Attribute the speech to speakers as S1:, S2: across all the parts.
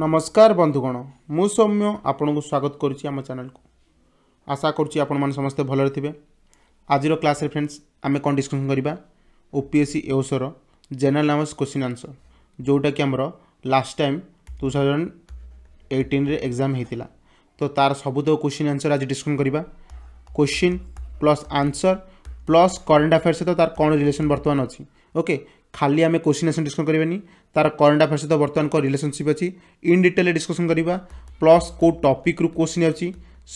S1: ନମସ୍କାର ବନ୍ଧୁଗଣ ମୁଁ ସୌମ୍ୟ ଆପଣଙ୍କୁ ସ୍ୱାଗତ କରୁଛି ଆମ ଚ୍ୟାନେଲକୁ ଆଶା କରୁଛି ଆପଣମାନେ ସମସ୍ତେ ଭଲରେ ଥିବେ ଆଜିର କ୍ଲାସ୍ରେ ଫ୍ରେଣ୍ଡସ୍ ଆମେ କ'ଣ ଡିସ୍କସନ୍ କରିବା ଓ ପି ଏସ୍ ସି ଏଓସର ଜେନେରାଲ୍ ଆୱାର୍ସ କୋଶ୍ଚିନ୍ ଆନ୍ସର୍ ଯେଉଁଟାକି ଆମର ଲାଷ୍ଟ ଟାଇମ୍ ଟୁ ଥାଉଜେଣ୍ଡ ଏଇଟିନ୍ରେ ଏକ୍ଜାମ୍ ହେଇଥିଲା ତ ତା'ର ସବୁତକ କୋଶ୍ଚିନ୍ ଆନ୍ସର୍ ଆଜି ଡିସ୍କସନ୍ କରିବା question plus answer plus current affair ସହିତ ତା'ର କ'ଣ ରିଲେସନ୍ ବର୍ତ୍ତମାନ ଅଛି ଓକେ ଖାଲି ଆମେ କୋଶ୍ଚିନ୍ ଆସନ୍ ଡିସ୍କସନ୍ କରିବାନି ତା'ର କରେଣ୍ଟ ଆଫେୟାର୍ ସହିତ ବର୍ତ୍ତମାନ କ'ଣ ରିଲେସନସିପ୍ ଅଛି ଇନ୍ ଡିଟେଲ୍ରେ ଡିସ୍କସନ୍ କରିବା ପ୍ଲସ୍ କେଉଁ ଟପିକ୍ରୁ କୋଶ୍ଚିନ୍ ଅଛି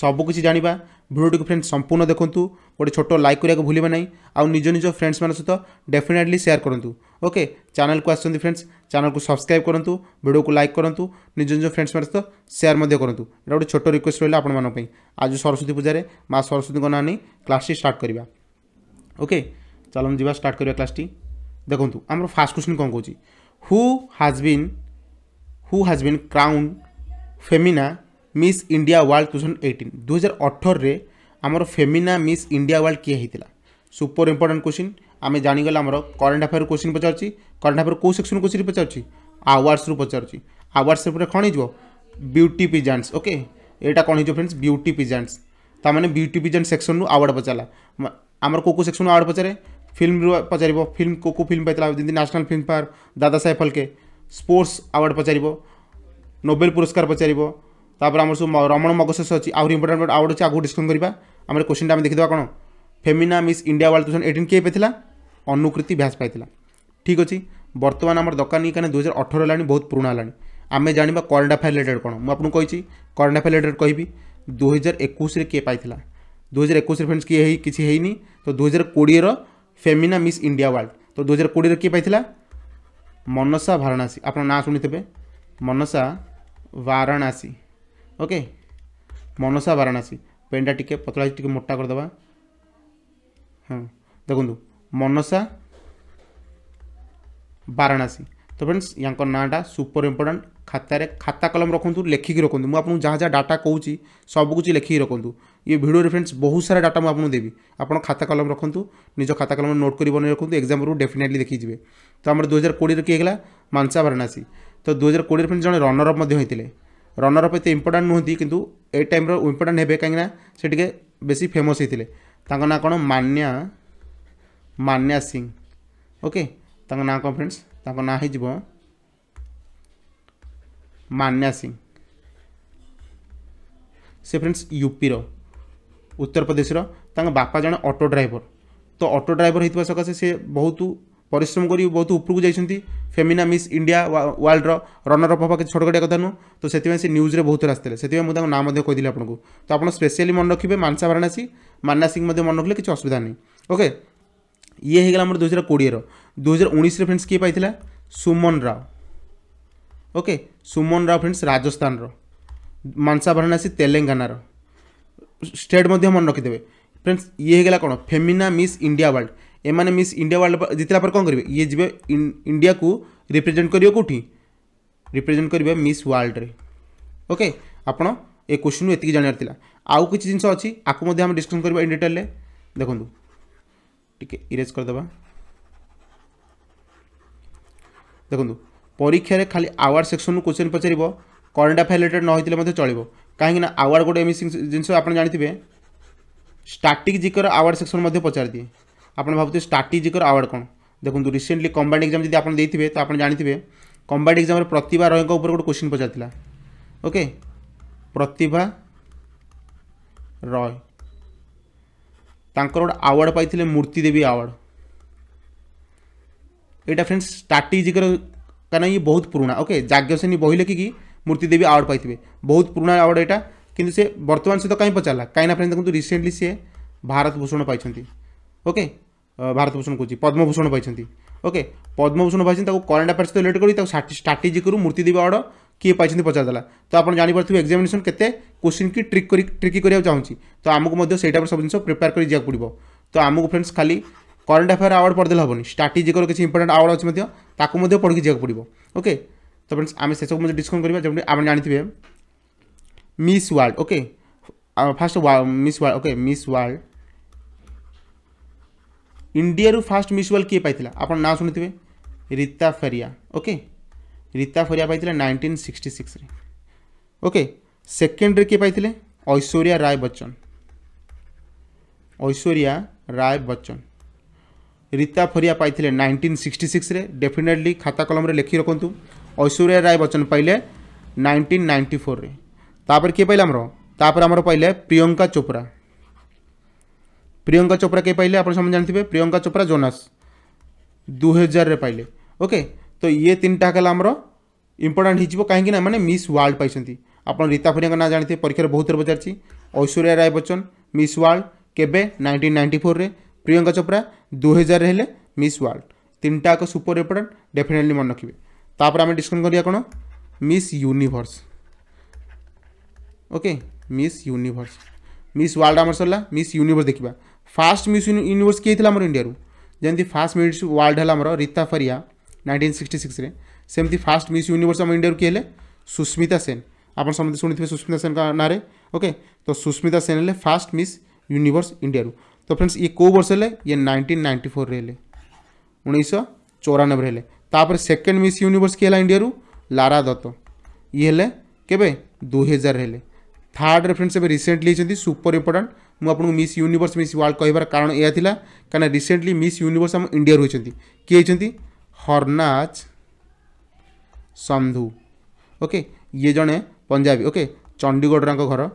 S1: ସବୁକିଛି ଜାଣିବା ଭିଡ଼ିଓଟିକୁ ଫ୍ରେଣ୍ଡ ସମ୍ପୂର୍ଣ୍ଣ ଦେଖନ୍ତୁ ଗୋଟେ ଛୋଟ ଲାଇକ୍ କରିବାକୁ ଭୁଲିବେ ନାହିଁ ଆଉ ନିଜ ନିଜ ଫ୍ରେଣ୍ଡସ୍ମାନଙ୍କ ସହିତ ଡେଫିନେଟଲି ସେୟାର କରନ୍ତୁ ଓକେ ଚ୍ୟାନେଲକୁ ଆସୁଛନ୍ତି ଫ୍ରେଣ୍ଡସ୍ ଚ୍ୟାନେଲକୁ ସବସ୍କ୍ରାଇବ୍ କରନ୍ତୁ ଭିଡ଼ିଓକୁ ଲାଇକ୍ କରନ୍ତୁ ନିଜ ନିଜ ଫ୍ରେଣ୍ଡସ୍ମାନଙ୍କ ସହିତ ସେୟାର ମଧ୍ୟ କରନ୍ତୁ ଏଇଟା ଗୋଟେ ଛୋଟ ରିକ୍ୱେଷ୍ଟ ରହିଲା ଆପଣମାନଙ୍କ ପାଇଁ ଆଜି ସରସ୍ୱତୀ ପୂଜାରେ ମା ସରସ୍ୱତୀଙ୍କ ନାଁ ନେଇ କ୍ଲାସ୍ଟି ଷ୍ଟାର୍ଟ କରିବା ଓକେ ଚାଲନ୍ତୁ ଯିବା ଷ୍ଟାର୍ଟ କରିବା କ୍ଲାସ୍ଟି দেখন্তু আমার ফার্স্ট কোশ্চিন কম কৌছি who has been who has been crowned Femina Miss India World two thousand eighteen দুই হাজার অঠরের আমার ফেমিনা মিস ইন্ডিয়া ওয়ার্ল্ড কিয়ে হয়েছিল সুপর ইম্পর্টাট কোশ্চিন আমি জাগলে আমার করেন্ট আফেয়ার কোশ্চিন পচারছি করেন্ট আফেয়ার কেউ সেকশন কোশ্চিন পচারছি আওয়ার্সরু পচারছি আওয়ার্স সেপটে কণ হয়ে বিউটি পিজান্টস ওকে এটা কণ হয়ে ফ্রেন্ডস বিউটি পিজান্টস তার মানে বিউটি পিজান্ট সেকশন আওয়ার্ড পচারা আমার কেউ কেউ সেকশন আওয়ার্ড পচারে ଫିଲ୍ମରୁ ପଚାରିବ ଫିଲ୍ମ କେଉଁ କେଉଁ ଫିଲ୍ମ ପାଇଥିଲା ଯେମିତି national Filmfare Dada Saheb Phalke sports award ପଚାରିବ ନୋବେଲ୍ ପୁରସ୍କାର ପଚାରିବ ତାପରେ ଆମର ସବୁ ରମଣ ମଗଶେଷ ଅଛି ଆହୁରି ଇମ୍ପୋର୍ଟାଣ୍ଟ ଆୱାର୍ଡ଼ ଅଛି ଆଗକୁ ଡିସ୍କସ୍ କରିବା ଆମର କୋଶ୍ଚିନ୍ଟା ଆମେ ଦେଖିଦେବା କ'ଣ Femina Miss India World two thousand eighteen କିଏ ପାଇଥିଲା ଅନୁକୃତି ଭ୍ୟାସ ପାଇଥିଲା ଠିକ୍ ଅଛି ବର୍ତ୍ତମାନ ଆମର ଦରକାର ନାହିଁ କାହିଁକିନା ଦୁଇ ହଜାର ଅଠର ହେଲାଣି ବହୁତ ପୁରୁଣା ହେଲାଣି ଆମେ ଜାଣିବା କରେଣ୍ଟ ଆଫେୟାର ରିଲେଟେଡ଼୍ କ'ଣ ମୁଁ ଆପଣଙ୍କୁ କହିଛି କରେଣ୍ଟ ଆଫେୟାର ରିଲେଟେଡ଼୍ କହିବି ଦୁଇ ହଜାର ଏକୋଇଶରେ କିଏ ପାଇଥିଲା ଦୁଇ ହଜାର ଏକୋଇଶରେ ଫ୍ରେଣ୍ଡସ୍ କିଏ ହେଇ କିଛି ହେଇନି ତ ଦୁଇ ହଜାର କୋଡ଼ିଏର ଫେମିନା ମିସ୍ ଇଣ୍ଡିଆ ୱାର୍ଲଡ ତ ଦୁଇ ହଜାର କୋଡ଼ିଏରେ କିଏ ପାଇଥିଲା ମନସା ବାରାଣାସୀ ଆପଣ ନାଁ ଶୁଣିଥିବେ ମନସା ବାରାଣାସୀ ଓକେ ମନସା ବାରାଣାସୀ ପେନ୍ଟା ଟିକେ ପତଳା ହେଇଛି ଟିକେ ମୋଟା କରିଦେବା ହଁ ଦେଖନ୍ତୁ ମନସା ବାରାଣାସୀ ତ ଫ୍ରେଣ୍ଡସ୍ ୟାଙ୍କ ନାଁଟା ସୁପର ଇମ୍ପୋର୍ଟାଣ୍ଟ ଖାତାରେ ଖାତା କଲମ ରଖନ୍ତୁ ଲେଖିକି ରଖନ୍ତୁ ମୁଁ ଆପଣଙ୍କୁ ଯାହା ଯାହା ଡାଟା କହୁଛି ସବୁକିଛି ଲେଖିକି ରଖନ୍ତୁ ये भिडियो फ्रेंड्स बहुत सारा डाटा मुझे देवी आपड़ खाता कलम रखु निज खाता कलम नोट कर बन रखु एक्जाम पूर्व डेफिनेटली देखी जी तो आम दुई हजार कोड़े किए गला मानसा वाराणसी तो दुई हजार कोड़े फ्रेंड्स जन रनरअप होते रनरअप एत इम्पोर्टां नुहति कितु ए टाइम इम्पोर्टां हे कहीं से टे बेसी फेमस होते ना कौन मान्या मान्या सिंह ओके ना कौन फ्रेंड्स ना हो मान्या सिंह से फ्रेंड्स यूपी रो ଉତ୍ତରପ୍ରଦେଶର ତାଙ୍କ ବାପା ଜଣେ ଅଟୋ ଡ୍ରାଇଭର ତ ଅଟୋ ଡ୍ରାଇଭର ହୋଇଥିବା ସକାଶେ ସେ ବହୁତ ପରିଶ୍ରମ କରି ବହୁତ ଉପରକୁ ଯାଇଛନ୍ତି ଫେମିନା ମିସ୍ ଇଣ୍ଡିଆ ୱାର୍ଲଡ଼ର ରନରଅପ୍ ହେବା କିଛି ଛୋଟକାଟିଆ କଥା ନୁହଁ ତ ସେଥିପାଇଁ ସେ ନ୍ୟୁଜ୍ରେ ବହୁତ ଆସିଥିଲେ ସେଥିପାଇଁ ମୁଁ ତାଙ୍କ ନାଁ ମଧ୍ୟ କହିଦେଲି ଆପଣଙ୍କୁ ତ ଆପଣ ସ୍ପେଶିଆଲି ମନେ ରଖିବେ ମାନସା ବାରାଣାସୀ ମାନ୍ନା ସିଂ ମଧ୍ୟ ମନେ ରଖିଲେ କିଛି ଅସୁବିଧା ନାହିଁ ଓକେ ଇଏ ହେଇଗଲା ଆମର ଦୁଇହଜାର କୋଡ଼ିଏର ଦୁଇହଜାର ଉଣେଇଶରେ ଫ୍ରେଣ୍ଡସ୍ କିଏ ପାଇଥିଲା ସୁମନ ରାଓ ଓକେ ସୁମନ ରାଓ ଫ୍ରେଣ୍ଡସ୍ ରାଜସ୍ଥାନର ମାନସା ବାରାଣାସୀ ତେଲେଙ୍ଗାନାର ଷ୍ଟେଟ୍ ମଧ୍ୟ ମନେ ରଖିଦେବେ ଫ୍ରେଣ୍ଡସ୍ ଇଏ ହେଇଗଲା କ'ଣ ଫେମିନା ମିସ୍ ଇଣ୍ଡିଆ ୱାର୍ଲ୍ଡ ଏମାନେ ମିସ୍ ଇଣ୍ଡିଆ ୱାର୍ଲ୍ଡ ଜିତିଲା ପରେ କ'ଣ କରିବେ ଇଏ ଯିବେ ଇଣ୍ଡିଆକୁ ରିପ୍ରେଜେଣ୍ଟ କରିବେ କେଉଁଠି ରିପ୍ରେଜେଣ୍ଟ କରିବେ ମିସ୍ ୱାର୍ଲଡରେ ଓକେ ଆପଣ ଏ କ୍ୱେଶ୍ଚିନ୍ରୁ ଏତିକି ଜାଣିବାର ଥିଲା ଆଉ କିଛି ଜିନିଷ ଅଛି ଆକୁ ମଧ୍ୟ ଆମେ ଡିସ୍କସନ୍ କରିବା ଇନ୍ ଡିଟେଲରେ ଦେଖନ୍ତୁ ଟିକେ ଇରେଜ୍ କରିଦେବା ଦେଖନ୍ତୁ ପରୀକ୍ଷାରେ ଖାଲି ଆୱାର୍ଡ଼ ସେକ୍ସନରୁ କ୍ୱେଶ୍ଚିନ୍ ପଚାରିବ କରେଣ୍ଟ ଆଫେୟାର୍ ରିଲେଟେଡ୍ ନ ହୋଇଥିଲେ ମଧ୍ୟ ଚଳିବ କାହିଁକିନା ଆୱାର୍ଡ଼ ଗୋଟେ ଏମିତି ଜିନିଷ ଆପଣ ଜାଣିଥିବେ ଷ୍ଟାଟିକ୍ ଜିକର ଆୱାର୍ଡ଼ ସେକ୍ସନ୍ ମଧ୍ୟ ପଚାରିଦିଏ ଆପଣ ଭାବୁଥିବେ ଷ୍ଟାଟିକ୍ ଜିକର ଆୱାର୍ଡ଼ କ'ଣ ଦେଖନ୍ତୁ ରିସେଣ୍ଟଲି କମ୍ବାଇଣ୍ଡ ଏକ୍ଜାମ୍ ଯଦି ଆପଣ ଦେଇଥିବେ ତ ଆପଣ ଜାଣିଥିବେ କମ୍ବାଇଣ୍ଡ ଏକ୍ଜାମ୍ରେ ପ୍ରତିଭା ରୟଙ୍କ ଉପରେ ଗୋଟେ କୋଶ୍ଚିନ୍ ପଚାରିଥିଲା ଓକେ ପ୍ରତିଭା ରୟ ତାଙ୍କର ଗୋଟେ ଆୱାର୍ଡ଼ ପାଇଥିଲେ ମୂର୍ତ୍ତି ଦେବୀ ଆୱାର୍ଡ଼ ଏଇଟା ଫ୍ରେଣ୍ଡସ୍ ଷ୍ଟାଟିକ୍ ଜିକର କାରଣ ଇଏ ବହୁତ ପୁରୁଣା ଓକେ ଯାଜ୍ଞସେନୀ ବହି ଲେଖିକି ମୂର୍ତ୍ତି ଦେବୀ ଆୱାର୍ଡ଼ ପାଇଥିବେ ବହୁତ ପୁରୁଣା ଆୱାର୍ଡ଼ ଏଇଟା କିନ୍ତୁ ସେ ବର୍ତ୍ତମାନ ସହିତ କାହିଁ ପଚାରିଲା କାହିଁକିନା ଫ୍ରେଣ୍ଡ ଦେଖନ୍ତୁ ରିସେଣ୍ଟଲି ସିଏ ଭାରତ ଭୂଷଣ ପାଇଛନ୍ତି ଓକେ ଭାରତ ଭୂଷଣ କହୁଛି ପଦ୍ମଭୂଷଣ ପାଇଛନ୍ତି ଓକେ ପଦ୍ମଭୂଷଣ ପାଇଛନ୍ତି ତାକୁ କରେଣ୍ଟ ଆଫେୟାର୍ସ ସହିତ ରିଲେଟ୍ କରି ତାକୁ ଷ୍ଟ୍ରାଟେଜିକରୁ ମୂର୍ତ୍ତି ଦେବୀ ଆୱାର୍ଡ଼ କିଏ ପାଇଛନ୍ତି ପଚାରିଦେଲା ତ ଆପଣ ଜାଣିପାରୁଥିବେ ଏକ୍ଜାମିନେସନ୍ କେତେ କୋଶ୍ଚିନ୍ କି ଟ୍ରିକ୍ କରି ଟ୍ରିକି କରିବାକୁ ଚାହୁଁଛି ତ ଆମକୁ ମଧ୍ୟ ସେଇଟା ଉପରେ ସବୁ ଜିନିଷ ପ୍ରିପେୟାର କରି ଯିବାକୁ ପଡ଼ିବ ତ ଆମକୁ ଫ୍ରେଣ୍ଡସ୍ ଖାଲି କରେଣ୍ଟ ଆଫେୟାର ଆୱାର୍ଡ଼ ପଢ଼ିଦେଲେ ହେବନି ଷ୍ଟ୍ରାଟେଜିକର କିଛି ଇମ୍ପୋର୍ଟାଣ୍ଟ ଆୱାର୍ଡ଼ ଅଛି ମଧ୍ୟ ତାକୁ ମଧ୍ୟ ପଢ଼ିକି ଯିବାକୁ ପଡ଼ିବ ଓକେ ତ ଫ୍ରେଣ୍ଡସ୍ ଆମେ ସେସବୁ ମଧ୍ୟ ଡିସ୍କସ୍ କରିବା ଯେମିତି ଆପଣ ଜାଣିଥିବେ Miss World okay first Miss World okay Miss World ଇଣ୍ଡିଆରୁ ଫାର୍ଷ୍ଟ ମିସ୍ ୱାର୍ଲଡ କିଏ ପାଇଥିଲା ଆପଣ ନାଁ ଶୁଣିଥିବେ ରୀତା ଫେରିଆ ଓକେ ରୀତା ଫେରିଆ ପାଇଥିଲେ ନାଇଣ୍ଟିନ୍ ସିକ୍ସଟି ସିକ୍ସରେ ଓକେ ସେକେଣ୍ଡରେ କିଏ ପାଇଥିଲେ ଐଶ୍ୱର୍ଯ୍ୟା ରାୟ ବଚ୍ଚନ ଐଶ୍ୱର୍ଯ୍ୟା ରାୟ ବଚ୍ଚନ ରୀତା ଫେରିଆ ପାଇଥିଲେ ନାଇଣ୍ଟିନ୍ ସିକ୍ସଟି ସିକ୍ସରେ ଡେଫିନେଟଲି ଖାତା କଲମରେ ଲେଖି ରଖନ୍ତୁ ऐश्वर्या राय बच्चन पाइले नाइंटीन नाइंटी फोर ताप किए पाइले पाइले प्रियंका चोप्रा प्रियंका चोप्रा किए पाइले आप समझ जानते प्रियंका चोप्रा जोनास दुई पाइले ओके तो ये तीन टाइम इंपोर्टाट हो कहीं मैंने मिस वर्ल्ड पाई आप रीता फरिया ना जानते हैं परीक्षा बहुत थे पचार ऐश्वर्या राय बच्चन मिस वर्ल्ड केवे नाइंटीन नाइंटी फोर में प्रियंका चोप्रा दुई हजार मिस वर्ल्ड तीन टाक सुपर इंपोर्टाट डेफिनेटली मन रखे तापर आम डिस्कस कर Miss Universe okay Miss Universe Miss World आम सरला मिस यूनिभर्स देखा फास्ट मिस यूनिभर्स किए थी इंडिया जमी फास्ट मिस वर्ल्ड है Reita Faria nineteen sixty six में सेमती फास्ट मिस यूनिभर्स इंडिया किए सुस्मिता सेन आप समेत शुणी थे सुस्मिता सेन का नाँ ओके तो सुस्मिता सेन है फास्ट मिस यूनिभर्स इंडिया तो फ्रेंड्स ये कौ वर्ष है ये नाइंटीन नाइंटी फोर में उन्नीस चौरानबे तापर सेकेंड मिस यूनिभर्स किए इंडिया लारा दत्त ये के है third reference recently super important मुझक मिस यूनिभर्स मिस वर्ल्ड कहार कारण यह कहीं रिसेंटली मिस यूनिभर्स आम इंडिया होती किए हरनाज संधु ओके ये जड़े पंजाबी ओके चंडीगढ़ घर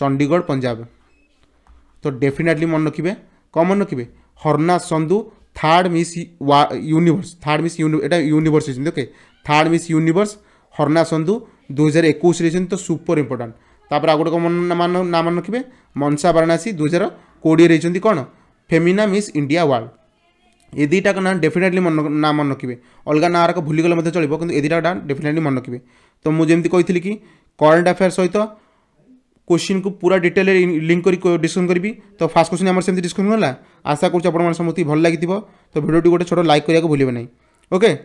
S1: चंडीगढ़ पंजाब तो डेफिनेटली मन रखिए कौन मन रखिए Harnaaz Sandhu third Miss Universe third Miss ইউনি এটা ইউনিভার্স হয়েছে okay third Miss Universe Harnaaz Sandhu দু হাজার একুশে হয়েছেন তো সুপর ইম্পর্টাট তাপরে আগে গোটে নাম রাখবে মনসা বারাণসী দু হাজার কোড়িয়ে রয়েছেন কোণ ফেমিনা মিস ইন্ডিয়া ওয়ার্ল্ড এ দুইটাক না ডেফিনেটলি না মনে রাখবে অলগা না রাখ ভুলে গেলে চলবে কিন্তু এ দুইটা ডেফিনেটলি মনে রাখবে তো মু যেমি কইলি কি করেন্ট আফেয়ার সহিত क्वेश्चन को पूरा डिटेल लिंक कर डिस्कसन करी तो फास्ट क्वेश्चन आम से डिस्कसन होगा आशा करूँ आप समझ भल लगी तो भिडियो गोटे छोटे लाइक करा भूल ना ओके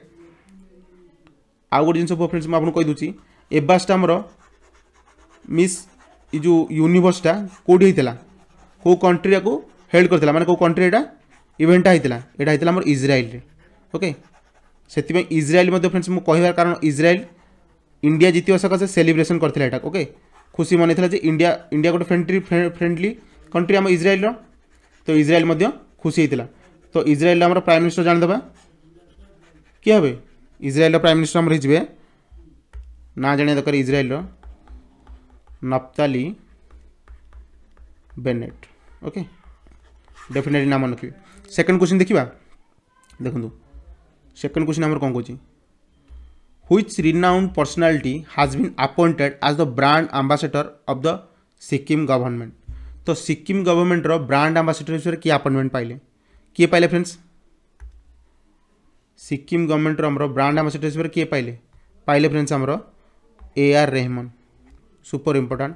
S1: आउ गोटे जिन फ्रेंड्स मुझे कहीदे एबास्ट आमर मिस जो यूनिभर्सटा कौटी होता कौ कंट्री को हेल्ड करता मैंने कौ कंट्री यहाँ इवेंटा होता यहाँ होता आम इज्राइल ओके से इज्राइल फ्रेंड्स मुझे कहवार कारण इज्राइल इंडिया जितने सकाश सेलिब्रेसन करके खुशी मन जे इंडिया इंडिया गोटे फ्रेंडली फ्रेंडली कंट्री आम इज्राइल तो इज्राइल खुशी होता तो इज्राइल आम प्राइम मिनिस्टर जाणीदे किए हे इज्राइल प्राइम मिनिस्टर आम हो ना जाना दरकार Israel Naftali Bennett okay definitely नाम रखिए सेकेंड क्वेश्चन देखा देखो सेकेंड क्वेश्चन आम कौन कौन which renowned personality has been appointed as the brand ambassador of the Sikkim government तो सिक्किम गवर्नमेंटर ब्रांड आंबासीडर विषय किए अपॉइंटमेंट पाइले किए पाइले friends Sikkim government brand ambassador विषय किए पाइले पाइले फ्रेंड्स आमर A R Rehman super important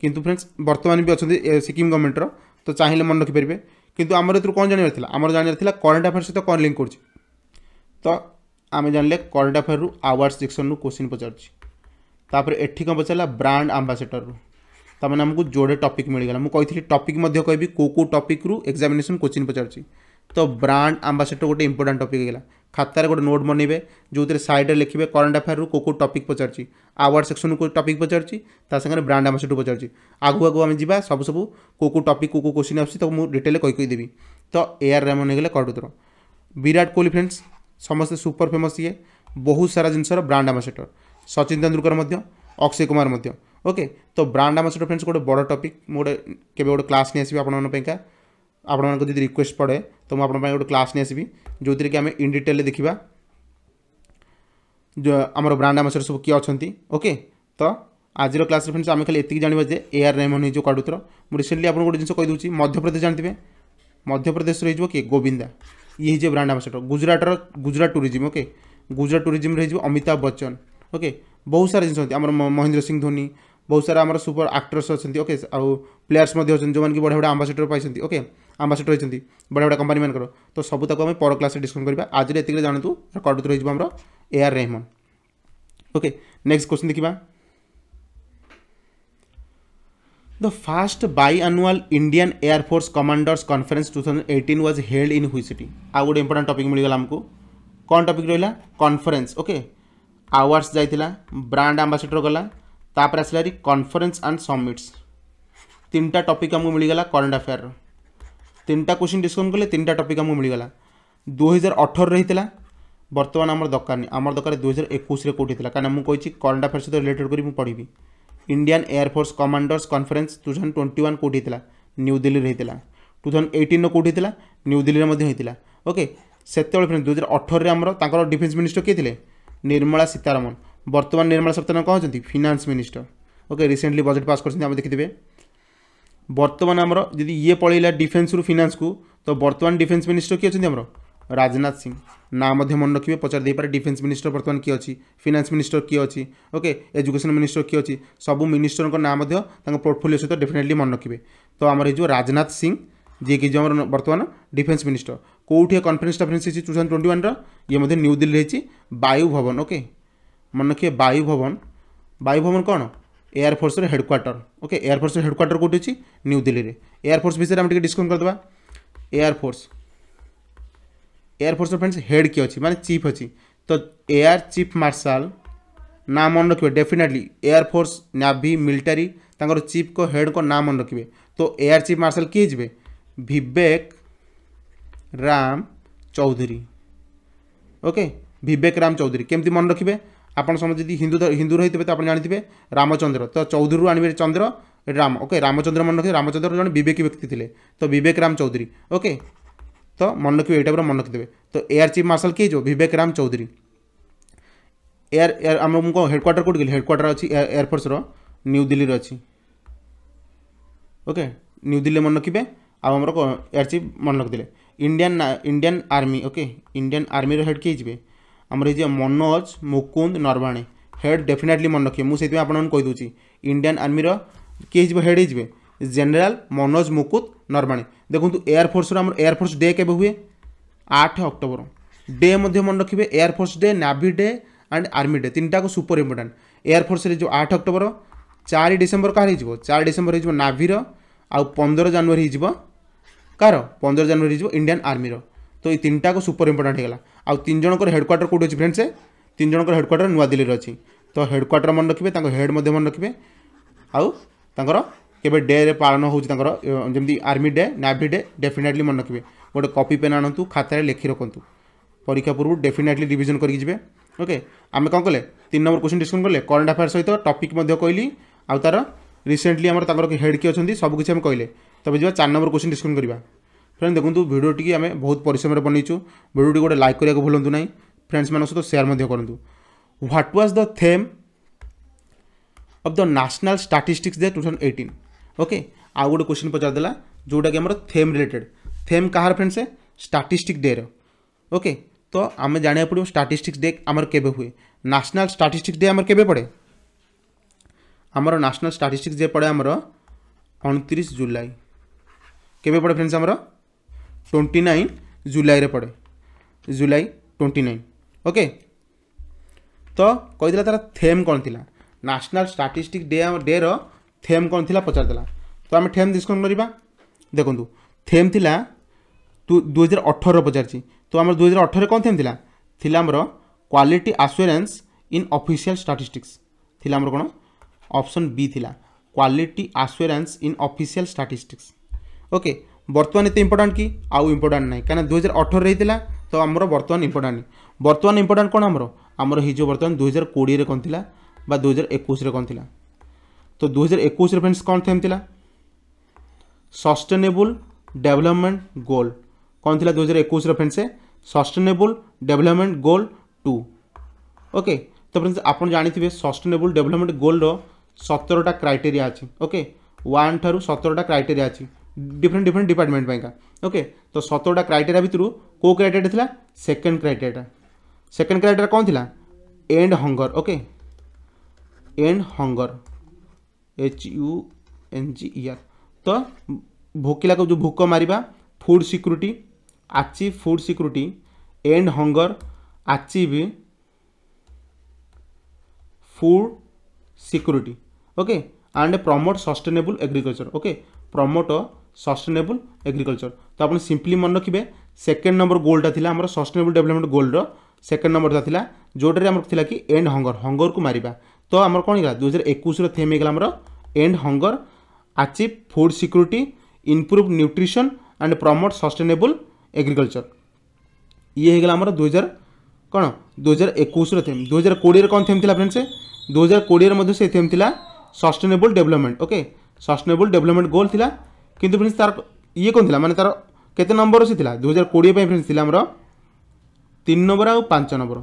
S1: किंतु फ्रेंड्स बर्तमान भी अच्छा सिक्किम गवर्नमेंट तो चाहिए मन रखिपारे कितु आम ये कौन जानवर आम जानवर करेन्ट आफेयर सहित कौन लिंक कर आम जाने करड अफेयर रु आवार्ड सेक्शन रु क्वेश्चन पचार एटी कौन पचारा ब्रांड आम्बासेडर रु ତାମାନେ ଆମକୁ ଯୋଡ଼େ ଟପିକ୍ ମିଳିଗଲା ମୁଁ କହିଥିଲି ଟପିକ୍ ମଧ୍ୟ କହିବି କେଉଁ କେଉଁ ଟପିକ୍ରୁ ଏକ୍ଜାମିନେସନ୍ କୋଚିଂ ପଚାରୁଛି ତ ବ୍ରାଣ୍ଡ ଆମ୍ବାସେଡ଼ର ଗୋଟେ ଇମ୍ପୋର୍ଟାଣ୍ଟ ଟପିକ୍ ହେଇଗଲା ଖାତାରେ ଗୋଟେ ନୋଟ୍ ବନେଇବେ ଯେଉଁଥିରେ ସାଇଡ଼୍ରେ ଲେଖିବେ କରେଣ୍ଟ ଆଫେୟାର୍ରୁ କେଉଁ କେଉଁ ଟପିକ୍ ପଚାରୁଛି ଆୱାର୍ଡ ସେକ୍ସନ୍ରୁ କେଉଁ ଟପିକ୍ ପଚାରୁଛି ତା ସାଙ୍ଗରେ ବ୍ରାଣ୍ଡ ଆମ୍ବାସେଡ଼ର ପଚାରୁଛି ଆଗକୁ ଆଗକୁ ଆମେ ଯିବା ସବୁ ସବୁ କେଉଁ କେଉଁ ଟପିକ୍ କେଉଁ କେଉଁ କୋଶ୍ଚିନ୍ ଆସୁଛି ତାକୁ ମୁଁ ଡିଟେଲ୍ରେ କହିଦେବି ତ ଏଆର୍ ରେମନ୍ ହେଇଗଲେ କଡ଼ୁତର ବିରାଟ କୋହଲି ଫ୍ରେଣ୍ଡସ୍ ସମସ୍ତେ ସୁପର ଫେମସ୍ ଇଏ ବହୁତ ସାରା ଜିନିଷର ବ୍ରାଣ୍ଡ ଆମ୍ବାସେଡ଼ର ସଚିନ ତେନ୍ଦୁଲକର ମଧ୍ୟ ଅକ୍ଷୟ କୁମାର ମଧ୍ୟ ଓକେ ତ ବ୍ରାଣ୍ଡ ଆମ୍ବାସେଡ଼ର ଫ୍ରେଣ୍ଡସ୍ ଗୋଟେ ବଡ଼ ଟପିକ୍ ମୁଁ ଗୋଟେ କେବେ ଗୋଟେ କ୍ଲାସ୍ ନେଇ ଆସିବି ଆପଣମାନଙ୍କ ପାଇଁକା ଆପଣମାନଙ୍କ ଯଦି ରିକ୍ୱେଷ୍ଟ ପଡ଼େ ତ ମୁଁ ଆପଣଙ୍କ ପାଇଁ ଗୋଟେ କ୍ଲାସ୍ ନେଇ ଆସିବି ଯେଉଁଥିରେ କି ଆମେ ଇନ୍ ଡିଟେଲ୍ରେ ଦେଖିବା ଆମର ବ୍ରାଣ୍ଡ ଆମ୍ବାସେଡ଼ର ସବୁ କିଏ ଅଛନ୍ତି ଓକେ ତ ଆଜିର କ୍ଲାସ୍ରେ ଫ୍ରେଣ୍ଡସ୍ ଆମେ ଖାଲି ଏତିକି ଜାଣିବା ଯେ ଏ ଆର୍ ରେହମନ୍ ହେଇଯିବ କାଡ଼ୁତ୍ର ମୁଁ ରିସେଣ୍ଟଲି ଆପଣଙ୍କୁ ଗୋଟେ ଜିନିଷ କହିଦେଉଛି ମଧ୍ୟପ୍ରଦେଶ ଜାଣିଥିବେ ମଧ୍ୟପ୍ରଦେଶରୁ ହେଇଯିବ କିଏ ଗୋବିନ୍ଦା ଇଏ ହେଇଯିବ ବ୍ରାଣ୍ଡ ଆମ୍ବାସଡ଼ର ଗୁଜୁରାଟର ଗୁଜୁରାଟ ଟୁରିଜିମ୍ ଓକେ ଗୁଜୁରାଟ ଟୁରିଜିମ୍ରେ ହେଇଯିବ ଅମିତାଭ ବଚ୍ଚନ ଓକେ ବହୁତ ସାରା ଜିନିଷ ଅଛନ୍ତି ଆମର ମହେନ୍ଦ୍ର ସିଂ ଧୋନି ବହୁତ ସାରା ଆମର ସୁପର ଆକ୍ଟର୍ସ ଅଛନ୍ତି ଓକେ ଆଉ ପ୍ଲେୟାର୍ସ ମଧ୍ୟ ଅଛନ୍ତି ଯେଉଁମାନେ କି ବଢ଼ିଆ ବଡ଼ ଆମ୍ବାସଡ଼ର ପାଇଛନ୍ତି ଓକେ ଆମ୍ବାସଡ଼ର ହେଇଛନ୍ତି ବଢ଼ିଆ ବଡ଼ କମ୍ପାନୀମାନଙ୍କର ତ ସବୁ ତାକୁ ଆମେ ପର କ୍ଲାସ୍ରେ ଡିସ୍କସ୍ କରିବା ଆଜିରେ ଏତିକିରେ ଜାଣନ୍ତୁ କଡ଼ୁତ ରହିଯିବ ଆମର A R Rehman okay next question ଦେଖିବା The first biannual Indian Air Force Commanders Conference 2018 was held in which city? ଆଉ ଗୋଟେ ଇମ୍ପୋର୍ଟାଣ୍ଟ ଟପିକ୍ ମିଳିଗଲା ଆମକୁ କ'ଣ ଟପିକ୍ ରହିଲା କନଫରେନ୍ସ ଓକେ ଆୱାର୍ଡସ୍ ଯାଇଥିଲା ବ୍ରାଣ୍ଡ ଆମ୍ବାସେଡ଼ର ଗଲା ତାପରେ ଆସିଲା ହେରି କନଫରେନ୍ସ ଆଣ୍ଡ ସମିଟ୍ସ ତିନିଟା ଟପିକ୍ ଆମକୁ ମିଳିଗଲା କରେଣ୍ଟ ଆଫେୟାର୍ର ତିନିଟା କୋଶ୍ଚିନ୍ ଡିସ୍କସନ୍ କଲେ ତିନିଟା ଟପିକ୍ ଆମକୁ ମିଳିଗଲା ଦୁଇହଜାର ଅଠରରେ ହେଇଥିଲା ବର୍ତ୍ତମାନ ଆମର ଦରକାର ନାହିଁ ଆମର ଦରକାର ଦୁଇହଜାର ଏକୋଇଶରେ କେଉଁଠି ଥିଲା କାରଣ ମୁଁ କହିଛି କରେଣ୍ଟ ଆଫେୟାର୍ ସହିତ ରିଲେଟେଡ଼ କରି ମୁଁ ପଢ଼ିବି Indian air force commanders conference two thousand twenty one କେଉଁଠି ହେଇଥିଲା ନ୍ୟୁଦିଲ୍ଲୀରେ ହେଇଥିଲା ଟୁ ଥାଉଜେଣ୍ଡ ଏଇଟିନ୍ର କେଉଁଠି ହେଇଥିଲା ନ୍ୟୁଦିଲ୍ଲୀରେ ମଧ୍ୟ ହେଇଥିଲା ଓକେ ସେତେବେଳେ ଫ୍ରେଣ୍ଡ ଦୁଇ ହଜାର ଅଠରରେ ଆମର ତାଙ୍କର ଡିଫେନ୍ସ ମିନିଷ୍ଟର କିଏ ଥିଲେ ନିର୍ମଳା ସୀତାରମଣ ବର୍ତ୍ତମାନ ନିର୍ମଳା ସୀତାରମଣ କ'ଣ ହେଉଛନ୍ତି finance minister okay recently budget pass କରିଛନ୍ତି ଆମେ ଦେଖିଥିବେ ବର୍ତ୍ତମାନ ଆମର ଯଦି ଇଏ ପଳେଇଲା ଡିଫେନ୍ସରୁ ଫିନାନ୍ସକୁ ତ ବର୍ତ୍ତମାନ ଡିଫେନ୍ସ ମିନିଷ୍ଟର କିଏ ଅଛନ୍ତି ଆମର ରାଜନାଥ ସିଂ ନାଁ ମଧ୍ୟ ମନେ ରଖିବେ ପଚାରି ଦେଇପାରେ ଡିଫେନ୍ସ ମିନିଷ୍ଟର ବର୍ତ୍ତମାନ କିଏ ଅଛି ଫିନାନ୍ସ ମିନିଷ୍ଟର କିଏ ଅଛି ଓକେ ଏଜୁକେସନ୍ ମିନିଷ୍ଟର କିଏ ଅଛି ସବୁ ମିନିଷ୍ଟରଙ୍କ ନାଁ ମଧ୍ୟ ତାଙ୍କ ପୋର୍ଟଫୋଲିଓ ସହିତ ଡେଫିନେଟଲି ମନେ ରଖିବେ ତ ଆମର ହେଇଯିବ ରାଜନାଥ ସିଂ ଯିଏକି ଯେଉଁ ଆମର ବର୍ତ୍ତମାନ ଡିଫେନ୍ସ ମିନିଷ୍ଟର କେଉଁଠି କନଫରେନ୍ସ ଟନଫରେନ୍ସ ହେଇଛି ଟୁ ଥାଉଜେଣ୍ଡ ଟ୍ୱେଣ୍ଟି ୱାନ୍ର ଇଏ ମଧ୍ୟ ନ୍ୟୁ ଦିଲ୍ଲୀ ହେଇଛି ବାୟୁ ଭବନ ଓକେ ମନେ ରଖିବେ ବାୟୁ ଭବନ ବାୟୁ ଭବନ କ'ଣ ଏୟାରଫୋର୍ସର ହେଡ଼କ୍ୱାର୍ଟର ଓକେ ଏୟାରଫୋର୍ସର ହେଡ଼କ୍ୱାର୍ଟର କେଉଁଠି ଅଛି ନ୍ୟୁ ଦିଲ୍ଲୀରେ ଏୟାରଫୋର୍ସ ବିଷୟରେ ଆମେ ଟିକେ ଡିସ୍କସନ୍ କରିଦେବା ଏୟାରଫୋର୍ସ ଏୟାରଫୋର୍ସର ଫ୍ରେଣ୍ଡସ୍ ହେଡ଼୍ କିଏ ଅଛି ମାନେ ଚିଫ୍ ଅଛି ତ ଏୟାର ଚିଫ୍ ମାର୍ଶାଲ ନାଁ ମନେ ରଖିବେ ଡେଫିନେଟଲି ଏୟାରଫୋର୍ସ ନାଭି ମିଲିଟାରୀ ତାଙ୍କର ଚିଫ୍ଙ୍କ ହେଡ଼୍ଙ୍କ ନାଁ ମନେ ରଖିବେ ତ ଏୟାର ଚିଫ୍ ମାର୍ଶାଲ କିଏ ଯିବେ ବିବେକ ରାମ ଚୌଧୁରୀ ଓକେ ବିବେକ ରାମ ଚୌଧୁରୀ କେମିତି ମନେ ରଖିବେ ଆପଣ ସମସ୍ତେ ଯଦି ହିନ୍ଦୁ ହିନ୍ଦୁ ରହିଥିବେ ତ ଆପଣ ଜାଣିଥିବେ ରାମଚନ୍ଦ୍ର ତ ଚୌଧୁରୀରୁ ଆଣିବେ ଚନ୍ଦ୍ର ରାମ ଓକେ ରାମଚନ୍ଦ୍ର ମନେ ରଖିବେ ରାମଚନ୍ଦ୍ର ଜଣେ ବିବେକୀ ବ୍ୟକ୍ତି ଥିଲେ ତ ବିବେକ ରାମ ଚୌଧୁରୀ ଓକେ ତ ମନକୁ ଏଇ ଟାଇପ୍ର ମନେ ରଖିଦେବେ ତ ଏଆର୍ ଚିଫ୍ ମାର୍ଶାଲ କିଏ ଯିବ ବିବେକ ରାମ ଚୌଧୁରୀ ଏୟାର ଏୟାର ଆମର ମୁଁ କ'ଣ ହେଡ଼କ୍ୱାର୍ଟର କେଉଁଠି ଗଲି ହେଡ଼କ୍ୱାର୍ଟର ଅଛି ଏୟାରଫୋର୍ସର ନ୍ୟୁ ଦିଲ୍ଲୀରେ ଅଛି ଓକେ ନ୍ୟୁ ଦିଲ୍ଲୀରେ ମନେ ରଖିବେ ଆଉ ଆମର ଏୟାର ଚିଫ୍ ମନେ ରଖିଦେଲେ Indian Indian army okay Indian ଆର୍ମିର ହେଡ଼୍ କିଏ ଯିବେ ଆମର ହେଇଯିବ ମନୋଜ ମୁକୁନ୍ଦ ନରବାଣେ ହେଡ଼୍ ଡେଫିନେଟଲି ମନେ ରଖିବେ ମୁଁ ସେଥିପାଇଁ ଆପଣଙ୍କୁ କହିଦେଉଛି ଇଣ୍ଡିଆନ୍ ଆର୍ମିର କିଏ ହେଇଯିବ ହେଡ଼୍ ହେଇଯିବେ ଜେନେରାଲ ମନୋଜ ମୁକୁନ୍ଦ ନରବାଣେ দেখুন এয়ারফোর্সর আমার এয়ারফোর্স ডে কেবে হুয়ে আঠ অক্টোবর ডে মধ্যে মনে রাখবে air force day navy day and army day তিনটাকে সুপর ইম্পর্টাট এয়ারফোর্সরে যে আঠ অক্টোবর চারি ডিসেম্বর কার হয়ে চারি ডিসেম্বর হয়ে নাভির আউ পনেরো জানুয়ারি হয়ে কার পনেরো জানুয়ারি হয়ে ইন্ডিয়ান আর্মির তো এই তিনটাকে সুপর ইম্পর্টাট হয়ে গেল আউ তিন জনকর হেডকোয়ার্টার কোটি অছি ফ্রেন্ডস তিন জনকর হেডকোয়ার্টার নূয়াদিল্লির অছি তো হেডকোয়ার্টার মনে রাখবে তাঁর হেড মধ্যে মনে রাখবে আউ তাঁর କେବେ ଡେରେ ପାଳନ ହେଉଛି ତାଙ୍କର ଯେମିତି army day navy day definitely ମନେ ରଖିବେ ଗୋଟେ କପି ପେନ୍ ଆଣନ୍ତୁ ଖାତାରେ ଲେଖି ରଖନ୍ତୁ ପରୀକ୍ଷା ପୂର୍ବରୁ ଡେଫିନେଟଲି ରିଭିଜନ୍ କରିକି ଯିବେ ଓକେ ଆମେ କ'ଣ କଲେ ତିନି ନମ୍ବର କୋଶ୍ଚିନ୍ ଡିସ୍କସନ୍ କଲେ କରେଣ୍ଟ ଆଫେୟାର୍ ସହିତ ଟପିକ୍ ମଧ୍ୟ କହିଲି ଆଉ ତା'ର ରିସେଣ୍ଟଲି ଆମର ତାଙ୍କର ହେଡ଼୍ କିଏ ଅଛନ୍ତି ସବୁକିଛି ଆମେ କହିଲେ তবে যা চার নম্বর কোশ্চিন ডিসকসন করা ফ্রেন্ড দেখুন ভিডিওটি আমি বহুত পরিশ্রমের বনাইছু ভিডিওটি গোটে লাইক করা ভুলতু না ফ্রেন্ডস মান সহ সেয়ার করতু what was the theme of the national statistics day two thousand eighteen okay आउ गोटे क्वेश्चन पचारदेला जोटा कि आम थेम रिलेटेड थेम कहार फ्रेंड से स्टाटिस्टिक डे ओके तो आम जाना पड़ो स्टाटिस्टिक्स डे आमर के हुए ন্যাশনাল স্ট্যাটিস্টিক্স ডে আমার কেবে পড়ে আমার ন্যাশনাল স্ট্যাটিস্টিক্স ডে পড়ে আমার অণতিরিশ জুলাই কেবে পড়ে ফ্রেন্ডস আমার টোয়েন্টি নাইন জুলাইরে পড়ে জুলাই টোয়েন্টি নাইন ওকে তো কইলা তার থেম কোণ লা ন্যাশনাল স্ট্যাটিস্টিক ডে ডের थेम कौन थी पचारदेला तो आम थेम डिस्कसन करवा देखु थेम थी दुई हजार अठर पचार तो आम दुई हजार अठर कौन थेम थी आमर quality assurance in official statistics कौन अपसन बी थी quality आश्योरेन्स in official statistics okay बर्तमान ये इम्पोर्टां कि आउ इम्पोर्टां ना कहीं दुई हजार अठर होता तो आम बर्तमान इम्पोर्टां बर्तमान इम्पोर्टां कौन आमर आमर हो बर्तमान दुई हजार कोड़े कौन थी दुई हजार एकुश कौन थी तो दुईार हज़ार फ्रेंड्स कौन थे एमला सस्टेनेबल गोल कौन तो थी दुई हजार एक friends sustainable development goal two okay तो फ्रेंड्स आप जानते सस्टेनेबुल डेभलपमेंट गोल सतरटा क्राइटेरी अच्छी ओके वन ठार सतरटा क्राइटे अच्छी डिफरेन्ट डिफरेन्ट डिपार्टमेंट का ओके तो सतरटा क्राइटे भितर कौ क्राइटेरिया था सेकेंड क्राइटेरिया सेकेंड क्राइटेरिया कौन थी end hunger okay end hunger H U N G E R ତ ଭୋକିଲାକୁ ଯେଉଁ ଭୋକ ମାରିବା food security achieve food security end hunger achieve food security okay and promote sustainable agriculture okay promote sustainable agriculture ତ ଆପଣ simply ମନେ ରଖିବେ second number ଗୋଲ୍ଟା ଥିଲା ଆମର ସଷ୍ଟେନେବୁଲ୍ ଡେଭଲପମେଣ୍ଟ ଗୋଲ୍ର ସେକେଣ୍ଡ ନମ୍ବରଟା ଥିଲା ଯେଉଁଟାରେ ଆମର ଥିଲା କି ଏଣ୍ଡ ହଙ୍ଗର ହଙ୍ଗରକୁ ମାରିବା ତ ଆମର କ'ଣ ହେଇଗଲା ଦୁଇ ହଜାର ଏକୋଇଶର ଥିମ୍ ହେଇଗଲା ଆମର end hunger achieve food security improve nutrition and promote sustainable agriculture ଇଏ ହେଇଗଲା ଆମର ଦୁଇ ହଜାର କ'ଣ ଦୁଇ ହଜାର ଏକୋଇଶର ଥିମ୍ ଦୁଇ ହଜାର କୋଡ଼ିଏରେ କ'ଣ ଥିମ୍ ଥିଲା ଫ୍ରେଣ୍ଡସ୍ ଦୁଇ ହଜାର କୋଡ଼ିଏରେ ମଧ୍ୟ ସେ ଥିମ୍ ଥିଲା sustainable development okay sustainable development goal ଥିଲା କିନ୍ତୁ ଫ୍ରେଣ୍ଡସ୍ ତାର ଇଏ କ'ଣ ଥିଲା ମାନେ ତାର କେତେ ନମ୍ବର ସେ ଥିଲା ଦୁଇ ହଜାର କୋଡ଼ିଏ ପାଇଁ ଫ୍ରେଣ୍ଡସ୍ ଥିଲା ଆମର ତିନି ନମ୍ବର ଆଉ ପାଞ୍ଚ ନମ୍ବର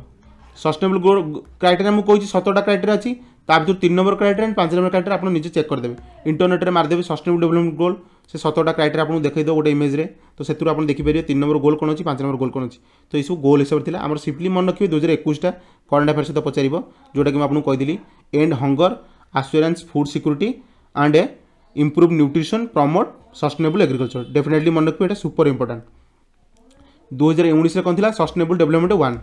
S1: সস্টেনেবল গ্রো ক্রাইটেরিয়া মু কইছি সতেরোটা ক্রাইটেরিয়া আছে তা ভিতর তিন নম্বর ক্রাইটেরিয়া পাঁচ নম্বর ক্রাইটেরিয়া আপনার নিজে চেক করেদেবে ইন্টরনেটরে মারিদেবে সস্টেনেবল ডেভেলপমেন্ট গোল সে সতেরোটা ক্রাইটেরিয়া আপনার দেখাই দেব গোটে ইমেজরে তো সেতুর আপনার দেখিপারে তিন নম্বর গোল কোণ আছে পাঁচ নম্বর গোল কোণ আছে তো এইসব গোল হিসাবে লা আমার সিম্পলি মনে রাখবে দুই হাজার একুশটা ফরেন আফেয়ার সহ পচারিব যেটা কি আপনার কইদি end hunger assurance food security and a improve nutrition promote sustainable agriculture definitely মনে রাখবে এটা সুপর ইম্পর্টাট দুই হাজার উনিশে কম লা sustainable development one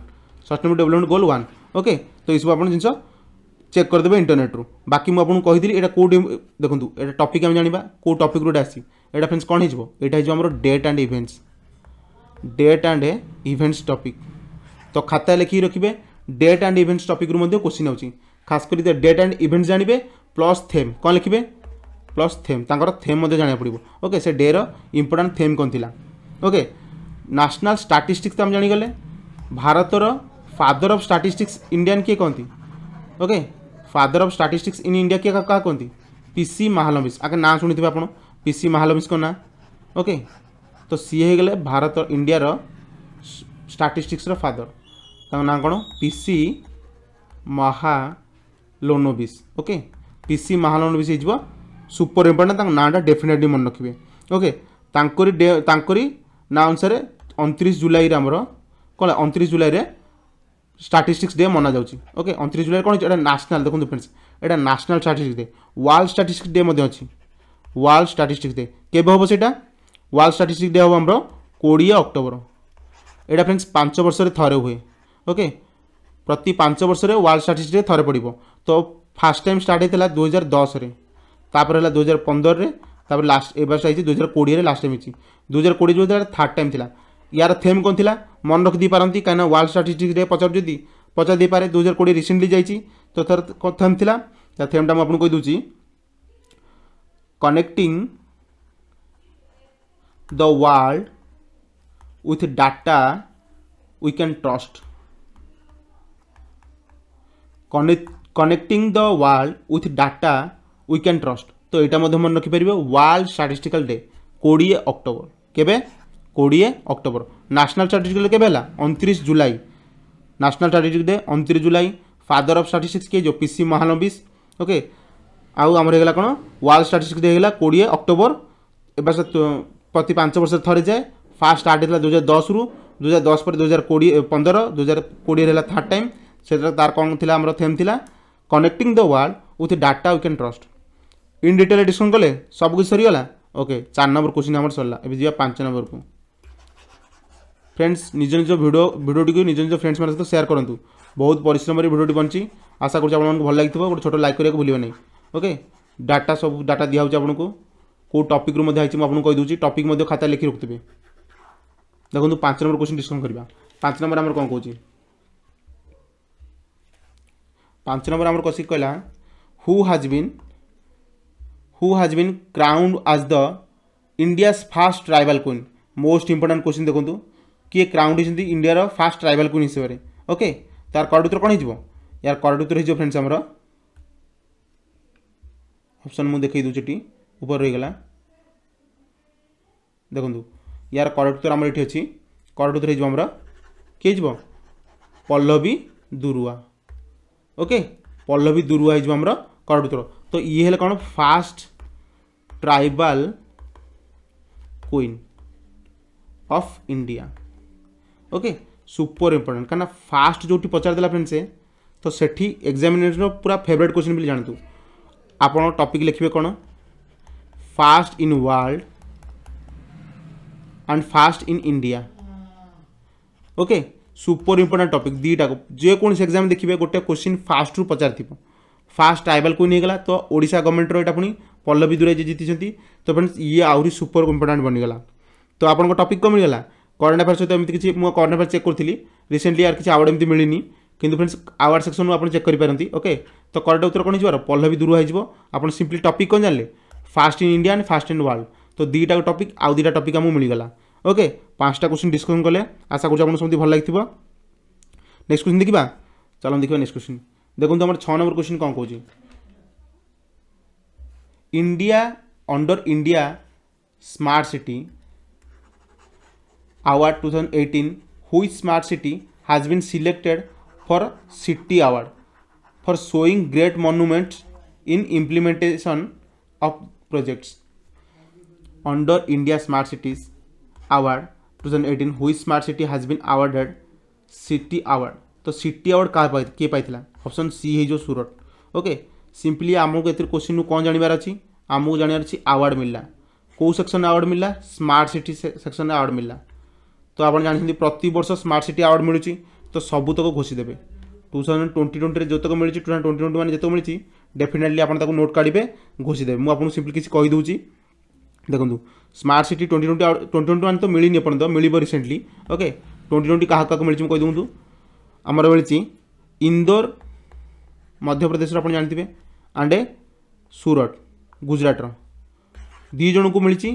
S1: sustainable development goal one okay तो এইসব আপনার জিনিস চেক করেদেবে ইন্টরনেট্রু বাকি মু আপনার কহিলি এটা কোড দেখুন এটা টপিক আমি জাঁয়া কেউ টপিক্রু এটা আসি এটা ফ্রেন্ডস কণ হয়ে এটা হয়ে আমার date and events date and events topic তো খাতা লিখি রাখবে ডেট আন্ড ইভেন্টস টপিক্রু কোশ্চিন আছে খাস করে ডেট আন্ড ইভেন্টস জাঁবে প্লস থেম কম লিখবে প্লস থেম তাঁর থেম জাঁয়া পড়ব ওকে সে ডের ইম্পর্টাট থেম কম লা ওকে ন্যাশনাল স্টাটিস্টিক্স আমি জাঁগলে ভারতর फादर ऑफ स्टैटिस्टिक्स इंडियन किए कौन okay father of statistics in India किए क्या कौन पीसी महालमिस आगे ना शुणी आप पीसी महालमिस को ना ओके तो सी हो भारत इंडिया रो स्टैटिस्टिक्स रो फादर ना कौन PC Mahalanobis okay PC Mahalanobis हो सुपर इंपोर्टां नाँटा डेफिनेटली मन रखिए ओके ना अनुसार अंतरीश जुलाई आमर कौन अंतरीश जुलाई স্টাটিস্টিক্স ডে মনা যাচ্ছে ওকে অনতিরিশ জুলাই কোণ এটা ন্যাশনাল দেখুন ফ্রেন্ডস এটা national statistics day world statistics day মধ্যে অছি ওয়ার্ল্ড স্টাটিস্টিক্স ডে কেবে হব সেটা ওয়ার্ল্ড স্টাটিস্টিক্স ডে হব আমার কোড়িয়ে অক্টোবর এটা ফ্রেন্ডস পাঁচ বর্ষে থরে হুয়ে ওকে প্রতি পাঁচ বর্ষে ওয়ার্ল্ড স্টাটিস্টিক্স ডে থরে পড়ব তো ফার্স্ট টাইম স্টার্ট হয়েছিল দুই হাজার দশরে তাপরে হল দুই হাজার পনেরে তাপরে লাস্ট এবার হয়েছে দুই হাজার কোড়িয়ে লাস্ট টাইম হয়েছি দুই হাজার কোড়িয়ে যে থার্ড টাইম লা ইয়ার ଥେମ୍ କ'ଣ ଥିଲା ମନେ ରଖିଦେଇପାରନ୍ତି କାହିଁକିନା ୱାର୍ଲଡ ଷ୍ଟାଟିଷ୍ଟିକ୍ସରେ ପଚାରୁଛନ୍ତି ପଚାରି ଦେଇପାରେ ଦୁଇ ହଜାର କୋଡ଼ିଏ ରିସେଣ୍ଟଲି ଯାଇଛି ତ ତା'ର କ'ଣ ଥେମ୍ ଥିଲା ତା ଥେମ୍ଟା ମୁଁ ଆପଣଙ୍କୁ କହିଦେଉଛି connecting the world with data we can trust connecting the world with data we can trust তো এটা মধ্যে মনে রাখিপার ওয়ার্ল্ড স্টাটিস্টিক্যাল ডে কোড়িয়ে অক্টোবর কেবে କୋଡ଼ିଏ ଅକ୍ଟୋବର ନ୍ୟାସନାଲ୍ ସାର୍ଟିଫିକେଟ୍ କେବେ ହେଲା ଅଣତିରିଶ ଜୁଲାଇ ନ୍ୟାସନାଲ୍ ସାର୍ଟିଫିକେଟ୍ ଡେ ଅଣତିରିଶ ଜୁଲାଇ ଫାଦର ଅଫ୍ ଷ୍ଟାଟିଷ୍ଟିକ୍ସ କିଏ ଯେଉଁ ওকে আউ আমার ଓକେ ଆଉ ଆମର ହେଇଗଲା କ'ଣ ডে হয়ে গেল ହେଇଗଲା କୋଡ଼ିଏ ଅକ୍ଟୋବର ଏବା ପ୍ରତି ପାଞ୍ଚ ବର୍ଷରେ ଥରେ ଯାଏ ফার্স্ট স্টার্ট হয়েছিল দু হাজার দশরু দু হাজার দশ পরে দু হাজার কোড়িয়ে পনেরো দু হাজার কোড়িয়ে হল থার্ড টাইম সেটা তার কম লা আমার থেম লা connecting the world with data we can trust in detail ডিসকন কলে সব কিছু সরিগলা ওকে চার নম্বর কোশ্চিন আমার সরলা এবার যা পাঁচ নম্বরকু ফ্রেন্ডস নিজ নিজ ভিডিও ভিডিওটিকে নিজ নিজ ফ্রেন্ডস মান সহ সেয়ার করতু ବହୁତ ପରିଶ୍ରମରେ ଭିଡ଼ିଓଟି ବନିଛି ଆଶା କରୁଛି ଆପଣମାନଙ୍କୁ ଭଲ ଲାଗିଥିବ ଗୋଟେ ଛୋଟ ଲାଇକ୍ କରିବାକୁ ଭୁଲିବେ ନାହିଁ ଓକେ ଡାଟା ସବୁ ଡାଟା ଦିଆହେଉଛି ଆପଣଙ୍କୁ କେଉଁ ଟପିକ୍ରୁ ମଧ୍ୟ ହେଇଛି ମୁଁ ଆପଣଙ୍କୁ କହିଦେଉଛି ଟପିକ୍ ମଧ୍ୟ ଖାତାରେ ଲେଖି ରଖୁଥିବେ ଦେଖନ୍ତୁ ପାଞ୍ଚ ନମ୍ବର କୋଶ୍ଚିନ୍ ଡିସ୍କସ୍ କରିବା ପାଞ୍ଚ ନମ୍ବର ଆମର କ'ଣ କହୁଛି ପାଞ୍ଚ ନମ୍ବର ଆମର କଷିକି କହିଲା who has been who has been crowned as the India's first tribal queen most important question ଦେଖନ୍ତୁ କିଏ କ୍ରାଉଣ୍ଡ ହେଉଛନ୍ତି ଇଣ୍ଡିଆର ଫାଷ୍ଟ ଟ୍ରାଇବାଲ୍ କୁଇନ୍ ହିସାବରେ ଓକେ ତ ଆର କରେକ୍ଟ ଉତ୍ତର କ'ଣ ହେଇଯିବ ୟାର କରେକ୍ଟ ଉତ୍ତର ହେଇଯିବ ଫ୍ରେଣ୍ଡସ୍ ଆମର ଅପସନ୍ ମୁଁ ଦେଖାଇ ଦେଉଛି ଏଠି ଉପରେ ରହିଗଲା ଦେଖନ୍ତୁ ୟାର କରେକ୍ଟ ଉତ୍ତର ଆମର ଏଠି ଅଛି କରେକ୍ଟ ଉତ୍ତର ହେଇଯିବ ଆମର କିଏ ହେଇଯିବ ପଲ୍ଲବୀ ଦୁରୁଆ ଓକେ ପଲ୍ଲବୀ ଦୁରୁଆ ହେଇଯିବ ଆମର କରେକ୍ଟ ଉତ୍ତର ତ ଇଏ ହେଲେ କ'ଣ first tribal queen of India okay super important कहीं फास्ट जो फ्रेंड फ्रेंड्स तो सेठी एक्जामिनेसन पूरा फेवरेट क्वेश्चन बोली जानतु आप टपिक लिखे कौन first in world and first in India okay super important topic दीटा को जेकोसी एग्जाम देखिए गोटे क्वेश्चन फास्ट रू पचार फास्ट ट्राइबल को नहींगला तो ओडा गवर्नमेंट रहा पुणी पल्लवी दुराई जी जीति तो फ्रेंड्स ये आहरी सुपर इम्पोर्टाट बनीगला तो आपको टपिक कमीगला କରେଣ୍ଟ ଆଫେୟାର୍ ସହିତ ଏମିତି କିଛି ମୁଁ କରେଣ୍ଟ ଆଫେୟାର୍ ଚେକ୍ କରିଥିଲି ରିସେଣ୍ଟଲି ଆର୍ କିଛି ଆୱାର୍ଡ଼ ଏମିତି ମିଳିନି କିନ୍ତୁ ଫ୍ରେଣ୍ଡସ୍ ଆୱାର୍ଡ଼ ସେକ୍ସନ୍ରୁ ଆପଣ ଚେକ୍ କରିପାରନ୍ତି ଓକେ ତ କରେକ୍ଟ ଉତ୍ତର କ'ଣ ହେଇଯିବାର ପଲ୍ଲବୀ ଦୂର ହେଇଯିବ ଆପଣ ସିମ୍ପଲି ଟପିକ୍ କ'ଣ ଜାଣିଲେ first in India and first in world তো দুইটা টপিক আউ দুইটা টপিক আমি মিলিগলা ওকে পাঁচটা কোশ্চিন ডিসকসন কলে আশা করছি আপনার সমিতি ভাল লাগি নেক্সট কোশ্চিন দেখবা চল দেখবা নেক্সট কোশ্চিন দেখুন আমার ছ নম্বর কোশ্চিন কম কৌছি India under India smart city award 2018 which smart city has been selected for city award for showing great monuments in implementation of projects under India Smart Cities Award 2018 हुई smart city has been awarded city award तो city award क्या किए पाई option C है जो सूरत okay simply आमको ये question कौन जानवर अच्छी आमको जानवर अच्छी आवार्ड मिलला कौ सेक्शन आवार्ड मिलला स्मार्ट सिटी सेक्शन आवार्ड मिलला ତ ଆପଣ ଜାଣିଛନ୍ତି ପ୍ରତିବର୍ଷ ସ୍ମାର୍ଟ ସିଟି ଆୱାର୍ଡ଼ ମିଳୁଛି ତ ସବୁତକ ଘୋଷିଦେବେ ଟୁ ଥାଉଜେଣ୍ଡ ଟ୍ୱେଣ୍ଟି ଟ୍ୱେଣ୍ଟିରେ ଯେତେକ ମିଳିଛି ଟୁ ଥାଉଜେଣ୍ଡ ଟ୍ୱେଣ୍ଟି ଟ୍ୱେଣ୍ଟି ମାନେ ଯେତେକ ମିଳିଛି ଡେଫିନେଟଲି ଆପଣ ତାକୁ ନୋଟ୍ କାଢ଼ିବେ ଘୋଷିଦେବେ ମୁଁ ଆପଣଙ୍କୁ ସିମ୍ପଲି କିଛି କହିଦେଉଛି ଦେଖନ୍ତୁ smart city twenty twenty twenty twenty ମାନେ ତ ମିଳିନି ଏପର୍ଯ୍ୟନ୍ତ ମିଳିବ ରିସେଣ୍ଟଲି ଓକେ ଟ୍ୱେଣ୍ଟି ଟ୍ୱେଣ୍ଟି କାହାକୁ କାହାକୁ ମିଳିଛି ମୁଁ କହିଦିଅନ୍ତୁ ଆମର ମିଳିଛି ଇନ୍ଦୋର ମଧ୍ୟପ୍ରଦେଶର ଆପଣ ଜାଣିଥିବେ ଆଣ୍ଡେ ସୁରଟ ଗୁଜରାଟର ଦୁଇ ଜଣଙ୍କୁ ମିଳିଛି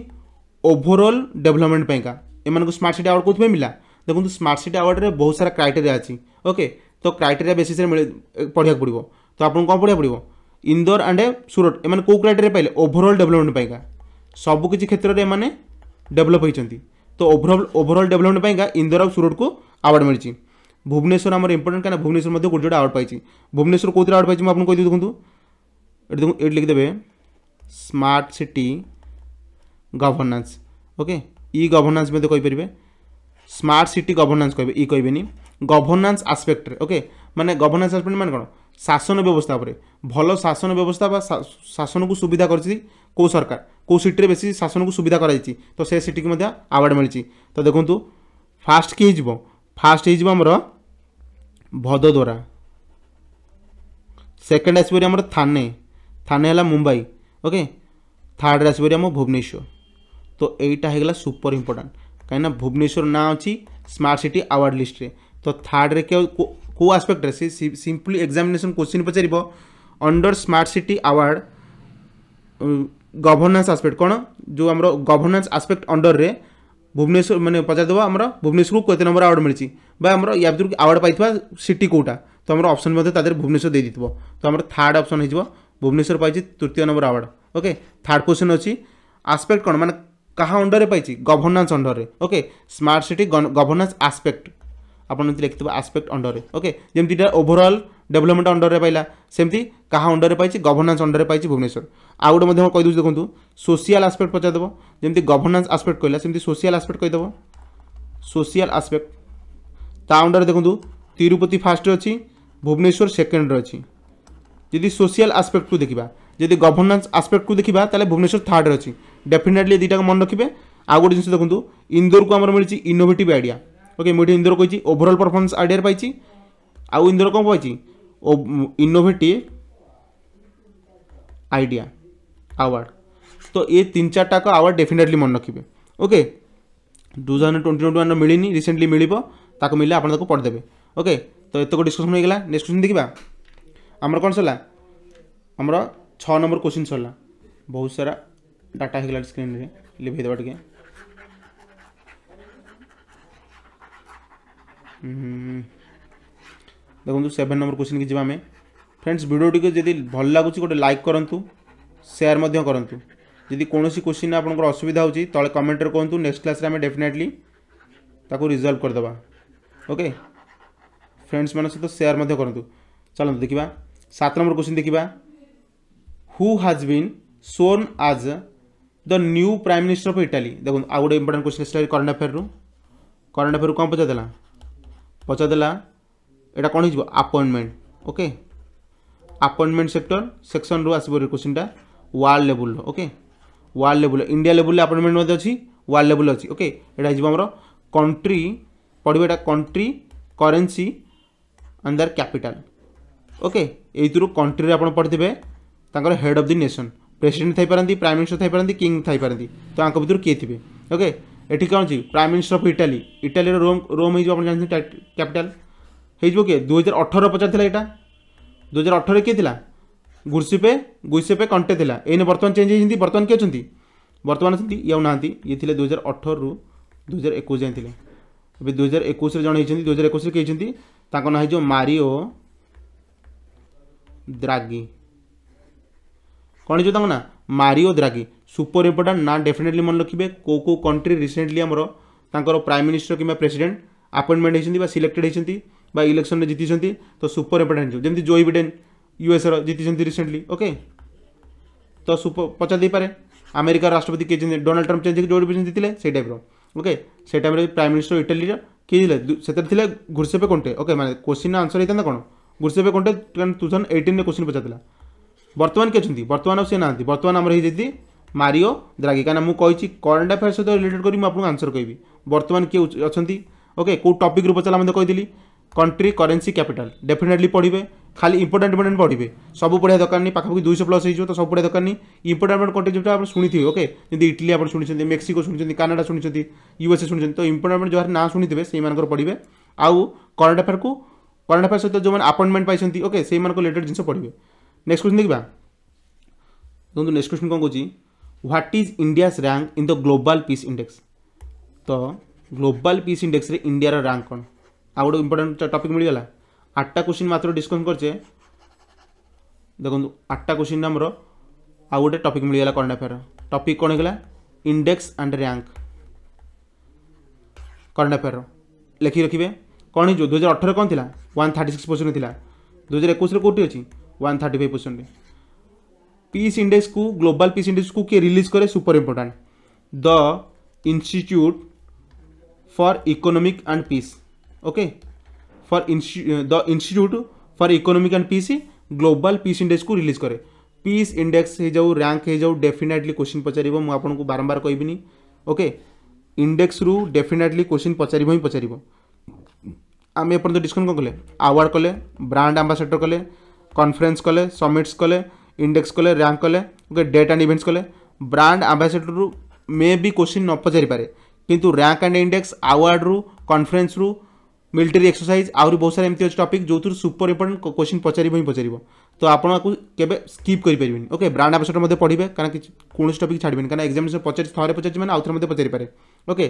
S1: ଓଭରଅଲ୍ ଡେଭଲପମେଣ୍ଟ ପାଇଁକା ଏମାନଙ୍କୁ ସ୍ମାର୍ଟ ସିଟି ଆୱାର୍ଡ଼ କେଉଁଥିପାଇଁ ମିଳିଲା ଦେଖନ୍ତୁ ସ୍ମାର୍ଟ ସିଟି ଆୱାର୍ଡ଼ରେ ବହୁତ ସାରା କ୍ରାଇଟେରିଆ ଅଛି ଓକେ ତ କ୍ରାଇଟେରିଆ ବେସିସ୍ରେ ମିଳି ପଢ଼ିବାକୁ ପଡ଼ିବ ତ ଆପଣଙ୍କୁ କ'ଣ ପଢ଼ିବାକୁ ପଡ଼ିବ ଇନ୍ଦୋର ଆଣ୍ଡ ସୁରଟ ଏମାନେ କେଉଁ କ୍ରାଇଟେରିଆ ପାଇଲେ ଓଭରଅଲ୍ ଡେଭଲପମେଣ୍ଟ ପାଇଁକା ସବୁକିଛି କ୍ଷେତ୍ରରେ ଏମାନେ ଡେଭଲପ୍ ହୋଇଛନ୍ତି ତ ଓଭରଅଲ୍ ଓଭରଅଲ୍ ଡେଭଲପମେଣ୍ଟ ପାଇଁକା ଇନ୍ଦୋର ଆଉ ସୁରଟକୁ ଆୱାର୍ଡ଼ ମିଳିଛି ଭୁବନେଶ୍ୱର ଆମର ଇମ୍ପୋର୍ଟାଣ୍ଟ କାହିଁକିନା ଭୁବନେଶ୍ୱର ମଧ୍ୟ ଗୋଟେ ଗୋଟେ ଆୱାର୍ଡ଼ ପାଇଛି ଭୁବନେଶ୍ୱର କେଉଁଥିରେ ଆୱାର୍ଡ଼ ପାଇଛି ମୁଁ ଆପଣଙ୍କୁ କହିଦେବି ଦେଖନ୍ତୁ ଏଠି ଦେଖନ୍ତୁ ଏଠି ଲେଖିଦେବେ ସ୍ମାର୍ଟ ସିଟି ଗଭର୍ନାନ୍ସ ଓକେ ଇ ଗଭର୍ନାନ୍ସ ମଧ୍ୟ କହିପାରିବେ ସ୍ମାର୍ଟ ସିଟି ଗଭର୍ନାନ୍ସ କହିବେ ଇ କହିବେନି ଗଭର୍ନାନ୍ସ ଆସ୍ପେକ୍ଟରେ ଓକେ ମାନେ ଗଭର୍ନାନ୍ସ ଆସ୍ପେକ୍ଟ ମାନେ କ'ଣ ଶାସନ ବ୍ୟବସ୍ଥା ଉପରେ ଭଲ ଶାସନ ବ୍ୟବସ୍ଥା ବା ଶାସନକୁ ସୁବିଧା କରିଛି କେଉଁ ସରକାର କେଉଁ ସିଟିରେ ବେଶୀ ଶାସନକୁ ସୁବିଧା କରାଯାଇଛି ତ ସେ ସିଟିକି ମଧ୍ୟ ଆୱାର୍ଡ଼ ମିଳିଛି ତ ଦେଖନ୍ତୁ ଫାଷ୍ଟ କି ହେଇଯିବ ଫାଷ୍ଟ ହେଇଯିବ ଆମର ଭଦୋଦରା ସେକେଣ୍ଡ ଆସିପାରିବ ଆମର ଥାନେ ଥାନେ ହେଲା ମୁମ୍ବାଇ ଓକେ ଥାର୍ଡ଼ରେ ଆସିପାରିବ ଆମ ଭୁବନେଶ୍ୱର তো এইটা হয়ে গেল সুপর ইম্পর্টাট কিনা ভুবনেশ্বর না অছি স্মার্ট সিটি আওয়ার্ড লিস্টে তো থার্ডরে কেউ কেউ আসপেক্টরে সে সিম্পলি এক্সামিনেসন কোশ্চিন পচারিব under smart city award governance aspect কোণ যে আমার গভর্নান্স আসপেক্ট অন্ডর্রে ভুবনেশ্বর মানে পচারিদেব আমার ভুবনেশ্বরকে কত নম্বর আওয়ার্ড মিছে বা আমার ইয়া ভিতরক আওয়ার্ড পাই সিটি কোটা তো আমার অপশন মধ্যে তাদের ভুবনেশ্বর দিয়ে দিথব তো আমার থার্ড অপশন হয়ে ভুবনেশ্বর পাইছে তৃতীয় number award okay third question অছি আসপেক্ট কোণ মানে କାହା ଅଣ୍ଡରରେ ପାଇଛି ଗଭର୍ଣ୍ଣାନ୍ସ ଅଣ୍ଡରରେ okay smart city governance aspect ଆପଣ ଯଦି ଲେଖିଥିବେ ଆସ୍ପେକ୍ଟ ଅଣ୍ଡରରେ ଓକେ ଯେମିତି ଏଇଟା ଓଭରଅଲ୍ ଡେଭଲପମେଣ୍ଟ ଅଣ୍ଡରରେ ପାଇଲା ସେମିତି କାହା ଅଣ୍ଡରରେ ପାଇଛି ଗଭର୍ଣ୍ଣାନ୍ସ ଅଣ୍ଡରରେ ପାଇଛି ଭୁବନେଶ୍ୱର ଆଉ ଗୋଟେ ମଧ୍ୟ କହିଦେଉଛି ଦେଖନ୍ତୁ ସୋସିଆଲ ଆସ୍ପେକ୍ଟ ପଚାରିଦେବ ଯେମିତି ଗଭର୍ଣ୍ଣାନ୍ସ ଆସ୍ପେକ୍ଟ କହିଲା ସେମିତି ସୋସିଆଲ ଆସ୍ପେକ୍ଟ କହିଦେବ ସୋସିଆଲ ଆସ୍ପେକ୍ଟ ତା ଅଣ୍ଡରରେ ଦେଖନ୍ତୁ ତିରୁପତି ଫାଷ୍ଟରେ ଅଛି ଭୁବନେଶ୍ୱର ସେକେଣ୍ଡରେ ଅଛି ଯଦି ସୋସିଆଲ ଆସ୍ପେକ୍ଟକୁ ଦେଖିବା ଯଦି ଗଭର୍ଣ୍ଣାନ୍ସ ଆସ୍ପେକ୍ଟକୁ ଦେଖିବା ତାହେଲେ ଭୁବନେଶ୍ୱର ଥାର୍ଡ଼ରେ ଅଛି ডেফিনেটলি দুইটাকে মনে রাখবে আউ গোটে জিনিস দেখুন ইন্দোরকু আমার মিছে ইনোভেটিভ আইডিয়া ওকে মুঠে ইন্দোর কইছি ওভরঅল পরফরমেন্স আইডিয়ার পাইছি আউ ইন্দোর কম পাইছি ইনোভেটিভ আইডিয়া আওয়ার্ড তো এই তিন চারটা আওয়ার্ড ডেফিনেটলি মনে রাখবে okay two thousand twenty twenty one মিলিনি রিসেন্টলি মিলব তাকে মিললে আপনার তাকে পড়িদেবে ওকে তো এতক ডিসকসন হয়ে গেলা নেক্সট কোশ্চিন দেখিবা আমার কোন সরলা আমার ছ নম্বর কোশ্চিন সরলা বহুত সারা डाटा होगा स्क्रीन लिभ लिभपट के देखो सेभेन नंबर क्वेश्चन की जीवा फ्रेंड्स भिडियोटी को जब भल लगुच गोटे लाइक करूँ सेयार करूँ जदि कौन क्वेश्चन आप असुविधा हो ते कहूँ कहतु नेक्स्ट क्लास में डेफिनेटली रिजल्व करदे ओके फ्रेंड्स मान सहित सेयार करूँ चलो देखा सात नंबर क्वेश्चन देखा who has been sworn as the new prime minister of Italy देखो आउ गोटे इंपोर्टां क्वेश्चन आसला करेन्ट आफेयर करेन्ट आफेयर कौन पचारदेला पचारदेला এটা কোণ হয়ে আপয়েন্টমেন্ট ওকে আপয়েন্টমেন্ট সেক্টর সেকশন রু আসবে কোশ্চিনটা world level okay world level India level appointment মধ্যে অছি ওয়ার্ল্ড লেভেল অছি ওকে এটা হয়ে আমার কন্ট্রি পড়বে এটা country currency under capital okay এইথর কন্ট্রি আপনার পড়ে তাঁর head of the nation president थपारती प्राइम मिनिस्टर थपारती किंग थपारती तो आप भितर किए थे ओके ये कौन अच्छी prime minister of Italy Italy Rome Rome हो जानते कैपिटाल हो किए अठर पचार था यहाँ दुई हजार अठर किए थी गुर्सीपे गुईसीपे कंटे थे ये बर्तमान चेंज होती बर्तमान किए अच्छा बर्तमान अच्छा ये ना थे दुई अठर रु दुई हजार एक जाए थे अभी दुई हजार एक जन होती दुई हजार एक ना हो मारिओ द्रागी କ'ଣ ହେଇଯିବ ତାଙ୍କ ନା ମାରିଓ ଦ୍ରାଗି ସୁପର ଇମ୍ପୋର୍ଟାଣ୍ଟ ନା ଡେଫିନେଟଲି ମନେ ରଖିବେ କେଉଁ କେଉଁ କଣ୍ଟ୍ରି ରିସେଣ୍ଟଲି ଆମର ତାଙ୍କର ପ୍ରାଇମ୍ ମିନିଷ୍ଟର କିମ୍ବା ପ୍ରେସିଡେଣ୍ଟ ଆପଏଣ୍ଟମେଣ୍ଟ ହେଇଛନ୍ତି ବା ସିଲେକ୍ଟେଡ଼ ହେଇଛନ୍ତି বা ইলেকশনে জিতিছেন তো সুপর ইম্পর্টাট হয়েছে যেমন জো বিডেন ইউএসর জিতিছেন রিসেন্টলি ওকে তো সুপর পচার দিয়ে আমেরিকার রাষ্ট্রপতি কে Donald Trump change Joe Biden জিতিলে সেই টাইপর ওকে সেই টাইমে প্রাইম মিনিষ্টর ইটালির কে দিলে সেটার লে ঘুরসেপে কোন্টে ওকে মানে কোশ্চিন আনসর হয়ে কোণ Giuseppe Conte two thousand eighteen question পচার ବର୍ତ୍ତମାନ କିଏ ଅଛନ୍ତି ବର୍ତ୍ତମାନ ଆଉ ସିଏ ନାହାନ୍ତି ବର୍ତ୍ତମାନ ଆମର ହେଇଯାଇଛି ମାରିଓ ଦ୍ରାଗି କାହିଁକିନା ମୁଁ କହିଛି କରେଣ୍ଟ ଆଫେୟାର୍ ସହିତ ରିଲେଟେଡ଼ କରି ମୁଁ ଆପଣଙ୍କୁ ଆନ୍ସର କହିବି ବର୍ତ୍ତମାନ କିଏ ଅଛନ୍ତି ଓକେ କେଉଁ ଟପିକ୍ରୁ ପଚାରିଲା ମଧ୍ୟ କହିଥିଲି କଣ୍ଟ୍ରି କରେନ୍ସି କ୍ୟାପିଟାଲ ଡେଫିନେଟଲି ପଢ଼ିବେ ଖାଲି ଇମ୍ପୋର୍ଟାଣ୍ଟ ଇମ୍ପୋର୍ଟାଣ୍ଟ ପଢ଼ିବେ ସବୁ ପଢ଼ିବା ଦରକାର ନାହିଁ ପାଖାପାଖି ଦୁଇଶହ ପ୍ଲସ୍ ହେଇଯିବ ତ ସବୁ ପଢ଼ିବା ଦରକାର ନାହିଁ ଇମ୍ପୋର୍ଟାଣ୍ଟ ଇମ୍ପୋର୍ଟାଣ୍ଟ କଣ୍ଟ୍ରି ଯେଉଁଟା ଆପଣ ଶୁଣିଥିବେ ଓକେ ଯେମିତି ଇଟାଲି ଆପଣ ଶୁଣିଛନ୍ତି ମେକ୍ସିକୋ ଶୁଣିଛନ୍ତି କାନାଡ଼ା ଶୁଣିଛନ୍ତି ୟୁଏସ୍ଏ ଶୁଣିଛନ୍ତି ତ ଇମ୍ପୋର୍ଟାଣ୍ଟ ଯାହାର ନାଁ ଶୁଣିଥିବେ ସେଇମାନଙ୍କର ପଢ଼ିବେ ଆଉ କରେଣ୍ଟ ଆଫେୟାର୍କୁ କରେଣ୍ଟ ଆଫେୟାର୍ ସହିତ ଯେଉଁମାନେ ଆପଏଣ୍ଟମେଣ୍ଟ ପାଇଛନ୍ତି ଓକେ ସେଇମାନଙ୍କ ରିଲେଟେଡ଼ ଜିନିଷ ପଢ଼ିବେ নেক্সট কোশ্চিন দেখবা দেখুন নেক্সট কোশ্চিন কম কହୁଛି what is India's rank in the global peace index তো গ্লোবাল পিস ইন্ডেক্সরে ইন্ডিয়ার র্যাঙ্ক কোণ আউ গোটে ইম্পর্টাট টপিক মিলিগলা আটটা কোশ্চিন মাত্র ডিসকস করছে দেখুন আটটা কোশ্চিন আমার আউ গোটে টপিক মিলিগলা করেন্ট আফেয়ার টপিক কোণ হয়েগলা index and rank current affair লেখি রাখবে কোণ হয়েছে দুই হাজার অঠর কোণ লা ওয়ান থার্টি সিক্স পরসেন্ট লা দুই হাজার একুশে কোটি অছি one thirty five percent peace index को ग्लोबल पीस इंडेक्स को किए रिलीज करे super important the institute for economic and peace okay for the institute for economic and peace global peace index को रिलीज करे पीस इंडेक्स हो जाऊ rank हो जाऊ डेफिनेटली क्वेश्चन पचार मुझक बारंबार कहबी ओके इंडेक्स रु डेफिनेटली क्वेश्चन पचार ही पचार आम एपर्त डिस्कसन कौन कले आवार्ड कले ब्रांड आम्बासेडर कले कन्फरेन्स कले समिट्स कले ଇଣ୍ଡେକ୍ସ କଲେ ର୍ୟାଙ୍କ କଲେ ଓକେ ଡେଟ୍ ଆଣ୍ଡ ଇଭେଣ୍ଟସ୍ କଲେ ବ୍ରାଣ୍ଡ ଆମ୍ବାସେଡ଼ରରୁ ମେ ବି କୋଶ୍ଚିନ୍ ନ ପଚାରିପାରେ କିନ୍ତୁ ର୍ୟାଙ୍କ ଆଣ୍ଡ ଇଣ୍ଡେକ୍ସ ଆୱାର୍ଡ଼ରୁ କନଫରେନ୍ସରୁ ମିଲିଟାରୀ ଏକ୍ସରସାଇଜ୍ ଆହୁରି ବହୁତ ସାରା ଏମିତି ଅଛି ଟପିକ୍ ଯେଉଁଥିରୁ ସୁପର ଇମ୍ପୋର୍ଟାଣ୍ଟ କୋଶ୍ଚିନ୍ ପଚାରିବ ହିଁ ପଚାରିବ ତ ଆପଣ ଆକୁ କେବେ ସ୍କିପ୍ କରିପାରିବେନି ଓକେ ବ୍ରାଣ୍ଡ ଆମ୍ବାସେଡ଼ର ମଧ୍ୟ ପଢ଼ିବେ କାରଣ କିଛି କୌଣସି ଟପିକ୍ ଛାଡ଼ିବେନି କାରଣ ଏକ୍ଜାମିନେସନ୍ ପଚାରି ଥରେ ପଚାରିଛି ମାନେ ଆଉ ଥରେ ମଧ୍ୟ ପଚାରିପାରେ ଓକେ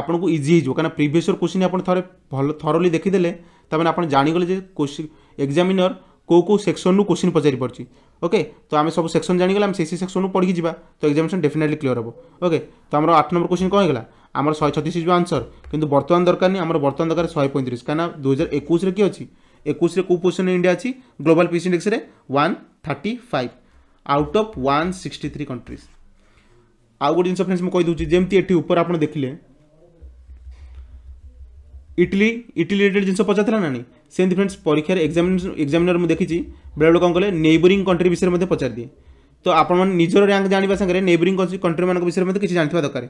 S1: ଆପଣଙ୍କୁ ଇଜି ହେଇଯିବ କାରଣ ପ୍ରିଭିୟସ୍ ଇୟର୍ କୋଶ୍ଚିନ୍ ଆପଣ ଥରେ ଭଲ ଥରଲି ଦେଖିଦେଲେ ତାମାନେ ଆପଣ ଜାଣିଗଲେ ଯେ କୋଶ୍ଚିନ୍ ଏକ୍ଜାମିନର୍ କେଉଁ କେଉଁ ସେକ୍ସନ୍ରୁ କୋଶ୍ଚିନ୍ ପଚାରିପାରୁଛି ଓକେ ତ ଆମେ ସବୁ ସେକ୍ସନ୍ ଜାଣିଗଲେ ଆମେ ସେଇ ସେଇ ସେକ୍ସନ୍ରୁ ପଢ଼ିକି ଯିବା ତ ଏକ୍ଜାମିନେସନ୍ ଡେଫିନେଟଲି କ୍ଲିୟର୍ ହେବ ଓକେ ତ ଆମର ଆଠ ନମ୍ବର କୋଶ୍ଚିନ୍ କ'ଣ ହେଇଗଲା ଆମର ଶହେ ଛତିଶ ଯିବ ଆନ୍ସର୍ କିନ୍ତୁ ବର୍ତ୍ତମାନ ଦରକାର ନାହିଁ ଆମର ବର୍ତ୍ତମାନ ଦରକାର ଶହେ ପଇଁତିରିଶ କାହିଁକିନା ଦୁଇ ହଜାର ଏକୋଇଶରେ କିଏ ଅଛି ଏକୋଇଶରେ କେଉଁ ପୋଜିସନ୍ରେ ଇଣ୍ଡିଆ ଅଛି ଗ୍ଲୋବାଲ୍ ପିସ୍ ଇଣ୍ଡେକ୍ସରେ one thirty five out of one sixty three countries ଆଉ ଗୋଟେ ଜିନିଷ ଫ୍ରେଣ୍ଡସ୍ ମୁଁ କହିଦେଉଛି ଯେମିତି ଏଠି ଉପରେ ଆପଣ ଦେଖିଲେ ইটলি ইটলি রিলেটেড জিনিস পচারিলা না সেমি ফ্রেন্ডস পরীক্ষার এক্সামিনার এক্সামিনর মু দেখিছি বেড়ে কম কলে নেইবরিং কন্ট্রি বিষয়ে পচার দিয়ে তো আপনার নিজের র্যাঙ্ক জাঁয়া সাথে নেবরিং কন্ট্রি মানুষ বিষয়ে কিছু জাঁয়া দরকার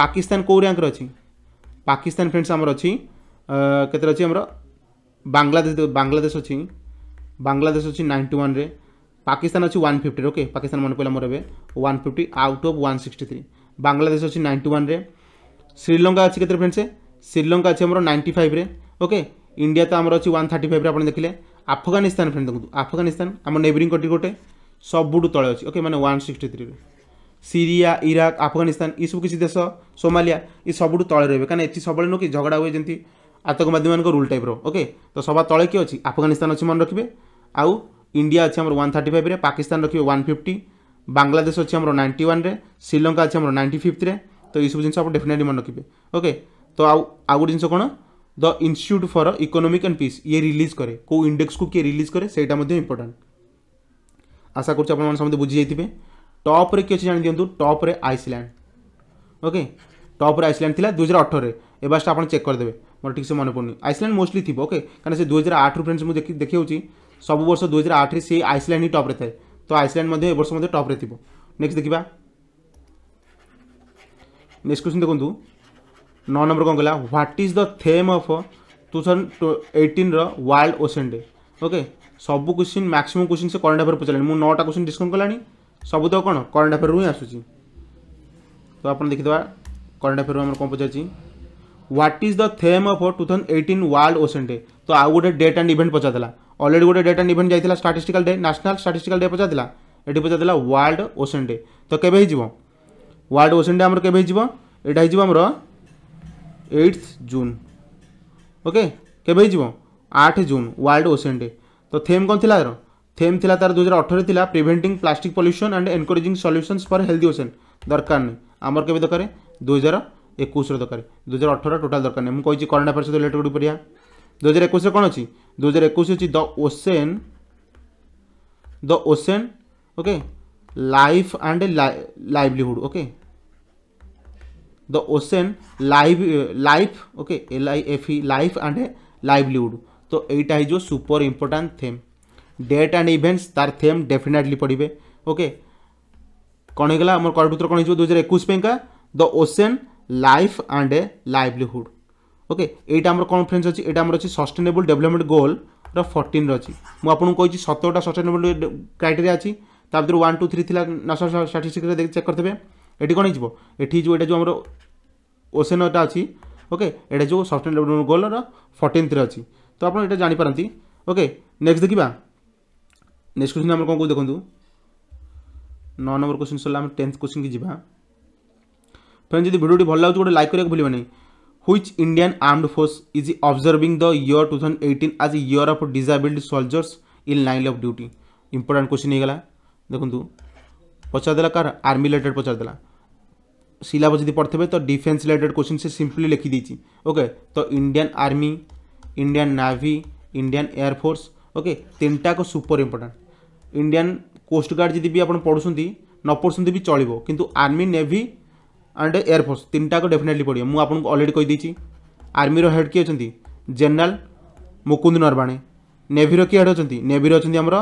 S1: পাকিস্তান কেউ র্যাঙ্ক অছি পাকিস্তান ফ্রেন্ডস আমার অত আমার বাংলাদেশ বাংলাদেশ অছি বাংলাদেশ অছি নাইন্টি ওয়ানরে পাকিস্তান অছি ওয়ান ফিফটি ওকে পাকিস্তান মনে পড়া আমার এবার one fifty out of one sixty three Bangladesh অছি নাইনটি ওয়ানরে শ্রীলঙ্কা অছি কত ফ্রেন্ডস ଶ୍ରୀଲଙ୍କା ଅଛି ଆମର ନାଇଣ୍ଟି ଫାଇଭ୍ରେ ଓକେ ଇଣ୍ଡିଆ ତ ଆମର ଅଛି ୱାନ୍ ଥାର୍ଟି ଫାଇଭ୍ରେ ଆପଣ ଦେଖିଲେ ଆଫଗାନିସ୍ତାନ ଫ୍ରେଣ୍ଡ ଦେଖନ୍ତୁ ଆଫଗାନିସ୍ତାନ ଆମ ନେବରିଂ କଣ୍ଟ୍ରି ଗୋଟେ ସବୁଠୁ ତଳେ ଅଛି ଓକେ ମାନେ ୱାନ୍ ସିକ୍ସଟି ଥ୍ରୀରେ ସିରିଆ ଇରାକ ଆଫଗାନିସ୍ତାନ ଏସବୁ କିଛି ଦେଶ ସୋମାଲିଆ ଏ ସବୁଠୁ ତଳେ ରହିବେ କାରଣ ଏଠି ସବୁବେଳେ ନୁହଁ କି ଝଗଡ଼ା ହୁଏ ଯେମିତି ଆତଙ୍କବାଦୀମାନଙ୍କ ରୁଲ୍ ଟାଇପ୍ର ଓକେ ତ ସବା ତଳେ କିଏ ଅଛି ଆଫଗାନିସ୍ତାନ ଅଛି ମନେ ରଖିବେ ଆଉ ଇଣ୍ଡିଆ ଅଛି ଆମର ୱାନ୍ ଥାର୍ଟି ଫାଇଭ୍ରେ ପାକିସ୍ତାନ ରଖିବେ ୱାନ୍ ଫିଫ୍ଟି ବାଂଲାଦେଶ ଅଛି ଆମର ନାଇଣ୍ଟି ୱାନ୍ରେ ଶ୍ରୀଲଙ୍କା ଅଛି ଆମର ନାଇଣ୍ଟି ଫିଫ୍ଥରେ ତ ଏସବୁ ଜିନିଷ ଆପଣ ଡେଫିନେଟଲି ମନେ ରଖିବେ ଓକେ तो आउ गोटे जिन कौन the institute for economic and peace ये रिलीज कै को इंडेक्स को किए रिलीज करे से आशा कर बुझी जाइए टप्रे किए जान दिखाँ टप्रे आइसलैंड ओके टप्रे आइसलैंड थी दुई हजार अठर ए बार आप चेक करदे मोर ठीक से मन पड़ी आइसलैंड मोस्टली थी ओके कहीं से दुई हजार आठ रु फ्रेंड्स मुझे देखिए सब वर्ष दुई हजार आठ से आइसलैंड ही टप्रे थाए तो आइसलैंड ए वर्ष टप्रे थी नेक्स्ट देखा नेक्स्ट क्वेश्चन देखो नौ नंबर कौन कहला what is the theme of two thousand eighteen world ocean day okay सब क्वेश्चन मैक्सीम क्वेश्चन से करंट अफेयर पचारे मुझ नौटा क्वेश्चन डिस्कस कला सबुत कौन करंट अफेयर हिं आस तो आप देखिए करंट अफेयर में कौन पचार what is the theme of two thousand eighteen world ocean day तो आउ गोटे डेट एंड इवेंट पचारा अलरेडी गोटे डेट एंड इवेंट जाता है डे न्यासनाल स्टाटिस्टिकल डे पचार ये पचार वर्ल्ड ओसन डे तो केव वर्ल्ड ओशन डे आम के यहाँ हो ଏଇଟ୍ ଜୁନ୍ ଓକେ କେବେ ହେଇଯିବ ଆଠ ଜୁନ୍ ୱାର୍ଲଡ ଓସେନ୍ ଡେ ତ ଥେମ୍ କ'ଣ ଥିଲା ଏହାର ଥେମ୍ ଥିଲା ତା'ର ଦୁଇ ହଜାର ଅଠରରେ ଥିଲା preventing plastic pollution and encouraging solutions for healthy ocean ଦରକାର ନାହିଁ ଆମର କେବେ ଦରକାର ଦୁଇ ହଜାର ଏକୋଇଶର ଦରକାର ଦୁଇ ହଜାର ଅଠର ଟୋଟାଲ୍ ଦରକାର ନାହିଁ ମୁଁ କହିଛି କରେଣ୍ଟ ଆଫେୟାର୍ ସହିତ ରିଲେଟେଡ଼ ଗୁଡ଼ିପରିବା ଦୁଇ ହଜାର ଏକୋଇଶରେ କ'ଣ ଅଛି ଦୁଇ ହଜାର ଏକୋଇଶ ଅଛି the ocean the ocean okay life and livelihood okay the ocean live life okay l i f e life and livelihood তো এইটা ହେଇଯିବ super important theme date and events তার থিম ডেফিনেটলি পড়বে ওকে কোণ হয়ে গেল আমার কর ভিতর কোণ হয়ে দুই হাজার একুশ পাইকা the ocean life and a livelihood okay এইটা আমার কোণ ফ্রেন্ডস অছি এটা আমার অছি সস্টেনেবল ডেভেলপমেন্ট গোল ର ଫର୍ଟିନ୍ର ଅଛି ମୁଁ ଆପଣଙ୍କୁ କହିଛି ସତରଟା ସଷ୍ଟେନେବଲ୍ କ୍ରାଇଟେରିଆ ଅଛି ତା ଭିତରୁ ୱାନ୍ ଟୁ ଥ୍ରୀ ଥିଲା ନଅଶହ ଷାଠିଏ ସିକ୍ସରେ ଚେକ୍ କରିଦେବେ এটি কোণ হয়ে এটি যে এটা যে আমার ওসেনটা অছি ওকে এটা যে সফটওয়্যার ডেভেলপমেন্ট গোলর ফর্টিন্থরে অছি তো আপনার এটা জাঁপারতি ওকে নেক্সট দেখা নেক্সট কোশ্চিন আমার কম দেখুন ন নম্বর কোশ্চিন সরলে আমি টেন্থ কোশ্চিন কি যা ফ্রেন্ড যদি ভিডিওটি ভালো লাগুছে গোটে লাইক করা ভুলবেনি which Indian armed force is observing the year two thousand eighteen as year of disabled soldiers in line of duty important question হয়ে গলা দেখুন পচারদেলা কার আর্মি রিলেটেড পচারদেলা सिलाब जी पढ़ते तो डिफेन्स रिलेटेड क्वेश्चन से सिंपली लिखी देती ओके तो Indian army Indian navy Indian air force okay तीन टाक सुपर इम्पोर्टाट इंडियान कोस्टगार्ड जी भी आप पढ़ुं न पढ़ुं भी चलो कि आर्मी नेवी एंड एयरफोर्स तीन टाक डेफिनेटली पढ़िए मुझे अलरेडी कहीदे आर्मी हेड किए अच्छा जेनेल मुकुंद नरवाणे नेवीर किए हेड अच्छा नेवीर अच्छा आमर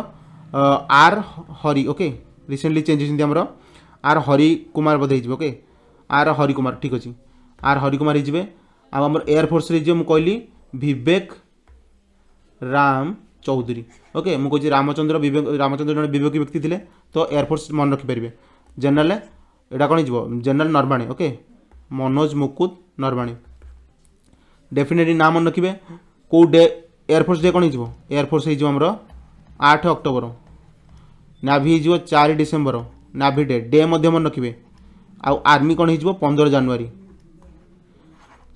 S1: R Hari okay recently change होती आर हरी कुमार बोधे ओके ଆର୍ ହରିକୁମାର ଠିକ୍ ଅଛି ଆର୍ ହରିକୁମାର ହେଇଯିବେ ଆଉ ଆମର ଏୟାରଫୋର୍ସରେ ହେଇଯିବ ମୁଁ କହିଲି ବିବେକ ରାମ ଚୌଧୁରୀ ଓକେ ମୁଁ କହୁଛି ରାମଚନ୍ଦ୍ର ବିବେକ ରାମଚନ୍ଦ୍ର ଜଣେ ବିବେକୀ ବ୍ୟକ୍ତି ଥିଲେ ତ ଏୟାରଫୋର୍ସ ମନେ ରଖିପାରିବେ ଜେନେରାଲ ଏଇଟା କ'ଣ ହେଇଯିବ general Naravane okay Manoj Mukund Naravane definitely ନାଁ ମନେ ରଖିବେ କେଉଁ ଡେ ଏୟାରଫୋର୍ସ ଡେ କ'ଣ ହେଇଯିବ ଏୟାରଫୋର୍ସ ହେଇଯିବ ଆମର ଆଠ ଅକ୍ଟୋବର ନାଭି ହେଇଯିବ ଚାରି ଡିସେମ୍ବର ନାଭି ଡେ ଡେ ମଧ୍ୟ ମନେ ରଖିବେ आउ आर्मी कौन हो पंदर जानुरी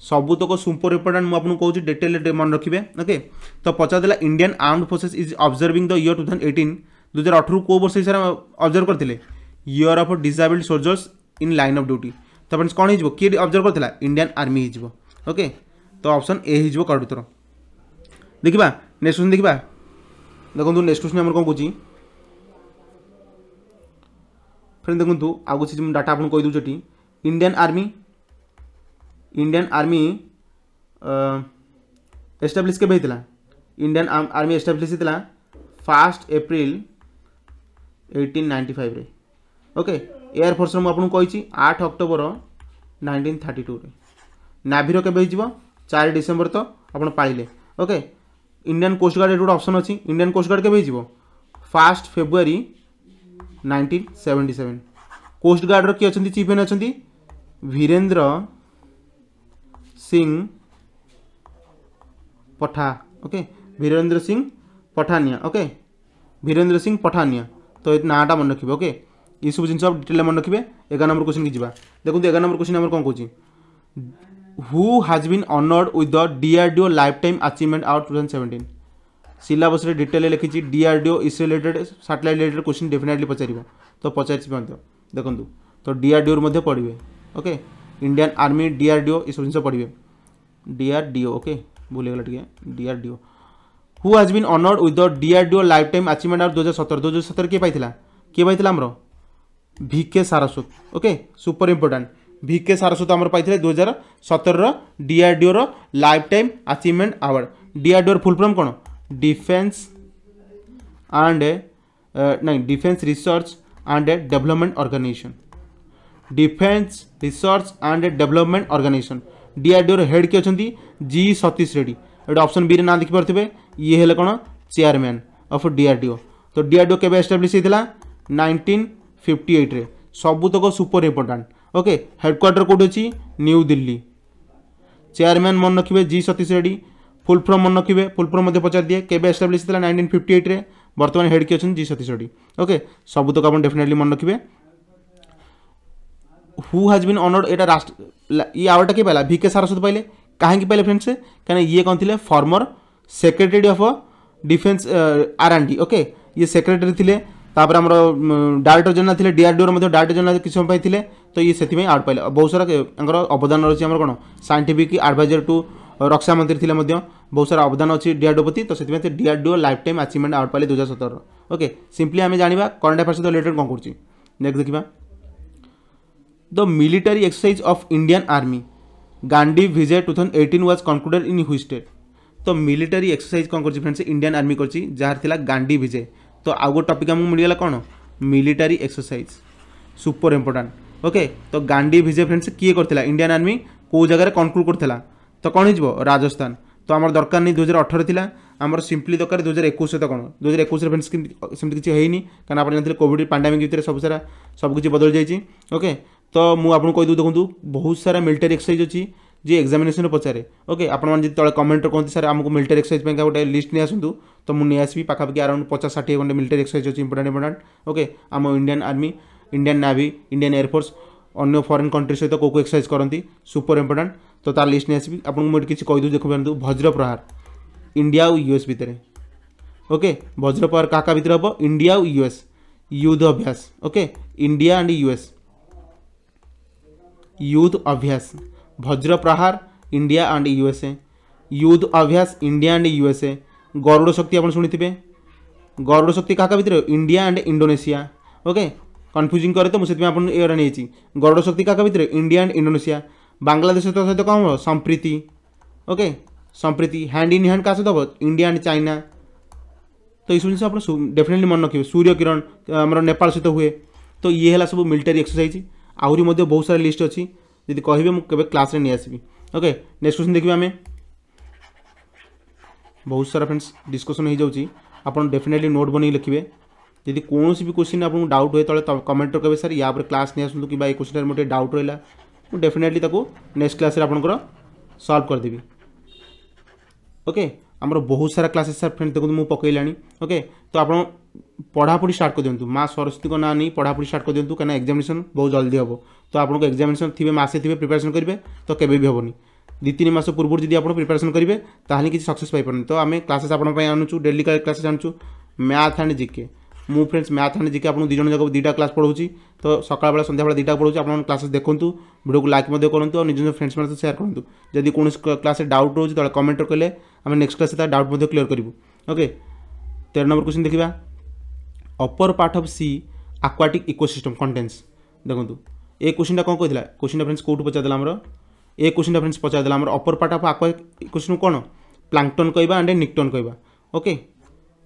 S1: सबुतक सुपर इंपोर्टां मुझे कौन डिटेल मन रखिए ओके तो दिला Indian armed forces is observing the year two thousand eighteen दुई हजार अठर कौ वर्ष हिसाब अब्जर्व करते year of disabled soldiers in line of duty तो फ्रेंड्स कौन हो किए अब्जर्व करता इंडियान आर्मी होके तो ऑप्शन ए हो उत्तर देखा नेक्स्ट क्वेश्चन देखा देखो नेक्स्ट क्वेश्चन आम कौन कौन ଫ୍ରେଣ୍ଡ ଦେଖନ୍ତୁ ଆଉ କିଛି ମୁଁ ଡାଟା ଆପଣଙ୍କୁ କହିଦେଉଛି ଏଠି Indian army Indian army establish କେବେ ହେଇଥିଲା ଇଣ୍ଡିଆନ୍ ଆର୍ମି ଏଷ୍ଟାବ୍ଲିଶ୍ ହେଇଥିଲା ଫାର୍ଷ୍ଟ ଏପ୍ରିଲ ଏଇଟିନ୍ ନାଇଣ୍ଟି ଫାଇଭ୍ରେ ଓକେ ଏୟାରଫୋର୍ସର ମୁଁ ଆପଣଙ୍କୁ କହିଛି ଆଠ ଅକ୍ଟୋବର ନାଇଣ୍ଟିନ୍ ଥାର୍ଟି ଟୁରେ ନାଭିର କେବେ ହେଇଯିବ ଚାରି ଡିସେମ୍ବର ତ ଆପଣ ପାଳିଲେ ଓକେ ଇଣ୍ଡିଆନ୍ କୋଷ୍ଟଗାର୍ଡ଼ ଏଠି ଗୋଟେ ଅପସନ୍ ଅଛି ଇଣ୍ଡିଆନ୍ କୋଷ୍ଟଗାର୍ଡ଼ କେବେ ହେଇଯିବ first February nineteen seventy seven কোস্টগার্ডর কি অনেক চিফ মেন অনেক বীরেন্দ্র সিং পঠা ওকে বীরেন্দ্র সিং পঠানিয়া ওকে বীরেন্দ্র সিং পঠানিয়া তো এই নাঁটা মনে রাখবে ওকে এইসব জিনিস সব ডিটেলে মনে রাখবে এগারো নম্বর কোশ্চিন কি যা দেখুন এগারো নম্বর কোশ্চিন আমার কম কৌছি who has been honoured with the DRDO life time achievement award two thousand seventeen ସିଲାବସ୍ରେ ଡିଟେଲ୍ରେ ଲେଖିଛି DRDO is related satellite related question definitely ପଚାରିବ ତ ପଚାରିଛି ମଧ୍ୟ ଦେଖନ୍ତୁ ତ ଡିଆର୍ଡିଓରୁ ମଧ୍ୟ ପଢ଼ିବେ ଓକେ ଇଣ୍ଡିଆନ୍ ଆର୍ମି ଡିଆର୍ଡିଓ ଏସବୁ ଜିନିଷ ପଢ଼ିବେ ଡିଆର୍ଡିଓ ଓକେ ଭୁଲ ହେଇଗଲା ଟିକେ DRDO who has been honoured with the DRDO life time achievement award ଦୁଇ ହଜାର ସତର ଦୁଇ ହଜାର ସତର କିଏ ପାଇଥିଲା କିଏ ପାଇଥିଲା ଆମର V K Saraswat okay super important V K Saraswat ଆମର ପାଇଥିଲେ ଦୁଇ ହଜାର ସତରର ଡିଆର୍ଡିଓର ଲାଇଫ୍ ଟାଇମ୍ ଆଚିଭମେଣ୍ଟ ଆୱାର୍ଡ଼ ଡିଆର୍ଡିଓର ଫୁଲ୍ ଫର୍ମ କ'ଣ डिफेंस एंड uh, नहीं defence research and development organisation defence research and development organisation डीआरडीओर हेड किए अच्छा जी सतीश रेड्डी गोटे अप्सन बी ना देखिपे ये हेले कौन चेयरमैन अफ डीआरडीओ तो डीआरडीओ के एस्टाब्लीश होता नाइनटीन फिफ्टी एट्रे सबुतक सुपर इंपोर्टां ओके हेडक्वार्टर कौट अच्छी न्यू दिल्ली चेयरमैन मन रखिए जी सतीश रेड्डी फुलफ्रम मन रखे फुलफ्रम पचार दिए ମଧ୍ୟ ପଚାରିଦିଏ କେବେ ଏଷ୍ଟାବ୍ଲିଶ୍ ହେଇଥିଲା ନାଇଣ୍ଟିନ୍ ଫିଫ୍ଟି ଏଇଟ୍ରେ ବର୍ତ୍ତମାନ ହେଡ଼୍ କିଏ ଅଛନ୍ତି ଜି ସତୀଶ ରେଡ୍ଡି ଓକେ ସବୁତକ ଆପଣ definitely who has been honoured एटा राष्ट्र ये आवर्टा किए पाला के सारस्वत पाइले कहीं पाइले फ्रेंड्स कहीं ये कौन थे former secretary of defence R and D okay ये सेक्रेटरी थे आम डायरेक्टर जेनराल थे डीआरडीओर डायरेक्टर जेनराल किसी समय पाई तो ये से आउट पाइले बहुत सारा अवदान रही कौन सैंटिफिक आडभाइजर टू ରକ୍ଷା ମନ୍ତ୍ରୀ ଥିଲେ ମଧ୍ୟ ବହୁତ ସାରା ଅବଦାନ ଅଛି ଡିଆର୍ଡିଓ ପ୍ରତି ତ ସେଥିପାଇଁ ସେ DRDO life time achievement award ପାଇଲେ ଦୁଇ ହଜାର ସତରର ଓକେ ସିମ୍ପଲି ଆମେ ଜାଣିବା କରେଣ୍ଟ ଆଫେୟାର୍ ସହିତ ରିଲେଟେଡ୍ କ'ଣ କରୁଛି ନେକ୍ସଟ ଦେଖିବା the military exercise of Indian army Gandiv Vijay two thousand eighteen was concluded in which state ତ ମିଲିଟାରୀ ଏକ୍ସରସାଇଜ୍ କ'ଣ କରିଛି ଫ୍ରେଣ୍ଡସ୍ ଇଣ୍ଡିଆନ୍ ଆର୍ମି କରିଛି ଯାହାର ଥିଲା ଗାନ୍ଧୀ ଭିଜେ ତ ଆଉ ଗୋଟେ ଟପିକ୍ ଆମକୁ ମିଳିଗଲା କ'ଣ military exercise super important okay ତ ଗାନ୍ଧୀ ଭିଜେ ଫ୍ରେଣ୍ଡସ୍ କିଏ କରିଥିଲା ଇଣ୍ଡିଆନ୍ ଆର୍ମି କେଉଁ ଜାଗାରେ କନକ୍ଲୁଡ୍ କରିଥିଲା তো କ'ଣ ହେଇଯିବ ରାଜସ୍ଥାନ ତ ଆମର ଦରକାର ନାହିଁ ଦୁଇହଜାର ଅଠର ଥିଲା ଆମର ସିମ୍ପଲି ଦରକାର ଦୁଇହଜାର ଏକୋଇଶ ସହିତ କ'ଣ ଦୁଇହଜାର ଏକୋଇଶରେ ଫ୍ରେଣ୍ଡସ୍ ସେମିତି କିଛି ହେଇନି କାରଣ ଆପଣ ଜାଣିଥିଲେ କୋଭିଡ଼ ପାଣ୍ଡାମିକ୍ ଭିତରେ ସବୁ ସାରା ସବୁକିଛି ବଦଳି ଯାଇଛି ଓକେ ତ ମୁଁ ଆପଣଙ୍କୁ କହିଦେଉ ଦେଖନ୍ତୁ ବହୁତ ସାରା ମିଲିଟାରୀ ଏକ୍ସରସାଇଜ୍ ଅଛି ଯିଏ ଏକ୍ଜାମିନେସନ୍ରେ ପଚାରେ ଓକେ ଆପଣମାନେ ଯଦି ତଳେ କମେଣ୍ଟରେ କୁହନ୍ତି ସାର୍ ଆମକୁ ମିଲିଟାରୀ ଏକ୍ସରସାଇଜ୍ ପାଇଁକା ଗୋଟେ ଲିଷ୍ଟ ନେଇ ଆସନ୍ତୁ ତ ମୁଁ ନେଇ ଆସିବି ପାଖାପାଖି ଆରାଉଣ୍ଡ ପଚାଶ ଷାଠିଏ ଖଣ୍ଡେ ମିଲିଟାରୀ ଏକ୍ସରସାଇଜ୍ ଅଛି ଇମ୍ପୋର୍ଟାଣ୍ଟ ଇମ୍ପୋର୍ଟାଣ୍ଟ ଓକେ ଆମ Indian army Indian navy Indian air force अगर फरेन कंट्री सहित कौ को एक्सरसाइज करती सुपर इंपोर्टां तो तार लिस्ट नहीं आसपी आपको मुझे किसी कहीदेव देख पाँच भज्र प्रहार इंडिया और यूएस भितर ओके भज्र प्रहार क्या क्या भितर हम इंडिया आउ युएस युद्ध अभ्यास ओके इंडिया एंड युएस युद्ध अभ्यास भज्र प्रहार इंडिया एंड युएसए युद्ध अभ्यास इंडिया एंड युएसए गरुड़ शक्ति आप शुणी गरुड़ शक्ति क्या क्या भितर India and Indonesia okay confusing कैर तो मुझे आपको नहीं शक्ति क्या भितर इंडिया एंड इंडोनेशिया बांग्लादेश तो सहित कौन हो Sampriti okay Sampriti hand in hand क्या सहित हम इंडिया एंड चाइना तो यू जिस डेफिनेटली मन रखिए सूर्य किरण आम नेपा सहित हुए तो ये है सब मिलिटारी एक्सरसाइज आहुरी बहुत सारा लिस्ट अच्छी जी कह क्लास नहीं आसबी ओके नेक्स्ट क्वेश्चन देखिए आम बहुत सारा फ्रेंड्स डिस्कसन हो जाऊँगी आपन डेफिनेटली नोट बन लिखे ଯଦି କୌଣସି ବି କ୍ୱେଶ୍ଚିନ୍ ଆପଣଙ୍କୁ ଡାଉଟ୍ ହୁଏ ତଳେ କମେଣ୍ଟରେ କହିବେ ସାର୍ ୟା ଉପରେ କ୍ଲାସ୍ ନେଇ ଆସନ୍ତୁ କିମ୍ବା ଏ କ୍ୱେଶ୍ଚିନ୍ରେ ମୋର ଟିକେ ଡାଉଟ୍ ରହିଲା ମୁଁ ଡେଫିନେଟଲି ତାକୁ ନେକ୍ସଟ କ୍ଲାସ୍ରେ ଆପଣଙ୍କର ସଲ୍ଭ କରିଦେବି ଓକେ ଆମର ବହୁତ ସାରା କ୍ଲାସେସ୍ ସାର୍ ଫ୍ରେଣ୍ଡ ଦେଖନ୍ତୁ ମୁଁ ପକାଇଲାଣି ଓକେ ତ ଆପଣ ପଢ଼ାପଢ଼ି ଷ୍ଟାର୍ଟ କରିଦିଅନ୍ତୁ ମା ସରସ୍ୱତୀଙ୍କ ନାଁ ନେଇ ପଢ଼ାପଢ଼ି ଷ୍ଟାର୍ଟ କରିଦିଅନ୍ତୁ କାହିଁକିନା ଏକ୍ଜାମିନେସନ୍ ବହୁତ ଜଲ୍ଦି ହେବ ତ ଆପଣଙ୍କ ଏକ୍ଜାମିନେସନ୍ ଥିବେ ମାସେ ଥିବେ ପ୍ରିପାରେସନ୍ କରିବେ ତ କେବେ ବି ହେବନି ଦୁଇ ତିନି ମାସ ପୂର୍ବରୁ ଯଦି ଆପଣ ପ୍ରିପାରେସନ୍ କରିବେ ତାହେଲେ କିଛି ସକ୍ସେସ୍ ପାଇପାରନି ତ ଆମେ କ୍ଲାସେସ୍ ଆପଣଙ୍କ ପାଇଁ ଆଣୁଛୁ ଡେଲି କ୍ଲାସେସ୍ ଆଣୁଛୁ ମ୍ୟାଥ୍ ଆଣ୍ଡ ଜିକେ ମୁଁ ଫ୍ରେଣ୍ଡସ୍ ମ୍ୟାଥ୍ ଆଣ୍ଡ ଜିକେ ଆପଣଙ୍କୁ ଦୁଇଜଣ ଜଣ ଯାକ ଦୁଇଟା କ୍ଲାସ୍ ପଢ଼ାଉଛି ତ ସକାଳବେଳା ସନ୍ଧ୍ୟାବେଳେ ଦୁଇଟା ପଢ଼ାଉଛି ଆପଣ କ୍ଲାସେସ୍ ଦେଖନ୍ତୁ ଭିଡ଼ିଓକୁ ଲାଇକ୍ ମଧ୍ୟ କରନ୍ତୁ ଆଉ ନିଜ ନିଜ ଫ୍ରେଣ୍ଡସ୍ମାନେ ସହିତ ସେୟାର କରନ୍ତୁ ଯଦି କୌଣସି କ୍ଲାସ୍ରେ ଡାଉଟ୍ ରହୁଛି ତାହେଲେ କମେଣ୍ଟ କଲେ ଆମେ ନେକ୍ସଟ କ୍ଲାସ୍ରେ ତା ଡାଉଟ୍ ମଧ୍ୟ କ୍ଲିୟର କରିବୁ ଓକେ ତେର ନମ୍ବର କ୍ୱେଶ୍ଚିନ୍ ଦେଖିବା upper part of sea aquatic ecosystem contains ଦେଖନ୍ତୁ ଏ କ୍ୱେଶ୍ଚିନ୍ଟା କ'ଣ କହିଥିଲା କ୍ୱେଶ୍ଚିନ୍ଟା ଫ୍ରେଣ୍ଡସ୍ କେଉଁଠୁ ପଚାରିଦେଲା ଆମର ଏ କ୍ୱେଶ୍ଚିନ୍ଟା ଫ୍ରେଣ୍ଡସ୍ ପଚାରିଦେଲା ଆମର upper part of aqua ecosystem କ'ଣ ପ୍ଲାଙ୍କଟନ୍ କହିବା ଆଣ୍ଡ ନିକ୍ଟନ୍ କହିବା ଓକେ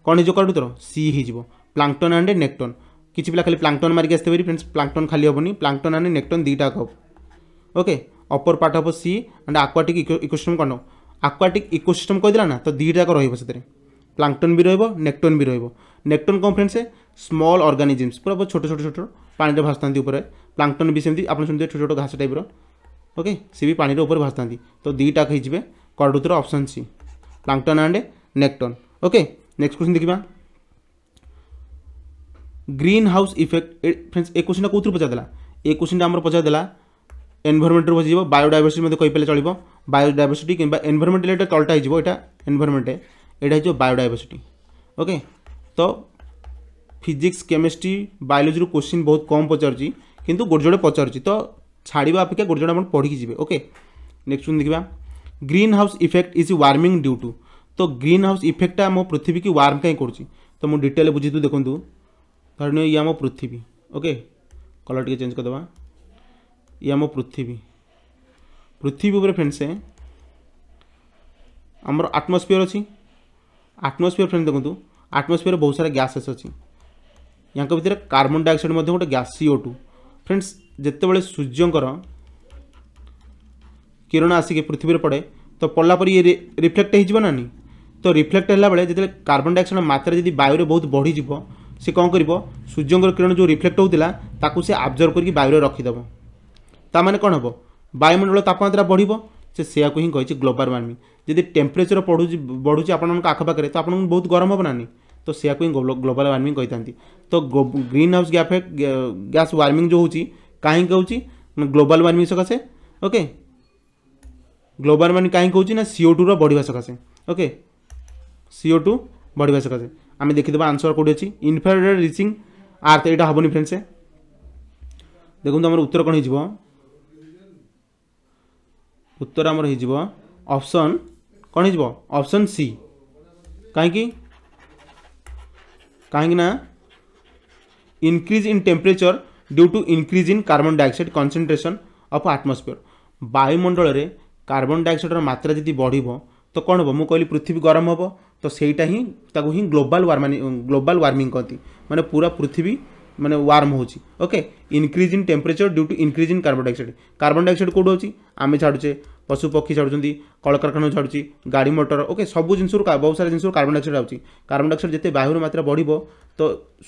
S1: କ'ଣ ହେଇଯିବ କାଠୁ ତର ସି ହେଇଯିବ ପ୍ଲାଙ୍କଟନ୍ ଆଣ୍ଡ ନେକ୍ଟନ୍ କିଛି ପିଲା ଖାଲି ପ୍ଲାଙ୍କଟନ୍ ମାରିକି ଆସିପାରିବେ ଫ୍ରେଣ୍ଡସ୍ ପ୍ଲାଙ୍କଟନ୍ ଖାଲି ହେବନି ପ୍ଲାଙ୍କଟନ୍ ଆଣ୍ଡ ନେକ୍ଟନ୍ ଦୁଇଟା ହେବ ଓକେ ଅପର ପାର୍ଟ ହେବ ସି ଆଣ୍ଡ ଆକ୍ୱାଟିକ୍ ଇକୋସିଷ୍ଟମ୍ କ'ଣ ଆକ୍ୱାଟିକ୍ ଇକୋସିଷ୍ଟମ୍ କହିଦେଲା ନା ତ ଦୁଇଟାକ ରହିବ ସେଥିରେ ପ୍ଲାଙ୍କଟନ୍ ବି ରହିବ ନେକ୍ଟନ୍ ବି ରହିବ ନେକ୍ଟନ୍ କ'ଣ ଫ୍ରେଣ୍ଡସ୍ ସ୍ମଲ୍ ଅର୍ଗାନିଜିମ୍ସ ପୁରା ବହୁତ ଛୋଟ ଛୋଟ ଛୋଟ ପାଣିରେ ଭାସିଥାନ୍ତି ଉପରେ ପ୍ଲାଙ୍କଟନ୍ ବି ସେମିତି ଆପଣ ସେମିତି ଛୋଟ ଛୋଟ ଘାସ ଟାଇପ୍ର ଓକେ ସେ ବି ପାଣିର ଉପରେ ଭାସିଥାନ୍ତି ତ ଦୁଇଟାକ ହେଇଯିବେ କଡ଼ୁତର option C plankton and nekton okay next question ଦେଖିବା ଗ୍ରୀନ୍ ହାଉସ୍ ଇଫେକ୍ଟ ଫ୍ରେଣ୍ଡସ୍ ଏ କୋଶ୍ଚିନ୍ଟା କେଉଁଥିରୁ ପଚାରିଦେଲା ଏ କୋଶ୍ଚିନ୍ଟା ଆମର ପଚାରିଦେଲା ଏନ୍ଭାରମେଣ୍ଟରୁ ବସିଯିବ ବାୟୋଡାଇଭର୍ସିଟି ମଧ୍ୟ କହିପାରିଲେ ଚଳିବ ବାୟୋଡାଇଭର୍ସିଟି କିମ୍ବା ଏନ୍ଭାରମେଣ୍ଟ ରିଲେଟେଡ୍ କଲ୍ଟା ହେଇଯିବ ଏଇଟା ଏନ୍ଭାରମେଣ୍ଟ ଏଇଟା ହେଇଯିବ ବାୟୋଡାଇଭର୍ସିଟି ଓକେ ତ ଫିଜିକ୍ସ କେମିଷ୍ଟ୍ରି ବାୟୋଲୋଜିରୁ କୋଶ୍ଚିନ୍ ବହୁତ କମ୍ ପଚାରୁଛି କିନ୍ତୁ ଗୋଟେ ଜଣେ ପଚାରୁଛି ତ ଛାଡ଼ିବା ଅପେକ୍ଷା ଗୋଟେ ଜଣେ ଆପଣ ପଢ଼ିକି ଯିବେ ଓକେ ନେକ୍ସଟ ଦେଖିବା green house effect is warming due to ତ ଗ୍ରୀନ ହାଉସ୍ ଇଫେକ୍ଟଟା ଆମ ପୃଥିବୀକି ୱାର୍ମ କାହିଁ କରୁଛି ତ ମୁଁ ଡିଟେଲ ବୁଝିଦେବୁ ଦେଖନ୍ତୁ कारण ये आम पृथ्वी ओके कलर टी चेज करदे आम पृथ्वी पृथ्वी पर फ्रेंड से आमर आटमस्फिययर अच्छी आटमस्फिययर फ्रेंड देखो आटमस्फिययर तो, बहुत सारा गैसेस अच्छी यहाँ भितर कार्बन डाइअक्साइड गोटे गैस सीओ टू फ्रेंड्स जिते बड़े सूर्यकर किरण आसिक पृथ्वी पड़े तो पड़ला पर ये रिफ्लेक्ट हो तो रिफ्लेक्ट होते कार्बन डाइअक्साइड मात्रा जब वायु बहुत बढ़ी से कौन कर सूर्य किरण जो रिफ्लेक्ट होता से अब्जर्व करके वायुरे रखिदेव ताने कौन हम वायुमंडल तापम्रा बढ़ से ही कही ग्लोबाल वार्मिंग जदि टेम्परेचर बढ़ू बढ़ुच्च आखपाखे तो आपको बहुत गरम हम नानी तो से ही ग्लोबाल वार्मिंग कही तो green house effect gas warming जो हूँ कहीं कौन ग्लोबल वार्मिंग सकाशे ओके ग्लोबल वार्मिंग कहीं कौन ना सीओ टूर बढ़ा सकाशे ओके सीओ टू बढ़ा सकाशे আমি দেখিদেবা আনসর কোটি অছি ইনফেরিয়র রিচিং আর্থ এটা হবনি ফ্রেন্ডস দেখুন আমার উত্তর কোণ হয়ে উত্তর আমার হয়ে অপশন কোণ হয়ে অপশন সি কী কাহিঁকিনা increase in temperature due to increase in carbon dioxide concentration of atmosphere বায়ুমণ্ডলের কার্বন ডাইঅক্সাইডর মাত্রা যদি বড় ତ କ'ଣ ହେବ ମୁଁ କହିଲି ପୃଥିବୀ ଗରମ ହେବ ତ ସେଇଟା ହିଁ ତାକୁ ହିଁ ଗ୍ଲୋବାଲ୍ ୱାର୍ମାନି ଗ୍ଲୋବାଲ୍ ୱାର୍ମିଂ କହନ୍ତି ମାନେ ପୁରା ପୃଥିବୀ ମାନେ ୱାର୍ମ ହେଉଛି okay increase in temperature due to increase in carbon dioxide carbon dioxide କେଉଁଠୁ ହେଉଛି ଆମେ ଛାଡ଼ୁଛେ ପଶୁ ପକ୍ଷୀ ଛାଡ଼ୁଛନ୍ତି କଳକାରଖାନା ଛାଡ଼ୁଛି ଗାଡ଼ି ମଟର ଓକେ ସବୁ ଜିନିଷରୁ ବହୁତ ସାରା ଜିନିଷରୁ କାର୍ବନ୍ ଡାଇଅକ୍ସାଇଡ୍ ଆସୁଛି କାର୍ବନ୍ ଡାଇଅକ୍ସାଇଡ୍ ଯେତେ ବାୟୁର ମାତ୍ରା ବଢ଼ିବ ତ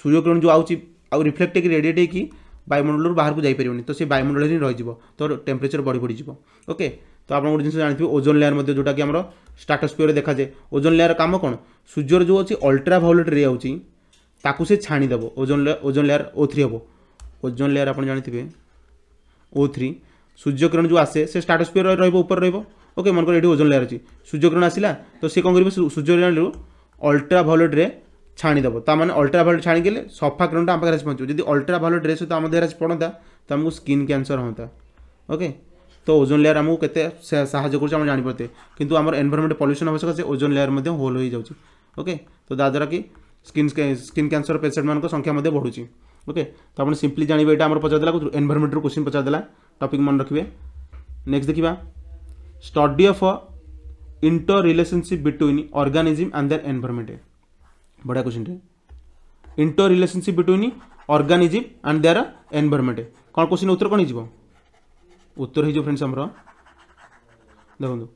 S1: ସୂର୍ଯ୍ୟକିରଣ ଯେଉଁ ଆଉଛି ଆଉ ରିଫ୍ଲେକ୍ଟ ହେଇକି ରେଡ଼ିଏଟ୍ ହେଇକି ବାୟୁମଣ୍ଡଳରୁ ବାହାରକୁ ଯାଇପାରିବନି ତ ସେ ବାୟୁମଣ୍ଡଳରେ ହିଁ ରହିଯିବ ତ ଟେମ୍ପରେଚର ବଢ଼ି ବଢ଼ିଯିବ ଓକେ ତ ଆପଣ ଗୋଟେ ଜିନିଷ ଜାଣିଥିବେ ଓଜନ ଲେୟାର ମଧ୍ୟ ଯେଉଁଟାକି ଆମର ଷ୍ଟାଟସ୍କ୍ୱେରେ ଦେଖାଯାଏ ଓଜନ ଲେୟାର କାମ କ'ଣ ସୂର୍ଯ୍ୟର ଯେଉଁ ଅଛି ଅଲ୍ଟ୍ରା ଭାଓଲେଟ୍ ରେ ହେଉଛି ତାକୁ ସେ ଛାଣିଦେବ ଓଜନ ଲେୟାର ଓଜନ ଲେୟାର ଓ ଥ୍ରୀ ହେବ ଓଜନ ଲେୟାର ଆପଣ ଜାଣିଥିବେ ଓ ଥ୍ରୀ ସୂର୍ଯ୍ୟକିରଣ ଯେଉଁ ଆସେ ସେ ଷ୍ଟାଟସ୍କ୍ୱେର ରହିବ ଉପରେ ରହିବ ଓକେ ମନେକର ଏଠି ଓଜନ ଲେୟାର ଅଛି ସୂର୍ଯ୍ୟକିରଣ ଆସିଲା ତ ସେ କ'ଣ କରିବ ସୂର୍ଯ୍ୟକିରଣରୁ ଅଲ୍ଟ୍ରା ଭାଓଲେଟ୍ରେ ଛାଣିଦେବ ତା ମାନେ ଅଲ୍ଟ୍ରା ଭାଓଲେଟ୍ ଛାଣିଗଲେ ସଫା କିରଣଟା ଆମ ପାଖରେ ଆସି ପହଞ୍ଚିବ ଯଦି ଅଲ୍ଟ୍ରା ଭାଓଲେଟ୍ ରେ ସହିତ ଆମ ଦେହରେ ଆସି ପଡ଼ନ୍ତା ତ ଆମକୁ ସ୍କିନ୍ କ୍ୟାନ୍ସର ହୁଅନ୍ତା ଓକେ तो ओजोन लेयर आमको के साय्य कर जानपरते कि आम एनभरमेंट पल्यूशन आवश्यक से ओजोन लेयर में होल हो जाए ओके तो द्वारा कि स्किन स्किन क्यासर पेसेंट मान संख्या बढ़ुँच ओके तो आप सीम्पली जानवे यहाँ आम पचार देखो एनभरमेंटर क्वेश्चन पचार देला टपिक मन रखिए नेक्स्ट देखा study of inter relationship between organism and their environment बढ़िया question inter relationship between organism and their environment कौन क्वेश्चन उत्तर कौन जी उत्तर हो फ्रेंड्स देखो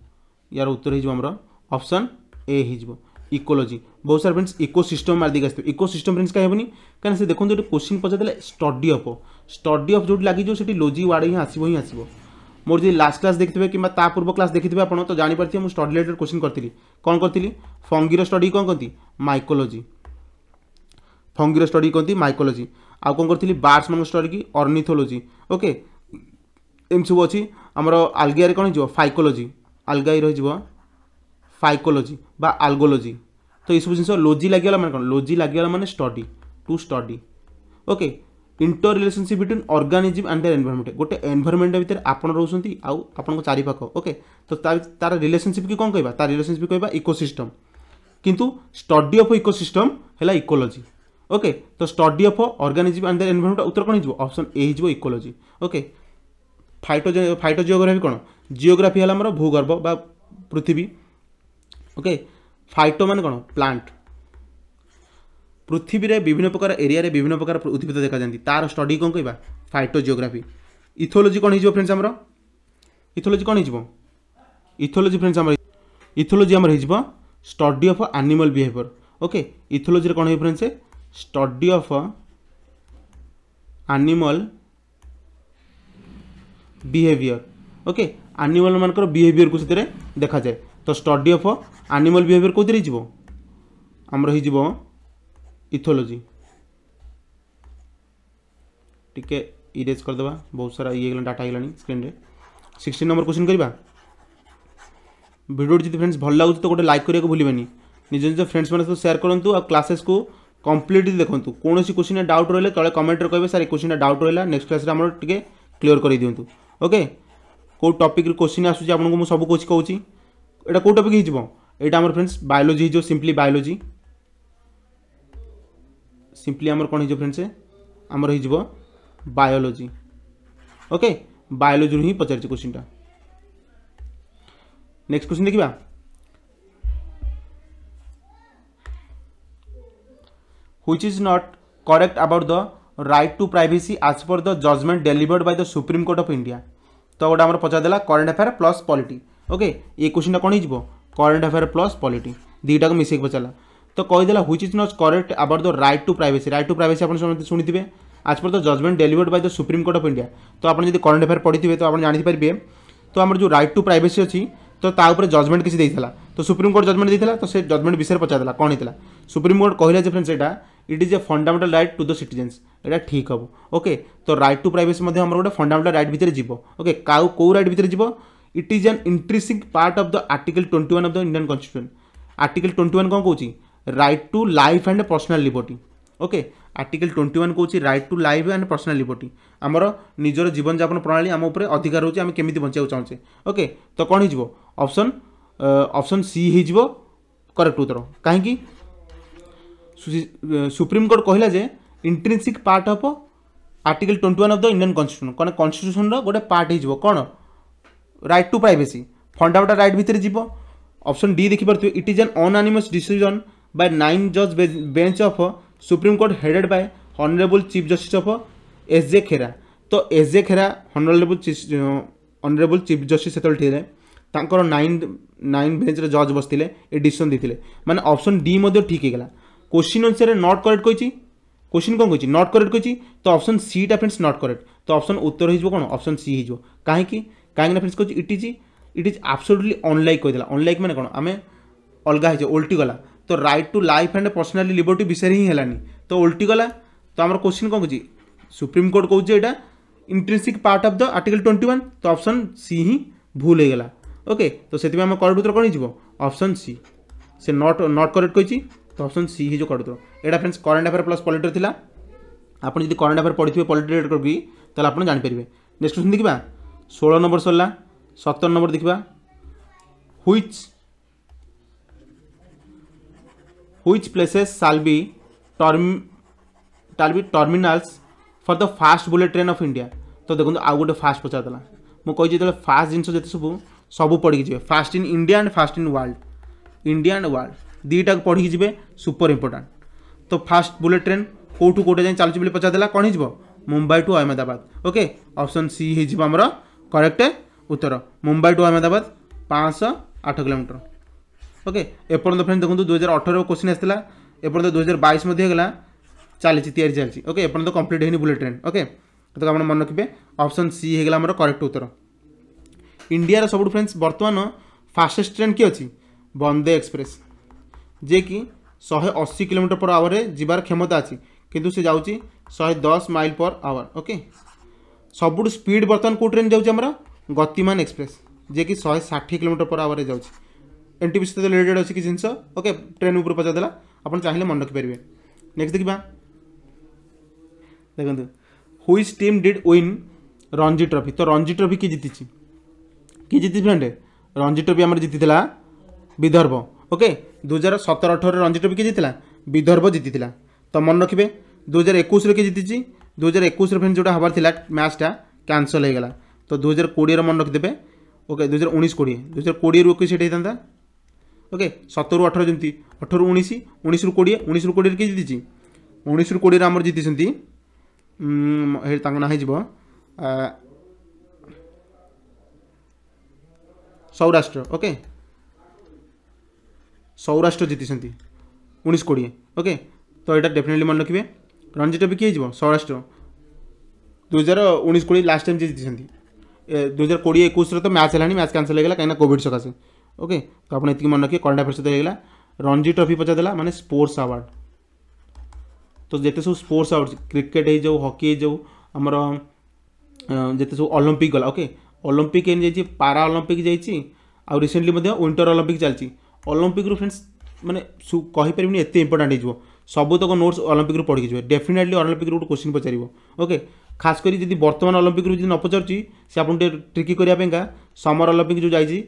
S1: यार उत्तर উত্তর হয়ে अप्सन অপশন इकोलोजी बहुत सारे फ्रेंड्स इको सिस्टम मारदी आसते इको सिस्टम फ्रेंड्स कहीं हेनी कहीं से देखो जो क्वेश्चन पचारे स्टडी अफ स्टडी अफ जो लगी सी लोजी वार्ड ही आसो ही आसो मोर जी लास्ट क्लास देखते कि पूर्व क्लास देखिए आप तो जापर मुझे स्टडी रिलेटेड क्वेश्चन करी कौन करी फंगीर स्टडी कौन कहती माइकोलोजी फंगीर स्टडी कहती माइकोलोजी आउ कौन करी बार्स मान स्टडी की अर्निथोलोजी ओके ଏମିତି ସବୁ ଅଛି ଆମର ଆଲଗାରେ କ'ଣ ହେଇଯିବ ଫାଇକୋଲୋଜି ଆଲଗାଇ ରହିଯିବ ଫାଇକୋଲୋଜି ବା ଆଲଗୋଲୋଜି ତ ଏସବୁ ଜିନିଷ ଲୋଜି ଲାଗିଗଲା ମାନେ କ'ଣ ଲୋଜି ଲାଗିଗଲା ମାନେ study to study okay inter relationship between organism and their environment ଗୋଟେ ଏନଭାରମେଣ୍ଟ ଭିତରେ ଆପଣ ରହୁଛନ୍ତି ଆଉ ଆପଣଙ୍କ ଚାରିପାଖ ଓକେ ତ ତାର ରିଲେସନସିପ୍ କି କ'ଣ କହିବା ତାର ରିଲେସନସିପ୍ କହିବା ଇକୋସିଷ୍ଟମ୍ କିନ୍ତୁ ଷ୍ଟଡି ଅଫ୍ ଇକୋସିଷ୍ଟମ୍ ହେଲା ଇକୋଲୋଜି ଓକେ ତ study of organism and their environment ଉତ୍ତର କ'ଣ ହେଇଯିବ ଅପସନ୍ ଏ ହେଇଯିବ ecology okay phyto phyto geography କ'ଣ জিওগ্ରାଫି ହେଲା ଆମର ଭୂଗର୍ଭ ବା ପୃଥିବୀ ଓକେ ଫାଇଟୋ ମାନେ କ'ଣ ପ୍ଲାଣ୍ଟ ପୃଥିବୀରେ ବିଭିନ୍ନ ପ୍ରକାର ଏରିଆରେ ବିଭିନ୍ନ ପ୍ରକାର ଉଦ୍ଭିଦ ଦେଖାଯାନ୍ତି ତା'ର ଷ୍ଟଡି କ'ଣ କହିବା ଫାଇଟୋ ଜିଓଗ୍ରାଫି ଇଥୋଲୋଜି କ'ଣ ହେଇଯିବ ଫ୍ରେଣ୍ଡସ୍ ଆମର ଇଥୋଲୋଜି କ'ଣ ହେଇଯିବ ଇଥୋଲୋଜି ଫ୍ରେଣ୍ଡସ୍ ଆମର ଇଥୋଲୋଜି ଆମର ହେଇଯିବ study of animal behaviour okay ଇଥୋଲୋଜିରେ କ'ଣ ହେଇଯିବ friends study of animal behaviour okay animal মানকর বিহেভিয়রকু সেতরে দেখা যায় তো স্টডি অফ আনিমাল বিহেভিয়র কোথায় হয়ে যাব আমার হয়ে যাব ইথোলোজি करदे बहुत सारा ये डाटा होगा स्क्रीन रे सिक्सटीन नंबर क्वेश्चन करवा भिडियो जी फ्रेंड्स भल लगुच तो गोटे लाइक करने को भूलें निज निज फ्रेंड्स मान सेयार करूँ आ क्लासेस को कम्प्लीट देखूँ कौन क्वेश्चन डाउट रहा तले कमेंट कहे सार क्वेश्चन डाउट रहा नेक्स्ट क्लास क्लीयर कर दिंतु ଓକେ କେଉଁ ଟପିକ୍ରୁ କୋଶ୍ଚିନ୍ ଆସୁଛି ଆପଣଙ୍କୁ ମୁଁ ସବୁ କିଛି କହୁଛି ଏଇଟା କେଉଁ ଟପିକ୍ ହେଇଯିବ ଏଇଟା ଆମର ଫ୍ରେଣ୍ଡସ୍ ବାୟୋଲୋଜି ହେଇଯିବ ସିମ୍ପଲି ବାୟୋଲୋଜି ସିମ୍ପଲି ଆମର କ'ଣ ହେଇଯିବ ଫ୍ରେଣ୍ଡସ୍ ଆମର ହେଇଯିବ ବାୟୋଲୋଜି ଓକେ ବାୟୋଲୋଜିରୁ ହିଁ ପଚାରିଛି କୋଶ୍ଚିନ୍ଟା ନେକ୍ସଟ କୋଶ୍ଚିନ୍ ଦେଖିବା which is not correct about the right to privacy as per the judgement delivered by the supreme court of India তো গোটা আমার পচারদেলা current affair plus polity okay এ কোশ্চিনটা কোণ হয়ে করেন্ট আফেয়ার প্লস পলিটি দুইটা মিশাইকি পচারা তো কইদেলা হুইচ ইজ নট করেক্ট আবার the right to privacy right to privacy আপনার সমস্ত শুনিবে as per the judgement delivered by the supreme court of India তো আপনার যদি করেন্ট আফেয়ার পড়িথিবে তো আপনার জাঁপারে তো আমার যে রাইট টু প্রাইভেসি অছি তো তা উপরে জজমেন্ট কিছু দিয়েছিল তো সুপ্রিমকোর্ট জজমেন্ট দিয়েছিল তো সে জজমেন্ট বিষয়ে পচারা কোণ হয়েছিল সুপ্রিমকোর্ট কহিলা যে ফ্রেন্ডস এটা it is a fundamental right to the citizens এটা ঠিক হব ওকে তো রাইট টু প্রাইভেসি মধ্যে আমার গোটে ফন্ডামেন্টাল রাইট ভিতরে যাব ওকে কাউ কেউ রাইট ভিতরে যাব it is an interesting part of the article twenty one of the Indian constitution article twenty one কম কৌছি right to life and personal liberty okay article twenty one কৌছি right to life and personal liberty আমার নিজের জীবনযাপন প্রণালী আম উপরে অধিকার রয়েছে আমি কেমি বঞ্চাইব চাহুছে ওকে তো কম হয়ে অপশন ଅପସନ୍ ସି ହେଇଯିବ କରେକ୍ଟ ଉତ୍ତର କାହିଁକି ସୁପ୍ରିମକୋର୍ଟ କହିଲା ଯେ intrinsic part of article twenty one of the Indian constitution କ'ଣ କନଷ୍ଟିଟ୍ୟୁସନ୍ର ଗୋଟେ ପାର୍ଟ ହେଇଯିବ କ'ଣ right to privacy fundamental right ଭିତରେ ଯିବ ଅପସନ୍ ଡି ଦେଖିପାରୁଥିବେ it is an unanimous decision by nine ଜଜ୍ bench of supreme court headed by honourable chief justice of S J Khehar ତ S J Khehar honourable honourable chief justice ସେତେବେଳେ ଥିଲେ ତାଙ୍କର nine nine ବେଞ୍ଚର ଜଜ୍ ବସିଥିଲେ ଏ ଡିସିସନ୍ ଦେଇଥିଲେ ମାନେ ଅପସନ୍ ଡି ମଧ୍ୟ ଠିକ୍ ହେଇଗଲା କୋଶ୍ଚିନ୍ ଅନୁସାରେ ନଟ୍ କରେକ୍ଟ କହିଛି কোশ্চিন কম কইছি নট করেক্ট কইছি তো অপশন সিটা ফ্রেন্ডস নট করেক্ট তো অপশন উত্তর হয়ে কোণ অপশন সি হয়ে কাহিঁকি কাহিঁকি না ফ্রেন্ডস কইছি ইট ইজ ইট ইজ আবসোলুটলি অনলাইক কইদেলা অনলাইক মানে কোণ আমি অলগা হয়েছে ওল্টিগলা তো right to life and personally liberty বিষয়ে হি হেলানি তো ওল্টিগলা তো আমার কোশ্চিন কম কইছি সুপ্রিম কোর্ট কৌছে এটা intrinsic part of the article twenty one তো অপশন সি হি ভুল হয়ে গলা ওকে ତ ସେଥିପାଇଁ ଆମ କରେକ୍ଟ ଉତ୍ତର କ'ଣ ହେଇଯିବ ଅପସନ୍ ସି ସେ ନଟ୍ ନଟ୍ କରେକ୍ଟ କହିଛି ତ ଅପସନ୍ ସି ହେଇଯିବ କରେକ୍ଟ ଉତ୍ତର ଏଇଟା ଫ୍ରେଣ୍ଡସ୍ କରେଣ୍ଟ ଆଫେୟାର ପ୍ଲସ୍ ପଲିଟିର ଥିଲା ଆପଣ ଯଦି କରେଣ୍ଟ ଆଫେୟାର ପଢ଼ିଥିବେ ପଲିଟିର ବି ତାହେଲେ ଆପଣ ଜାଣିପାରିବେ ନେକ୍ସଟ କ୍ୱେଶ୍ଚନ୍ ଦେଖିବା ଷୋହଳ ନମ୍ବର ସରିଲା ସତର ନମ୍ବର ଦେଖିବା which which places shall be term shall be terminals for the fast bullet train of india তো দেখুন আউ গোটে ফাস্ট পচারদেলা মু কই যেতে ফাস্ট জিনিস যেতে সবু ସବୁ ପଢ଼ିକି ଯିବେ first in India and first in world India and world ଦୁଇଟାକୁ ପଢ଼ିକି ଯିବେ ସୁପର ଇମ୍ପୋର୍ଟାଣ୍ଟ ତ ଫାଷ୍ଟ ବୁଲେଟ୍ ଟ୍ରେନ୍ କେଉଁଠୁ କେଉଁଟା ଯାଇ ଚାଲୁଛି ବୋଲି ପଚାରିଦେଲା କ'ଣ ହେଇଯିବ Mumbai to Ahmedabad okay option C ହେଇଯିବ ଆମର କରେକ୍ଟ ଉତ୍ତର ମୁମ୍ବାଇ ଟୁ ଅହମ୍ମଦାବାଦ ପାଞ୍ଚଶହ ଆଠ କିଲୋମିଟର ଓକେ ଏପର୍ଯ୍ୟନ୍ତ ଫ୍ରେଣ୍ଡ ଦେଖନ୍ତୁ ଦୁଇ ହଜାର ଅଠର କୋଶ୍ଚିନ୍ ଆସିଥିଲା ଏପର୍ଯ୍ୟନ୍ତ ଦୁଇ ହଜାର ବାଇଶ ମଧ୍ୟ ହେଇଗଲା ଚାଲିଛି ତିଆରି ଚାଲିଛି ଓକେ ଏପର୍ଯ୍ୟନ୍ତ କମ୍ପ୍ଲିଟ୍ ହେଇନି ବୁଲେଟ୍ ଟ୍ରେନ୍ ଓକେ ତ ଆପଣ ମନେ ରଖିବେ ଅପସନ୍ ସି ହେଇଗଲା ଆମର କରେକ୍ଟ ଉତ୍ତର ଇଣ୍ଡିଆର ସବୁଠୁ ଫ୍ରେଣ୍ଡସ୍ ବର୍ତ୍ତମାନ ଫାଷ୍ଟେଷ୍ଟ ଟ୍ରେନ୍ କିଏ ଅଛି ବନ୍ଦେ ଏକ୍ସପ୍ରେସ୍ ଯିଏକି ଶହେ ଅଶୀ କିଲୋମିଟର ପର୍ ଆୱାରରେ ଯିବାର କ୍ଷମତା ଅଛି କିନ୍ତୁ ସେ ଯାଉଛି ଶହେ ଦଶ ମାଇଲ୍ ପର୍ ଆୱାର ଓକେ ସବୁଠୁ ସ୍ପିଡ଼ ବର୍ତ୍ତମାନ କେଉଁ ଟ୍ରେନ୍ ଯାଉଛି ଆମର ଗତିମାନ ଏକ୍ସପ୍ରେସ୍ ଯିଏକି ଶହେ ଷାଠିଏ କିଲୋମିଟର ପର୍ ଆୱାରରେ ଯାଉଛି ଏନ୍ ଟି ପି ସହିତ ରିଲେଟେଡ଼୍ ଅଛି କି ଜିନିଷ ଓକେ ଟ୍ରେନ୍ ଉପରୁ ପଚାରିଦେଲା ଆପଣ ଚାହିଁଲେ ମନେ ରଖିପାରିବେ ନେକ୍ସଟ ଦେଖିବା ଦେଖନ୍ତୁ which team did win Ranji trophy ତ ରଞ୍ଜି ଟ୍ରଫି କିଏ ଜିତିଛି କିଏ ଜିତିଛି ଫ୍ରେଣ୍ଡ ରଞ୍ଜି ଟ୍ରଫି ଆମର ଜିତିଥିଲା ବିଦର୍ଭ ଓକେ ଦୁଇ ହଜାର ସତର ଅଠରରେ ରଞ୍ଜି ଟ୍ରଫି କିଏ ଜିତିଥିଲା ବିଦର୍ଭ ଜିତିଥିଲା ତ ମନେ ରଖିବେ ଦୁଇ ହଜାର ଏକୋଇଶରେ କିଏ ଜିତିଛି ଦୁଇ ହଜାର ଏକୋଇଶରେ ଫ୍ରେଣ୍ଡ ଯେଉଁଟା ହେବାର ଥିଲା ମ୍ୟାଚ୍ଟା କ୍ୟାନସଲ୍ ହୋଇଗଲା ତ ଦୁଇ ହଜାର କୋଡ଼ିଏର ମନେ ରଖିଦେବେ ଓକେ ଦୁଇ ହଜାର ଉଣେଇଶ କୋଡ଼ିଏ ଦୁଇ ହଜାର କୋଡ଼ିଏରୁ ଏକୋଇଶ ସେଇଟା ହେଇଥାନ୍ତା ଓକେ ସତରରୁ ଅଠର ଯେମିତି ଅଠରରୁ ଉଣେଇଶ ଉଣେଇଶରୁ କୋଡ଼ିଏ ଉଣେଇଶରୁ କୋଡ଼ିଏରେ କିଏ ଜିତିଛି ଉଣେଇଶରୁ କୋଡ଼ିଏରେ ଆମର ଜିତିଛନ୍ତି ତାଙ୍କ ନାଁ ହେଇଯିବ सौराष्ट्र ओके सौराष्ट्र जीति उन्नीस कोड़े ओके तो यहाँ डेफिनेटली मन रखिए रणजी ट्रफी किए जीव सौराष्ट्र दुई उन्नीस कोड़े लास्ट टाइम जी जीति दुई हजार कोड़े एक तो मैच है मैच कैनसल होगा कहीं कॉविड सकाशे ओके तो आप इतनी मन रखिए करंट अफेयर होगा रणजी ट्रफी पचादेला मैंने स्पोर्ट्स आवार्ड तो जिते सब स्पोर्ट्स आवार्ड क्रिकेट हो हकी हो आमर जिते सब अलंपिक गला ओके ଅଲମ୍ପିକ୍ ଯାଇଛି ପାରା ଅଲମ୍ପିକ୍ ଯାଇଛି ଆଉ ରିସେଣ୍ଟଲି ମଧ୍ୟ ୱିଣ୍ଟର ଅଲମ୍ପିକ୍ ଚାଲିଛି ଅଲମ୍ପିକ୍ରୁ ଫ୍ରେଣ୍ଡସ୍ ମାନେ କହିପାରିବିନି ଏତେ ଇମ୍ପୋର୍ଟାଣ୍ଟ ହେଇଯିବ ସବୁତକ ନୋଟ୍ସ ଅଲମ୍ପିକ୍ରୁ ପଢ଼ିକି ଯିବେ ଡେଫିନେଟଲି ଅଲମ୍ପିକ୍ରୁ ଗୋଟେ କୋଶ୍ଚିନ୍ ପଚାରିବ ଓକେ ଖାସ୍ କରି ଯଦି ବର୍ତ୍ତମାନ ଅଲମ୍ପିକ୍ରୁ ଯଦି ନ ପଚାରୁଛି ସେ ଆପଣ ଟିକେ ଟ୍ରିକି କରିବା ପାଇଁକା ସମର ଅଲମ୍ପିକ୍ ଯେଉଁ ଯାଇଛି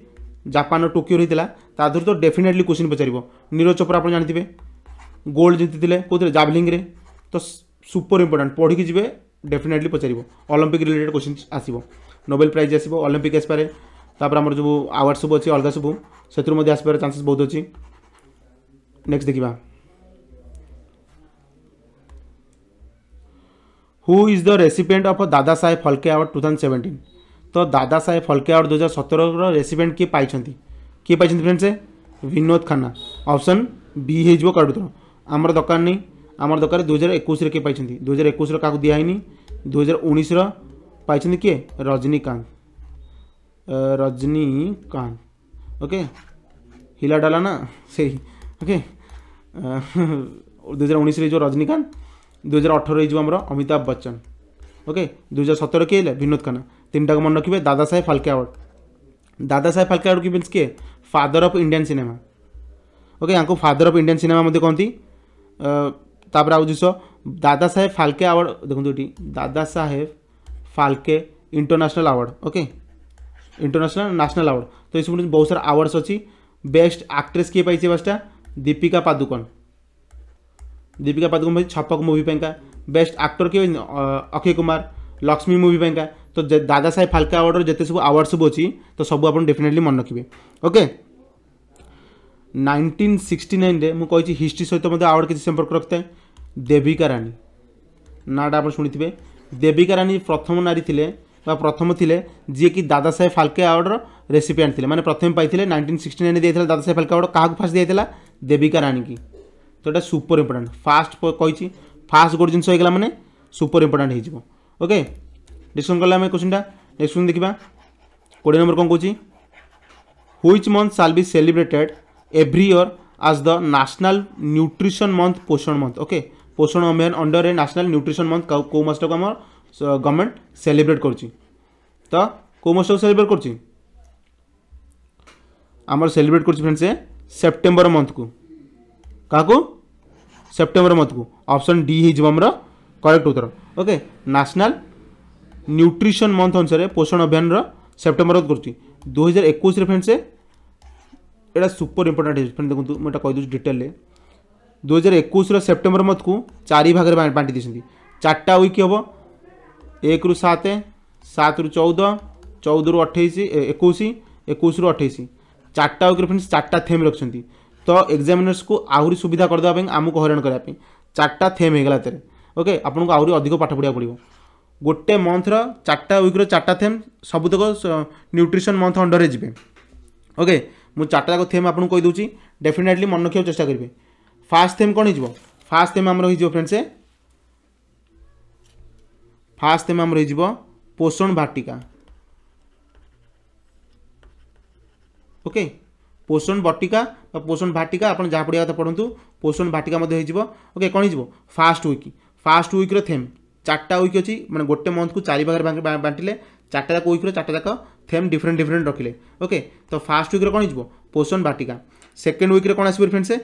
S1: ଜାପାନର ଟୋକିଓ ହେଇଥିଲା ତା ଦେହରୁ ତ ଡେଫିନେଟଲି କୋଶ୍ଚିନ୍ ପଚାରିବ ନିରଜ ଚୋପ୍ରା ଆପଣ ଜାଣିଥିବେ ଗୋଲ୍ଡ ଜିତିଥିଲେ କେଉଁଥିରେ ଜାଭଲିଂରେ ତ ସୁପର ଇମ୍ପୋର୍ଟାଣ୍ଟ ପଢ଼ିକି ଯିବେ ଡେଫିନେଟଲି ପଚାରିବ ଅଲମ୍ପିକ୍ ରିଲେଟେଡ଼୍ କୋଶ୍ଚିନ୍ ଆସିବ नोबेल प्राइज आसो अलंपिक आसपा तपर आम जो आवार्ड सब अच्छी अलग सब से आसपार चानसेस बहुत अच्छी नेक्स्ट देखा who is the recipient of Dada Saheb Phalke award two thousand seventeen तो दादा साहेब फल्के आवार्ड दुई हजार सतर रेसीपिएंट किए पाई किए पाई फ्रेंड से विनोद खाना अप्सन बी हो कड़ूतर आमर दरकार नहीं आम दर दुई हजार एक दुई हजार एक दिहनी दुई हजार उन्नीस पाइछन किए रजनीकांत रजनीकांत ओके हिला डाला ना से ओके दुई हजार उन्नीस रजनीकांत दुई हजार अठर अमिताभ बच्चन ओके दुई हजार सतर किए विनोद खाना तीन टाक मन रखिए दादा साहेब फाल्के आवार्ड दादा साहेब फाल्के अवार्ड की किए father of Indian cinema okay यहाँ फादर अफ इंडियान सिनेमा मध्य कहती ତାପରେ ଆଉ दादा साहेब फाल्के ଫାଲ୍କେ देखो ये Dada Saheb Phalke international award okay international national award तो इस भितर बहुत सारा अवार्डस अच्छी बेस्ट आक्ट्रेस किए पाई फार्स्टा दीपिका पादुकन दीपिका पादुकन पाई छपक मुवी बेस्ट आक्टर किए अक्षय कुमार लक्ष्मी मुवी तो दादा साहेब फाल्के अवार्डर जिते सब अवार्ड सब अच्छी तो सब आप डेफिनेटली मन रखिए ओके नाइंटीन सिक्सटी नाइन मुझे हिस्ट्री सहित तो अवार्ड किसी संपर्क रखिए देविका राणी नाटा आप शुणी ଦେବିକା ରାଣୀ ପ୍ରଥମ ନାରୀ ଥିଲେ ବା ପ୍ରଥମ ଥିଲେ ଯିଏକି ଦାଦା ସାହେବ ଫାଲକେ ଆୱାର୍ଡ଼ର ରେସିପିଆଣ୍ଟ ଥିଲେ ମାନେ ପ୍ରଥମେ ପାଇଥିଲେ ନାଇଣ୍ଟିନ୍ ସିକ୍ସଟି ନାଇନ୍ ଦିଆଯାଇଥିଲା ଦାଦା ସାହେବ ଫାଲକେ ଆୱାର୍ଡ଼ କାହାକୁ ଫାଷ୍ଟ ଦିଆଯାଇଥିଲା ଦେବିକା ରାଣୀକି ତ ଏଇଟା ସୁପର ଇମ୍ପୋର୍ଟାଣ୍ଟ ଫାଷ୍ଟ କହିଛି ଫାଷ୍ଟ ଗୋଟେ ଜିନିଷ ହେଇଗଲା ମାନେ ସୁପର ଇମ୍ପୋର୍ଟାଣ୍ଟ ହେଇଯିବ ଓକେ ଡିସ୍କସନ୍ କଲେ ଆମେ କୋଶ୍ଚିନ୍ଟା ନେକ୍ସଟ କୋଶ୍ଚିନ୍ ଦେଖିବା କୋଡ଼ିଏ ନମ୍ବର କ'ଣ କହୁଛି which month shall be celebrated every year as the national nutrition month Poshan month okay Poshan Abhiyan ଅଣ୍ଡରରେ national nutrition month କେଉଁ ମାସଟାକୁ ଆମର ଗଭର୍ଣ୍ଣମେଣ୍ଟ ସେଲିବ୍ରେଟ୍ କରୁଛି ତ କେଉଁ ମାସଟାକୁ ସେଲିବ୍ରେଟ୍ କରୁଛି ଆମର ସେଲିବ୍ରେଟ୍ କରୁଛି ଫ୍ରେଣ୍ଡ ସେ ସେପ୍ଟେମ୍ବର ମନ୍ଥକୁ କାହାକୁ ସେପ୍ଟେମ୍ବର ମନ୍ଥକୁ ଅପସନ୍ ଡି ହେଇଯିବ ଆମର କରେକ୍ଟ ଉତ୍ତର ଓକେ ନ୍ୟାସନାଲ୍ ନ୍ୟୁଟ୍ରିସନ୍ ମନ୍ଥ ଅନୁସାରେ ପୋଷଣ ଅଭିଯାନର ସେପ୍ଟେମ୍ବର କରୁଛି ଦୁଇହଜାର ଏକୋଇଶରେ ଫ୍ରେଣ୍ଡ ସେ ଏଇଟା ସୁପର ଇମ୍ପୋର୍ଟାଣ୍ଟ ହେଇଯାଉଛି ଫ୍ରେଣ୍ଡ ଦେଖନ୍ତୁ ମୁଁ ଏଇଟା କହିଦେଉଛି ଡିଟେଲରେ ଦୁଇହଜାର ଏକୋଇଶର ସେପ୍ଟେମ୍ବର ମନ୍ଥକୁ ଚାରି ଭାଗରେ ବାଣ୍ଟି ଦେଇଛନ୍ତି ଚାରିଟା ୱିକ୍ ହେବ ଏକରୁ ସାତ ସାତରୁ ଚଉଦ ଚଉଦରୁ ଅଠେଇଶ ଏକୋଇଶ ଏକୋଇଶରୁ ଅଠେଇଶ ଚାରିଟା ୱିକ୍ରେ ଫ୍ରେଣ୍ଡସ୍ ଚାରିଟା ଥେମ୍ ରଖିଛନ୍ତି ତ ଏକ୍ଜାମିନର୍ସକୁ ଆହୁରି ସୁବିଧା କରିଦେବା ପାଇଁ ଆମକୁ ହଇରାଣ କରିବା ପାଇଁ ଚାରିଟା ଥେମ୍ ହୋଇଗଲା ଏଥିରେ ଓକେ ଆପଣଙ୍କୁ ଆହୁରି ଅଧିକ ପାଠ ପଢ଼ିବାକୁ ପଡ଼ିବ ଗୋଟେ ମନ୍ଥର ଚାରିଟା ୱିକ୍ର ଚାରିଟା ଥେମ୍ ସବୁତକ ନ୍ୟୁଟ୍ରିସନ୍ ମନ୍ଥ ଅଣ୍ଡରରେ ଯିବେ ଓକେ ମୁଁ ଚାରିଟା ଯାକ ଥେମ୍ ଆପଣଙ୍କୁ କହିଦେଉଛି ଡେଫିନେଟଲି ମନେ ରଖିବାକୁ ଚେଷ୍ଟା କରିବେ फास्ट थेम कौन हो फास्ट थेम आम हो फ्रेंड्स फास्ट थेम आम हो पोषण भाटिका ओके पोषण बटिका ବା ପୋଷଣ ଭାଟିକା ଆପଣ ଯାହା ପଢ଼ିବା କଥା ପଢ଼ନ୍ତୁ ପୋଷଣ ଭାଟିକା ମଧ୍ୟ ହେଇଯିବ ଓକେ କ'ଣ ହେଇଯିବ ଫାଷ୍ଟ ୱିକ୍ ଫାଷ୍ଟ ୱିକ୍ର ଥେମ୍ ଚାରିଟା ୱିକ୍ ଅଛି ମାନେ ଗୋଟେ ମନ୍ଥକୁ ଚାରି ଭାଗରେ ବାଣ୍ଟିଲେ ଚାରିଟା ଯାକ ୱିକ୍ର ଚାରିଟା ଯାକ ଥେମ୍ ଡିଫରେଣ୍ଟ ଡିଫରେଣ୍ଟ ରଖିଲେ ଓକେ ତ ଫାଷ୍ଟ ୱିକ୍ର କ'ଣ ହେଇଯିବ ପୋଷଣ ଭାଟିକା ସେକେଣ୍ଡ ୱିକ୍ରେ କ'ଣ ଆସିବ ଫ୍ରେଣ୍ଡସ୍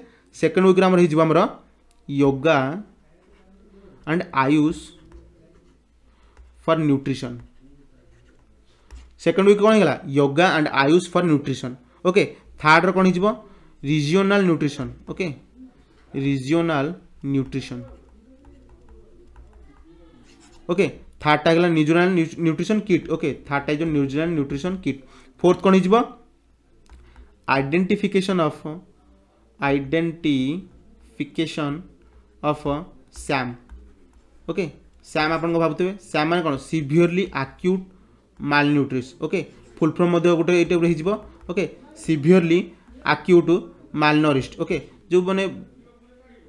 S1: सेकेंड विक्रम रही yoga and Ayush for nutrition second week कौन होगा yoga and Ayush for nutrition okay third रो कौन हो nutrition okay regional nutrition okay third टा है न्यूट्रिशन किट ओके थर्ड टा जो न्यूट्रिशन किट फोर्थ कौन हो identification of identification of SAM okay SAM ଆପଣଙ୍କ ଭାବୁଥିବେ ସ୍ୟାମ୍ ମାନେ କ'ଣ severely acute malnutrition okay full form ମଧ୍ୟ ଗୋଟେ ଏଇ ଟାଇପ୍ର ହେଇଯିବ okay severely acute malnourished okay ଯେଉଁମାନେ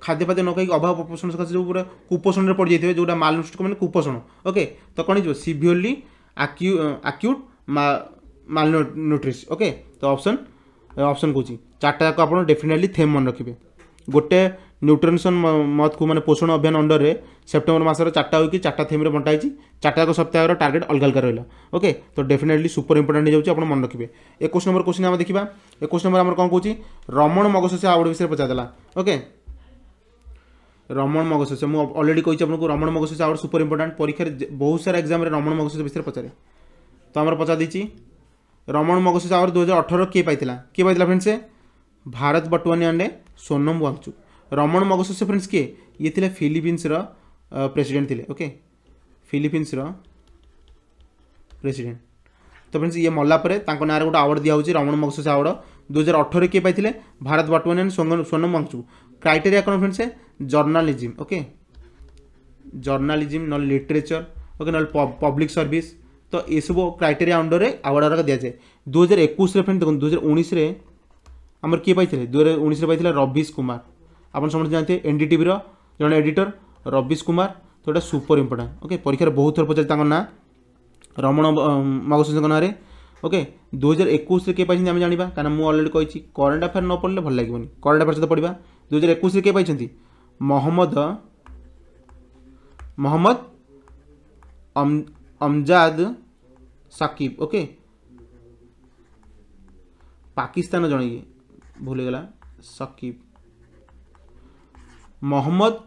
S1: ଖାଦ୍ୟପାଦ୍ୟ ନ ଖାଇକି ଅଭାବ ଅପୋଷଣ ସକାଶେ ଯେଉଁ ପୁରା କୁପୋଷଣରେ ପଡ଼ିଯାଇଥିବେ ଯେଉଁଟା ମାଲ୍ ନଷ୍ଟ ମାନେ କୁପୋଷଣ ଓକେ ତ କ'ଣ ହେଇଯିବ severely acute acute malnutrition okay ତ ଅପସନ୍ ଅପସନ୍ କହୁଛି চারটা ଯାକ ଆପଣ ଡେଫିନେଟଲି ଥେମ୍ ମନେ ରଖିବେ ଗୋଟେ ନ୍ୟୁଟ୍ରିସନ୍ ମଥକୁ ମାନେ ପୋଷଣ ଅଭିଯାନ ଅଣ୍ଡରରେ ସେପ୍ଟେମ୍ବର ମାସର ଚାରିଟା ୱିକ୍ ଚାରିଟା ଥିମ୍ରେ ବଣ୍ଟା ହେଇଛି ଚାରିଟାଯାକ ସପ୍ତାହର ଟାର୍ଗେଟ୍ ଅଲଗା ଅଲଗା ରହିଲା ଓକେ ତ ଡେଫିନେଟଲି ସୁପର ଇମ୍ପୋର୍ଟାଣ୍ଟ ହେଇଯାଉଛି ଆପଣ ମନେ ରଖିବେ ଏକୋଇଶ ନମ୍ବର କୋଶ୍ଚିନ୍ ଆମେ ଦେଖିବା ଏକୋଇଶ ନମ୍ବର ଆମର କ'ଣ କହୁଛି ରମଣ ମଗଶସ୍ୟ ଆଉ ଗୋଟେ ବିଷୟରେ ପଚାରିଦେଲା ଓକେ ରମଣ ମଗଶସ୍ୟ ମୁଁ ଅଲରେଡ଼ି କହିଛି ଆପଣଙ୍କୁ ରମଣ ମଗଶସ୍ୟ ଆଉ ସୁପର ଇମ୍ପୋର୍ଟାଣ୍ଟ ପରୀକ୍ଷାରେ ବହୁତ ସାରା ଏକ୍ଜାମ୍ରେ ରମଣ ମଗଶସ୍ୟ ବିଷୟରେ ପଚାରେ ତ ଆମର ପଚାରି ଦେଇଛି ରମଣ ମଗଶସ୍ୟ ଆୱାର୍ଡ଼ ଦୁଇ ହଜାର ଅଠର କିଏ ପାଇଥିଲା କିଏ ପାଇଥିଲା ଫ୍ରେଣ୍ଡ ସେ Bharat Vatwani and Sonam Wangchuk Ramon Magsaysay friends किए ये थे फिलिपिन्स प्रेसिडेंट थे ओके फिलिपिन्स प्रेसिडेंट तो फ्रेंड्स ये मरलापर ना गोटे आवार्ड दिखाई रमण मगोसोस आवार्ड दुई हजार अठर किए पाई भारत बटवानी आंड सोनम वांगचू क्राइटेरिया कौन फ्रेंड्स है जर्नालीजिम ओके जर्नालीजिम नल लिटरेचर ओके नल पब्लिक सर्विस तो ये सब क्राइटेरिया अंडर में आवार्ड गुडा जाए दुई हजार एक फ्रेंड्स देखो दुई हजार उन्नीस ଆମର କିଏ ପାଇଥିଲେ ଦୁଇ ହଜାର ଉଣେଇଶରେ ପାଇଥିଲେ ରବିଶ କୁମାର ଆପଣ ସମସ୍ତେ ଜାଣିଥିବେ ଏନ୍ ଡି ଟିଭିର ଜଣେ ଏଡ଼ିଟର ରବିଶ କୁମାର ଯେଉଁଟା ସୁପର ଇମ୍ପୋର୍ଟାଣ୍ଟ ଓକେ ପରୀକ୍ଷାରେ ବହୁତ ଥର ପଚାରି ତାଙ୍କ ନାଁ ରମଣ ମଗସଙ୍କ ନାଁରେ ଓକେ ଦୁଇ ହଜାର ଏକୋଇଶରେ କିଏ ପାଇଛନ୍ତି ଆମେ ଜାଣିବା କାରଣ ମୁଁ ଅଲରେଡ଼ି କହିଛି କରେଣ୍ଟ ଆଫେୟାର ନ ପଡ଼ିଲେ ଭଲ ଲାଗିବନି କରେଣ୍ଟ ଆଫେୟାର ସହିତ ପଡ଼ିବା ଦୁଇହଜାର ଏକୋଇଶରେ କିଏ ପାଇଛନ୍ତି ମହମ୍ମଦ ମହମ୍ମଦ ଅମଜାଦ ସାକିବ ଓକେ ପାକିସ୍ତାନ ଜଣେଇ भूलीगला सकिब मोहम्मद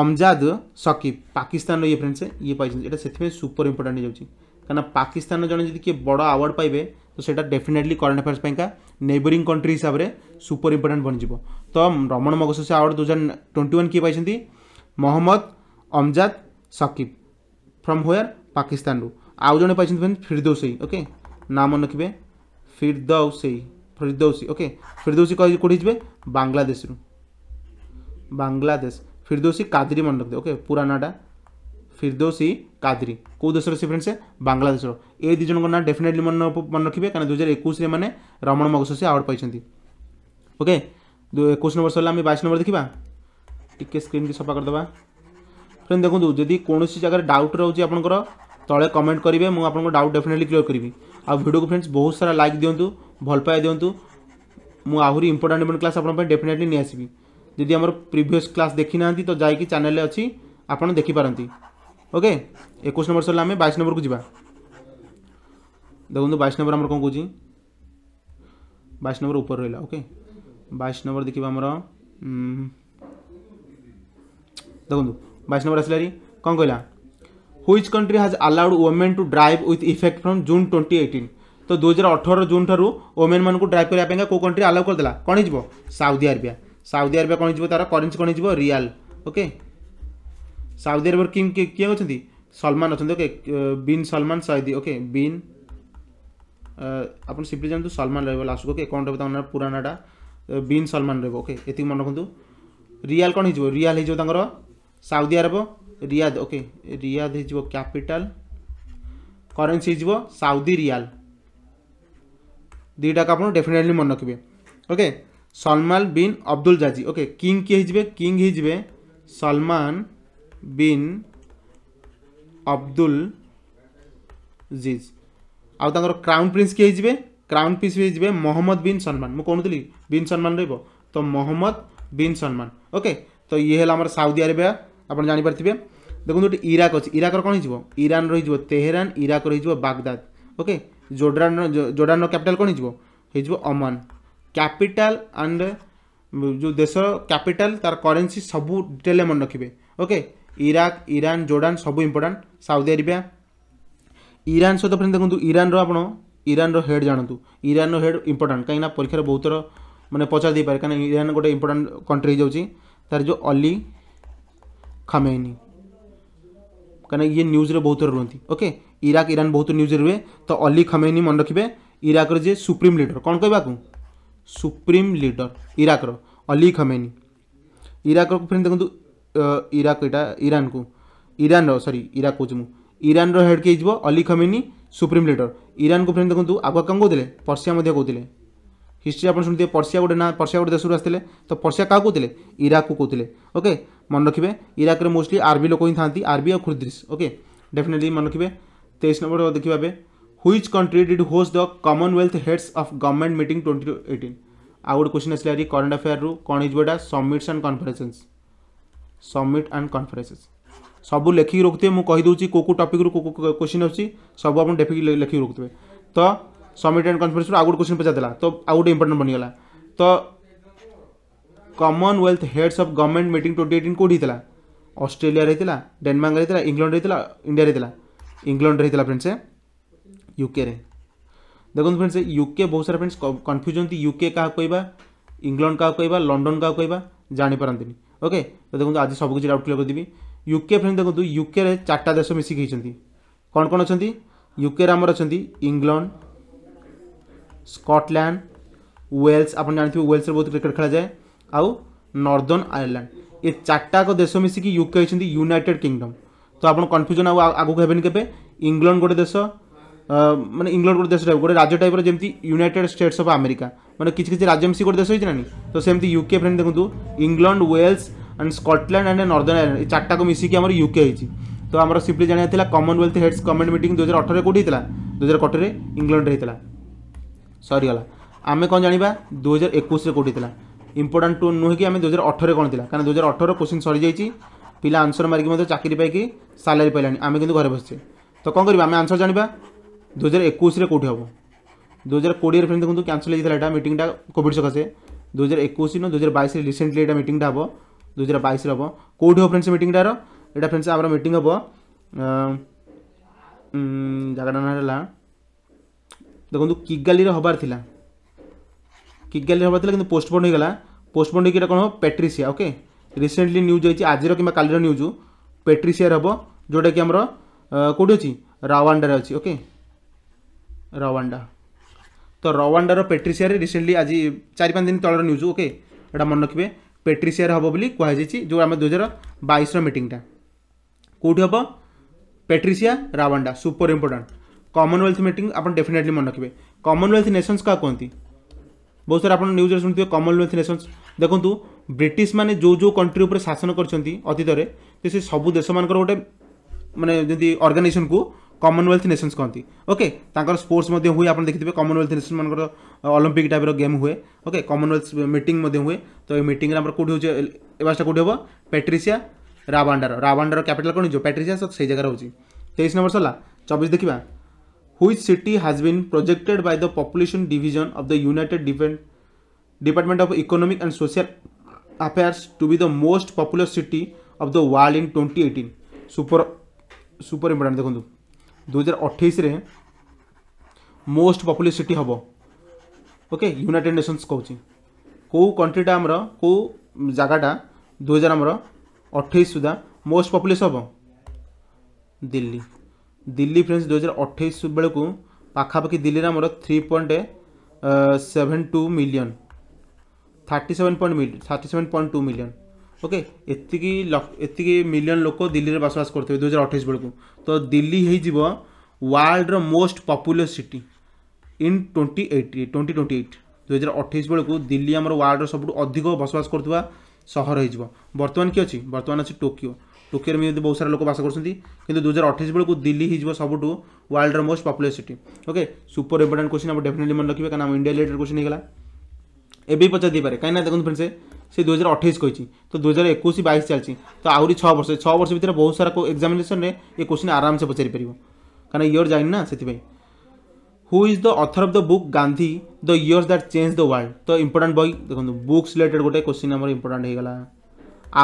S1: अमजाद सकिब पाकिस्तान ये फ्रेंड ये पाइस ये सुपर इंपोर्टाट हो कहीं पाकिस्तान जन जी किए बड़ आवार्ड पाए तो सेटा definitely current affairs neighbouring country हिसाब से सुपर इंपोर्टाट बन जा तो रमण मगसस आवार्ड दो हजार ट्वेंटी वन किए पाई मोहम्मद अमजाद सकिब फ्रम हुए पाकिस्तान रू आज जो पाई फ्रेंड फिरदौसई ओके नाम मन रखिए फिरदौसई ফিরদৌসি ওকে ফিরদৌসি কোটি যাবে বাংলাদেশ রু বাংলাদেশ ফিরদৌসি কাদরি মনে রাখবে ওকে পুরা নাটা ফিরদৌসি কাদরি কেউ দেশের সে ফ্রেন্ডস বাংলাদেশ এই দুজন না ডেফিনেটলি মনে মনে রাখবে কেন দুই হাজার একুশে মানে রমণ মগসসি আওয়ার্ড পাইছেন ওকে একুশ নম্বর সরলে আমি বাইশ নম্বর দেখা টিকি স্ক্রিন কি সফা করেদেবা ফ্রেন্ড দেখুন যদি কোণী জায়গায় ডাউট রয়েছে আপনার তলে কমেন্ট করবে মু আপনার ডাউট ডেফিনেটলি ক্লিয়ার করবি ଆଉ ଭିଡ଼ିଓକୁ ଫ୍ରେଣ୍ଡସ୍ ବହୁତ ସାରା ଲାଇକ୍ ଦିଅନ୍ତୁ ଭଲ ପାଇବା ଦିଅନ୍ତୁ ମୁଁ ଆହୁରି ଇମ୍ପୋର୍ଟାଣ୍ଟ ଇମ୍ପୋର୍ଟାଣ୍ଟ କ୍ଲାସ୍ ଆପଣଙ୍କ ପାଇଁ ଡେଫିନେଟଲି ନେଇ ଆସିବି ଯଦି ଆମର ପ୍ରିଭିୟସ୍ କ୍ଲାସ୍ ଦେଖିନାହାନ୍ତି ତ ଯାଇକି ଚ୍ୟାନେଲରେ ଅଛି ଆପଣ ଦେଖିପାରନ୍ତି ଓକେ ଏକୋଇଶ ନମ୍ବର ସରିଲା ଆମେ ବାଇଶ ନମ୍ବରକୁ ଯିବା ଦେଖନ୍ତୁ ବାଇଶ ନମ୍ବର ଆମର କ'ଣ କହୁଛି ବାଇଶ ନମ୍ବର ଉପରେ ରହିଲା ଓକେ ବାଇଶ ନମ୍ବର ଦେଖିବା ଆମର ଦେଖନ୍ତୁ ବାଇଶ ନମ୍ବର ଆସିଲାରି କ'ଣ କହିଲା हुई country has allowed women to drive with effect from June twenty eighteen तो दुई हजार अठर जून ठार ओमेन मानक ड्राइव करने कौ कंट्री आलाउ करदेला कौन हो साउदी आरबिया साउदी आरबिया कौन हो तार करेन्सी कौन हो riyal okay Saudi Arabia king किए अच्छा सलमान अच्छा okay bin Salman Saudi okay bin ଆପଣ ସିମ୍ପଲି ଜାଣନ୍ତୁ ସଲମାନ ରହିବ ଲାଷ୍ଟକୁ ଓକେ କ'ଣ ରହିବ ତାଙ୍କ ନାଁ ପୁରା ନାଁଟା ବିନ୍ ସଲମାନ ରହିବ ଓକେ ଏତିକି हो ରଖନ୍ତୁ riyal Arab Riyadh okay Riyadh हो क्यापिटाल करेन्सी हो साउदी रियाल दुईटा को आज डेफिनेटली मन रखिए ओके सलमान बीन अब्दुल जाजी ओके किंग किए हो किंग हो सलमान बिन अब्दुल जीज आउर क्राउन प्रिन्स किए हो क्राउन भी हो मोहम्मद बिन सलमान मुझे कहूली बिन सलमान रो तो मोहम्मद बिन सलमान ओके तो ये है साउदी आरबिया आप जापर দেখুন ଗୋଟେ ଇରାକ ଅଛି ଇରାକର କ'ଣ ହେଇଯିବ ଇରାନ ରହିଯିବ ତେହେରାନ ଇରାକ ରହିଯିବ ବାଗଦାଦ ଓକେ ଜୋର୍ଡାନର ଜୋର୍ଡାନର କ୍ୟାପିଟାଲ କ'ଣ ହେଇଯିବ ହେଇଯିବ ଅମାନ କ୍ୟାପିଟାଲ ଆଣ୍ଡ ଯେଉଁ ଦେଶର କ୍ୟାପିଟାଲ ତାର କରେନ୍ସି ସବୁ ଡିଟେଲ ମନେ ରଖିବେ ଓକେ ଇରାକ ଇରାନ ଜୋର୍ଡାନ ସବୁ ଇମ୍ପୋର୍ଟାଣ୍ଟ ସାଉଦି ଆରବିଆ ଇରାନ ସହିତ ଫ୍ରେଣ୍ଡ ଦେଖନ୍ତୁ ଇରାନର ଆପଣ ଇରାନର ହେଡ଼୍ ଜାଣନ୍ତୁ ଇରାନର ହେଡ଼୍ ଇମ୍ପୋର୍ଟାଣ୍ଟ କାହିଁକିନା ପରୀକ୍ଷାରେ ବହୁତର ମାନେ ପଚାରି ଦେଇପାରେ କାହିଁକିନା ଇରାନ ଗୋଟେ ଇମ୍ପୋର୍ଟାଣ୍ଟ କଣ୍ଟ୍ରି ହେଇଯାଉଛି ତାର ଯେଉଁ ଅଲି ଖାମେଇନି କାହିଁକିନା ଇଏ ନ୍ୟୁଜ୍ରେ ବହୁତ ଥର ରୁହନ୍ତି ଓକେ ଇରାକ ଇରାନ ବହୁତ ନ୍ୟୁଜ୍ରେ ରୁହେ ତ ଅଲି ଖମେନି ମନେ ରଖିବେ ଇରାକର ଯିଏ ସୁପ୍ରିମ୍ ଲିଡର କ'ଣ କହିବାକୁ ସୁପ୍ରିମ୍ ଲିଡର ଇରାକର ଅଲି ଖମେନି ଇରାକକୁ ଫ୍ରେଣ୍ଡ ଦେଖନ୍ତୁ ଇରାକ ଏଇଟା ଇରାନକୁ ଇରାନର ସରି ଇରାକ କହୁଛି ମୁଁ ଇରାନର ହେଡ୍ କିଏ ହେଇଯିବ ଅଲି ଖମେନି ସୁପ୍ରିମ୍ ଲିଡର ଇରାନକୁ ଫ୍ରେଣ୍ଡ ଦେଖନ୍ତୁ ଆଗୁଆ କ'ଣ କହୁଥିଲେ ପର୍ସିଆ ମଧ୍ୟ କହୁଥିଲେ ହିଷ୍ଟ୍ରି ଆପଣ ଶୁଣିଥିବେ ପର୍ସିଆ ଗୋଟେ ନା ପର୍ସିଆ ଗୋଟେ ଦେଶରୁ ଆସିଥିଲେ ତ ପର୍ସିଆ କାହାକୁ କହୁଥିଲେ ଇରାକକୁ କହୁଥିଲେ ଓକେ मन रखिए इराक में मोस्ली आर्बी लोक ही था आर्बी और खुर्द्रीस ओके डेफिनेटली मन रखिए तेईस नंबर देखिए which country did host the commonwealth heads of government meet twenty eighteen आउ गोटे क्वेश्चन आसा कि करंट अफेयर रू कौन हो summits and conference summit and conference सब लिखिक रखुथे मुझे कहीदे कौ टपिक रू क्वेश्चन अच्छी सब आप डेफिकली लिखिक रखुथे तो समिट एंड कनफरेन्स आउ गोटे क्वेश्चन पचार तो आउ गए इंपोर्टेंट बनीगला तो commonwealth heads of government meet twenty eighteen कौटी होता अस्ट्रेलिया रही डेनमार्क रही इंग्लैंड रही इंडिया रही इंग्लैंड रही फ्रेंड्स युके देखो फ्रेंड्स युके बहुत सारा फ्रेंड्स कन्फ्यूज कन्फ्यूजन यूके क्या कह इंग्लैंड क्या कह लंडन का कह जापारे ओके तो देखो आज सब कुछ डाउट क्लियर कर देवी युके फ्रेंड्स देखो युके तो चार्टा देश मिसिक कौन कौन अच्छा युके आम अच्छा इंग्लैंड स्कटलैंड वेल्स आप जानते हैं वेल्स बहुत क्रिकेट खेला जाए ଆଉ ନର୍ଦର୍ନ ଆୟରଲାଣ୍ଡ ଏ ଚାରିଟାକ ଦେଶ ମିଶିକି ୟୁକେ ହେଇଛନ୍ତି ୟୁନାଇଟେଡ଼ କିଙ୍ଗଡ଼ମ୍ ତ ଆପଣ କନଫ୍ୟୁଜନ୍ ଆଉ ଆଗକୁ ହେବେନି କେବେ ଇଂଲଣ୍ଡ ଗୋଟେ ଦେଶ ମାନେ ଇଂଲଣ୍ଡ ଗୋଟେ ଦେଶ ଟାଇପ୍ ଗୋଟେ ରାଜ୍ୟ ଟାଇପ୍ର ଯେମିତି ୟୁନାଇଟେଡ଼ ଷ୍ଟେଟ୍ସ ଅଫ୍ ଆମେରିକା ମାନେ କିଛି କିଛି ରାଜ୍ୟ ମିଶି ଗୋଟେ ଦେଶ ହେଇଛି ନା ତ ସେମିତି ୟୁକେ ଫ୍ରେଣ୍ଡ ଦେଖନ୍ତୁ England Wales and Scotland and Northern Ireland ଏ ଚାରିଟାକୁ ମିଶିକି ଆମର ୟୁକେ ହେଇଛି ତ ଆମର ସିମ୍ପଲି ଜାଣିବାର ଥିଲା କମନୱେଲ୍ଥ ହେଡ୍ସ କମେଣ୍ଟ ମିଟିଂ ଦୁଇ ହଜାର ଅଠରରେ କେଉଁଠି ହେଇଥିଲା ଦୁଇ ହଜାର କୋଟିରେ ଇଂଲଣ୍ଡରେ ହେଇଥିଲା ସରିଗଲା ଆମେ କ'ଣ ଜାଣିବା ଦୁଇ ହଜାର ଏକୋଇଶରେ କେଉଁଠି ଥିଲା ইম্পর্টাট ଟୁଲ୍ ନୁହେଁ କି ଆମେ ଦୁଇ ହଜାର ଅଠରରେ କ'ଣ ଥିଲା କାରଣ ଦୁଇ ହଜାର ଅଠର କୋଶ୍ଚିନ୍ ସରିଯାଇଛି ପିଲା ଆନ୍ସର ମାରିକି ମଧ୍ୟ ଚାକିରି ପାଇକି ସାଲାରୀ ପାଇଲାଣି ଆମେ କିନ୍ତୁ ଘରେ ବସିଛେ ତ କ'ଣ କରିବା ଆମେ ଆନ୍ସର ଜାଣିବା ଦୁଇ ହଜାର ଏକୋଇଶରେ କେଉଁଠି ହେବ ଦୁଇ ହଜାର କୋଡ଼ିଏରେ ଫ୍ରେଣ୍ଡ ଦେଖନ୍ତୁ କ୍ୟାନସଲ୍ ହେଇଯାଇଥିଲା ଏଇଟା ମିଟିଂଟା କୋଭିଡ଼ ସକାଶେ ଦୁଇ ହଜାର ଏକୋଇଶ ନୁ ଦୁଇ ହଜାର ବାଇଶରେ ରିସେଣ୍ଟଲି ଏଇଟା ମିଟିଂଟା ହେବ ଦୁଇ ହଜାର ବାଇଶରେ ହେବ କେଉଁଠି ହେବ ଫ୍ରେଣ୍ଡସ୍ ମିଟିଂଟାର ଏଇଟା ଫ୍ରେଣ୍ଡସ୍ ଆମର ମିଟିଂ ହେବ ଜାଗାଟା ନାଁ ହେଲା ଦେଖନ୍ତୁ କିଗାଲିରେ ହେବାର ଥିଲା କିଗାଲି ହେବାର ଥିଲା କିନ୍ତୁ ପୋଷ୍ଟପୋନ୍ ହୋଇଗଲା ପୋଷ୍ଟପୋନ୍ ହୋଇକି ଏଇଟା କ'ଣ ହେବ ପେଟ୍ରିସିଆ ଓକେ ରିସେଣ୍ଟଲି ନ୍ୟୁଜ୍ ହେଇଛି ଆଜିର କିମ୍ବା କାଲିର ନ୍ୟୁଜ୍ ପେଟ୍ରିସିଆର ହେବ ଯେଉଁଟାକି ଆମର କେଉଁଠି ଅଛି ରାୱାଣ୍ଡାରେ ଅଛି ଓକେ ରାୱାଣ୍ଡା ତ ରୱାଣ୍ଡାର ପେଟ୍ରିସିଆରେ ରିସେଣ୍ଟଲି ଆଜି ଚାରି ପାଞ୍ଚ ଦିନ ତଳର ନ୍ୟୁଜ୍ ଓକେ ଏଇଟା ମନେ ରଖିବେ ପେଟ୍ରିସିଆରେ ହେବ ବୋଲି କୁହାଯାଇଛି ଯେଉଁ ଆମ ଦୁଇ ହଜାର ବାଇଶର ମିଟିଂଟା କେଉଁଠି ହେବ Patricia Rwanda super important commonwealth meeting ଆପଣ ଡେଫିନେଟଲି ମନେ ରଖିବେ କମନୱେଲ୍ଥ ନେସନ୍ସ କାହା କୁହନ୍ତି ବହୁତ ସାରା ଆପଣ ନ୍ୟୁଜ୍ରେ ଶୁଣିଥିବେ କମନୱେଲ୍ଥ ନେସନ୍ସ ଦେଖନ୍ତୁ ବ୍ରିଟିଶ ମାନେ ଯେଉଁ ଯେଉଁ କଣ୍ଟ୍ରି ଉପରେ ଶାସନ କରିଛନ୍ତି ଅତୀତରେ ତ ସେ ସବୁ ଦେଶମାନଙ୍କର ଗୋଟେ ମାନେ ଯେମିତି ଅର୍ଗାନାଇଜେସନ୍କୁ କମନୱେଲ୍ଥ ନେସନ୍ସ କହନ୍ତି ଓକେ ତାଙ୍କର ସ୍ପୋର୍ଟସ୍ ମଧ୍ୟ ହୁଏ ଆପଣ ଦେଖିଥିବେ କମନୱେଲ୍ଥ ନେସନ୍ମାନଙ୍କର ଅଲମ୍ପିକ୍ ଟାଇପ୍ର ଗେମ୍ ହୁଏ ଓକେ କମନୱେଲ୍ଥ ମିଟିଂ ମଧ୍ୟ ହୁଏ ତ ଏ ମିଟିଂରେ ଆମର କେଉଁଠି ହେଉଛି ଏ ମାସଟା କେଉଁଠି ହେବ ପେଟ୍ରିସିଆ ରାବାଣ୍ଡାର ରାବାଣ୍ଡାର କ୍ୟାପିଟାଲ୍ କ'ଣ ହେଇଯିବ ପେଟ୍ରିସିଆ ସେଇ ଜାଗାରେ ହେଉଛି ତେଇଶ ନମ୍ବର ସରିଲା ଚବିଶ ଦେଖିବା which city has been projected by the population division of the united department of economic and social affairs to be the most populous city of the world in 2018 super super important देखो 2028 रे most populous city हम okay United Nations कौन कौ कंट्रीटा आमर कौ जगाटा दुई हजार आमर अठाईस सुधा मोस्ट पपुलस हम दिल्ली দিল্লি ফ্রেন্ডস দুই হাজার অঠেইশ বেড়ে পাখাপাখি দিল্লীর আমার three point seven two million thirty seven point thirty seven point two million okay এতিকি এতিকি মিলিয়ন লোক দিল্লিরে বসবাস করতে দুই হাজার অঠেইশ বেড়ে তো দিল্লি হয়েযিব ওয়ার্ল্ডর most popular city in twenty eight twenty twenty eight দুই হাজার অঠেইশ বেড়ে দিল্লি আমার ওয়ার্ল্ডর সবুঠ অধিক বসবাস করুয়া সহর হয়েযিব বর্তমান কি অছি বর্তমান অছি টোকিও टोकियो में बहुत सारा लोग बास कर कि दुई हजार अठाईस बेलू दिल्ली ही जो सब वर्ल्डर most popular city okay super important question आप डेफिनेटली मन रखिए क्या इंडिया रिलेटेड क्वेश्चन होगा एवं पचार दी पारे कहीं ना देखते फ्रेंड्स से दुई हजार अठाईस कही तो दुई हजार एक बैस चलती तो आहरी छः वर्ष छः वर्ष भर में बहुत सारा एक्जामेसन में ये क्वेश्चन आराम से पचारि पार कहना इयर जाने ना से who is the author of the book Gandhi the years that change the world तो इंपोर्टाट बई देखो बुक्स रिलेटेड गोटे क्वेश्चन आम इंपोर्टाट होगा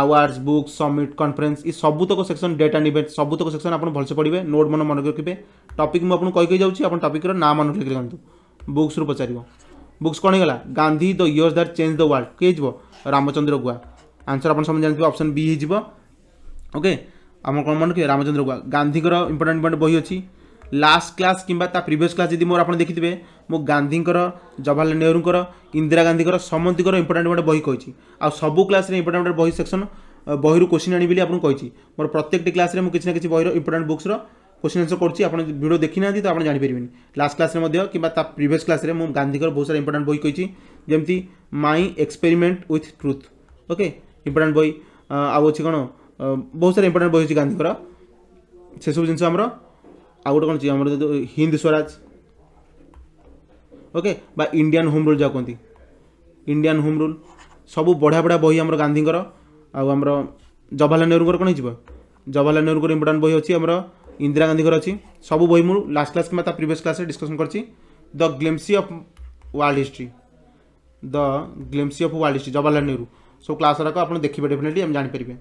S1: আওয়ার্স বুক ସମିଟ୍ କନଫରେନ୍ସ ଏ ସବୁତକ ସେକ୍ସନ୍ ଡେଟ୍ ଆଣ୍ଡ ଇଭେଣ୍ଟ ସବୁତକ ସେକ୍ସନ୍ ଆପଣ ଭଲସେ ପଢ଼ିବେ ନୋଟ୍ ମାନ ମନେ ରଖିବେ ଟପିକ୍ ମୁଁ ଆପଣଙ୍କୁ କହିକି ଯାଉଛି ଆପଣ ଟପିକ୍ର ନାଁ ମନେ ରଖି ରଖନ୍ତୁ ବୁକ୍ସରୁ ପଚାରିବ ବୁକ୍ସ କ'ଣ ହେଇଗଲା Gandhi the years that change the world କିଏ ହେଇଯିବ ରାମଚନ୍ଦ୍ର ଗୁଆ ଆନ୍ସର୍ ଆପଣ ସମସ୍ତେ ଜାଣିଥିବେ ଅପସନ୍ ବି ହେଇଯିବ ଓକେ ଆପଣ କ'ଣ ମନେ ରଖିବେ ରାମଚନ୍ଦ୍ର ଗୁଆ ଗାନ୍ଧୀଙ୍କର ଇମ୍ପୋର୍ଟାଣ୍ଟ ଇମ୍ପୋର୍ଟାଣ୍ଟ ବହି ଅଛି ଲାଷ୍ଟ କ୍ଲାସ୍ କିମ୍ବା ତା ପ୍ରିଭିୟସ୍ କ୍ଲାସ୍ ଯଦି ମୋର ଆପଣ ଦେଖିଥିବେ ମୁଁ ଗାନ୍ଧୀଙ୍କର ଜବାହରଲାଲ ନେହେରୁଙ୍କର ଇନ୍ଦିରା ଗାନ୍ଧୀଙ୍କର ସମସ୍ତଙ୍କର ଇମ୍ପୋର୍ଟାଣ୍ଟ ଗୋଟେ ବହି କହିଛି ଆଉ ସବୁ କ୍ଲାସ୍ରେ ଇମ୍ପୋର୍ଟାଣ୍ଟ ଗୋଟେ ବହି ସେକ୍ସନ୍ ବହିରୁ କୋଶ୍ଚିନ୍ ଆଣିବି ବୋଲି ଆପଣଙ୍କୁ କହିଛି ମୋର ପ୍ରତ୍ୟେକଟି କ୍ଲାସ୍ରେ ମୁଁ କିଛି ନା କିଛି ବହିର ଇମ୍ପୋର୍ଟାଣ୍ଟ ବୁକ୍ସର কোশ্চিন আনসর করছি আপনার ভিডিও দেখি না তো আপনার জাঁপারে লাস্ট ক্লাসে কিংবা তা প্রিভিয়স ক্লাসে মু গান্ধীকর বহু সারা ইম্পর্টাট বই কী যেমি my experiment with truth okay important বই আউ অছি কোণ বহু সারা ইম্পর্টাট বই হচ্ছে গান্ধীকর সেসব জিনিস আমার ଆଉ ଗୋଟେ କ'ଣ ଅଛି ଆମର ଯେଉଁ ହିନ୍ଦ ସ୍ୱରାଜ ଓକେ ବା ଇଣ୍ଡିଆନ୍ ହୋମ୍ ରୁଲ୍ ଯାହା କୁହନ୍ତି ଇଣ୍ଡିଆନ୍ ହୋମ୍ ରୁଲ୍ ସବୁ ବଢ଼ିଆ ବଢ଼ିଆ ବହି ଆମର ଗାନ୍ଧୀଙ୍କର ଆଉ ଆମର ଜବାହରଲାଲ ନେହେରୁଙ୍କର କ'ଣ ହେଇଯିବ ଜବାହରଲାଲ ନେହେରୁଙ୍କର ଇମ୍ପୋର୍ଟାଣ୍ଟ ବହି ଅଛି ଆମର ଇନ୍ଦିରା ଗାନ୍ଧୀଙ୍କର ଅଛି ସବୁ ବହି ମୁଁ ଲାଷ୍ଟ କ୍ଲାସ୍ କିମ୍ବା ତା ପ୍ରିଭିୟସ୍ କ୍ଲାସ୍ରେ ଡିସ୍କସନ୍ କରିଛି the glimpses of world history the glimpses of world history Jawaharlal Nehru ସବୁ କ୍ଲାସ୍ ଗୁଡ଼ାକ ଆପଣ ଦେଖିବେ ଡେଫିନେଟଲି ଆମେ ଜାଣିପାରିବେ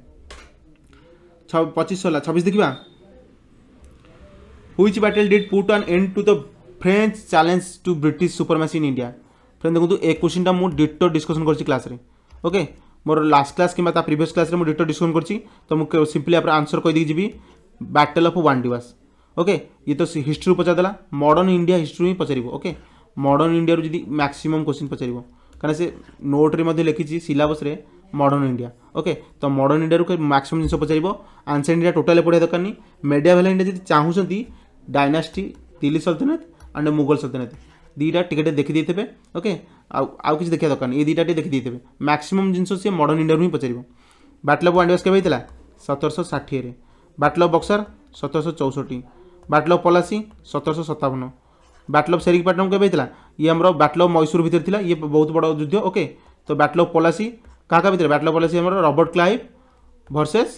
S1: ପଚିଶ ସରିଲା ଛବିଶ ଦେଖିବା which battle did put an end to the French challenge to British supremacy in India friend देखो एक क्वेश्चन का मुझे डिटो डिस्कसन क्लास में ओके मोर लास्ट क्लास कि प्रिवियस क्लास में डिटोर डिस्कसन कर तो मुझे सिंपली आप आंसर कहीदी जी battle of Wandiwash okay ये तो हिस्ट्री पचारदेला मडर्ण इंडिया हिस्ट्री हिं पचार ओके मडर्ण इंडिया जी मैक्सीम क्वेश्चन पचार कहना से नोट्रे लिखी सिलबस मडर्ण इंडिया ओके तो मडर्ण इंडिया मैक्सीम जिन पचार आनसर इंडिया टोटाली पढ़ा दरकार नहीं मेडिया भेला इंडिया जी चाहूँ डायनास्टी दिल्ली सल्तनत आंड मुगल सल्तनत ଦୁଇଟା ଟିକେଟ୍ ଦେଖିଦେଇଥିବେ ଓକେ ଆଉ ଆଉ କିଛି ଦେଖିବା ଦରକାର ନାହିଁ ଏ ଦୁଇଟାଟି ଦେଖିଦେଇଥିବେ ମ୍ୟାକ୍ସିମମ୍ ଜିନିଷ ସିଏ ମଡ଼ର୍ଣ୍ଣ ଇଣ୍ଡିଆରୁ ହିଁ ପଚାରିବ ବାଟଲବ୍ ୱାଣ୍ଡିୱାସ୍ କେବେ ହେଇଥିଲା ସତରଶହ ଷାଠିଏରେ ବାଟଲବ୍ ବକ୍ସର ସତରଶହ ଚଉଷଠି ବାଟଲବ୍ ପଲାସି ସତରଶହ ସତାବନ ବାଟଲବ୍ ସେରିକପାଟନମ୍ କେବେ ହେଇଥିଲା ଇଏ ଆମର ବାଟଲବ୍ ମୈଶୂର ଭିତରେ ଥିଲା ଇଏ ବହୁତ ବଡ଼ ଯୁଦ୍ଧ ଓକେ ତ ବାଟଲବ୍ ପଲାସି କାହା କାହା ଭିତରେ ବାଟଲବ୍ ପଲାସି ଆମର ରବର୍ଟ କ୍ଲାଇଭ୍ ଭର୍ସେସ୍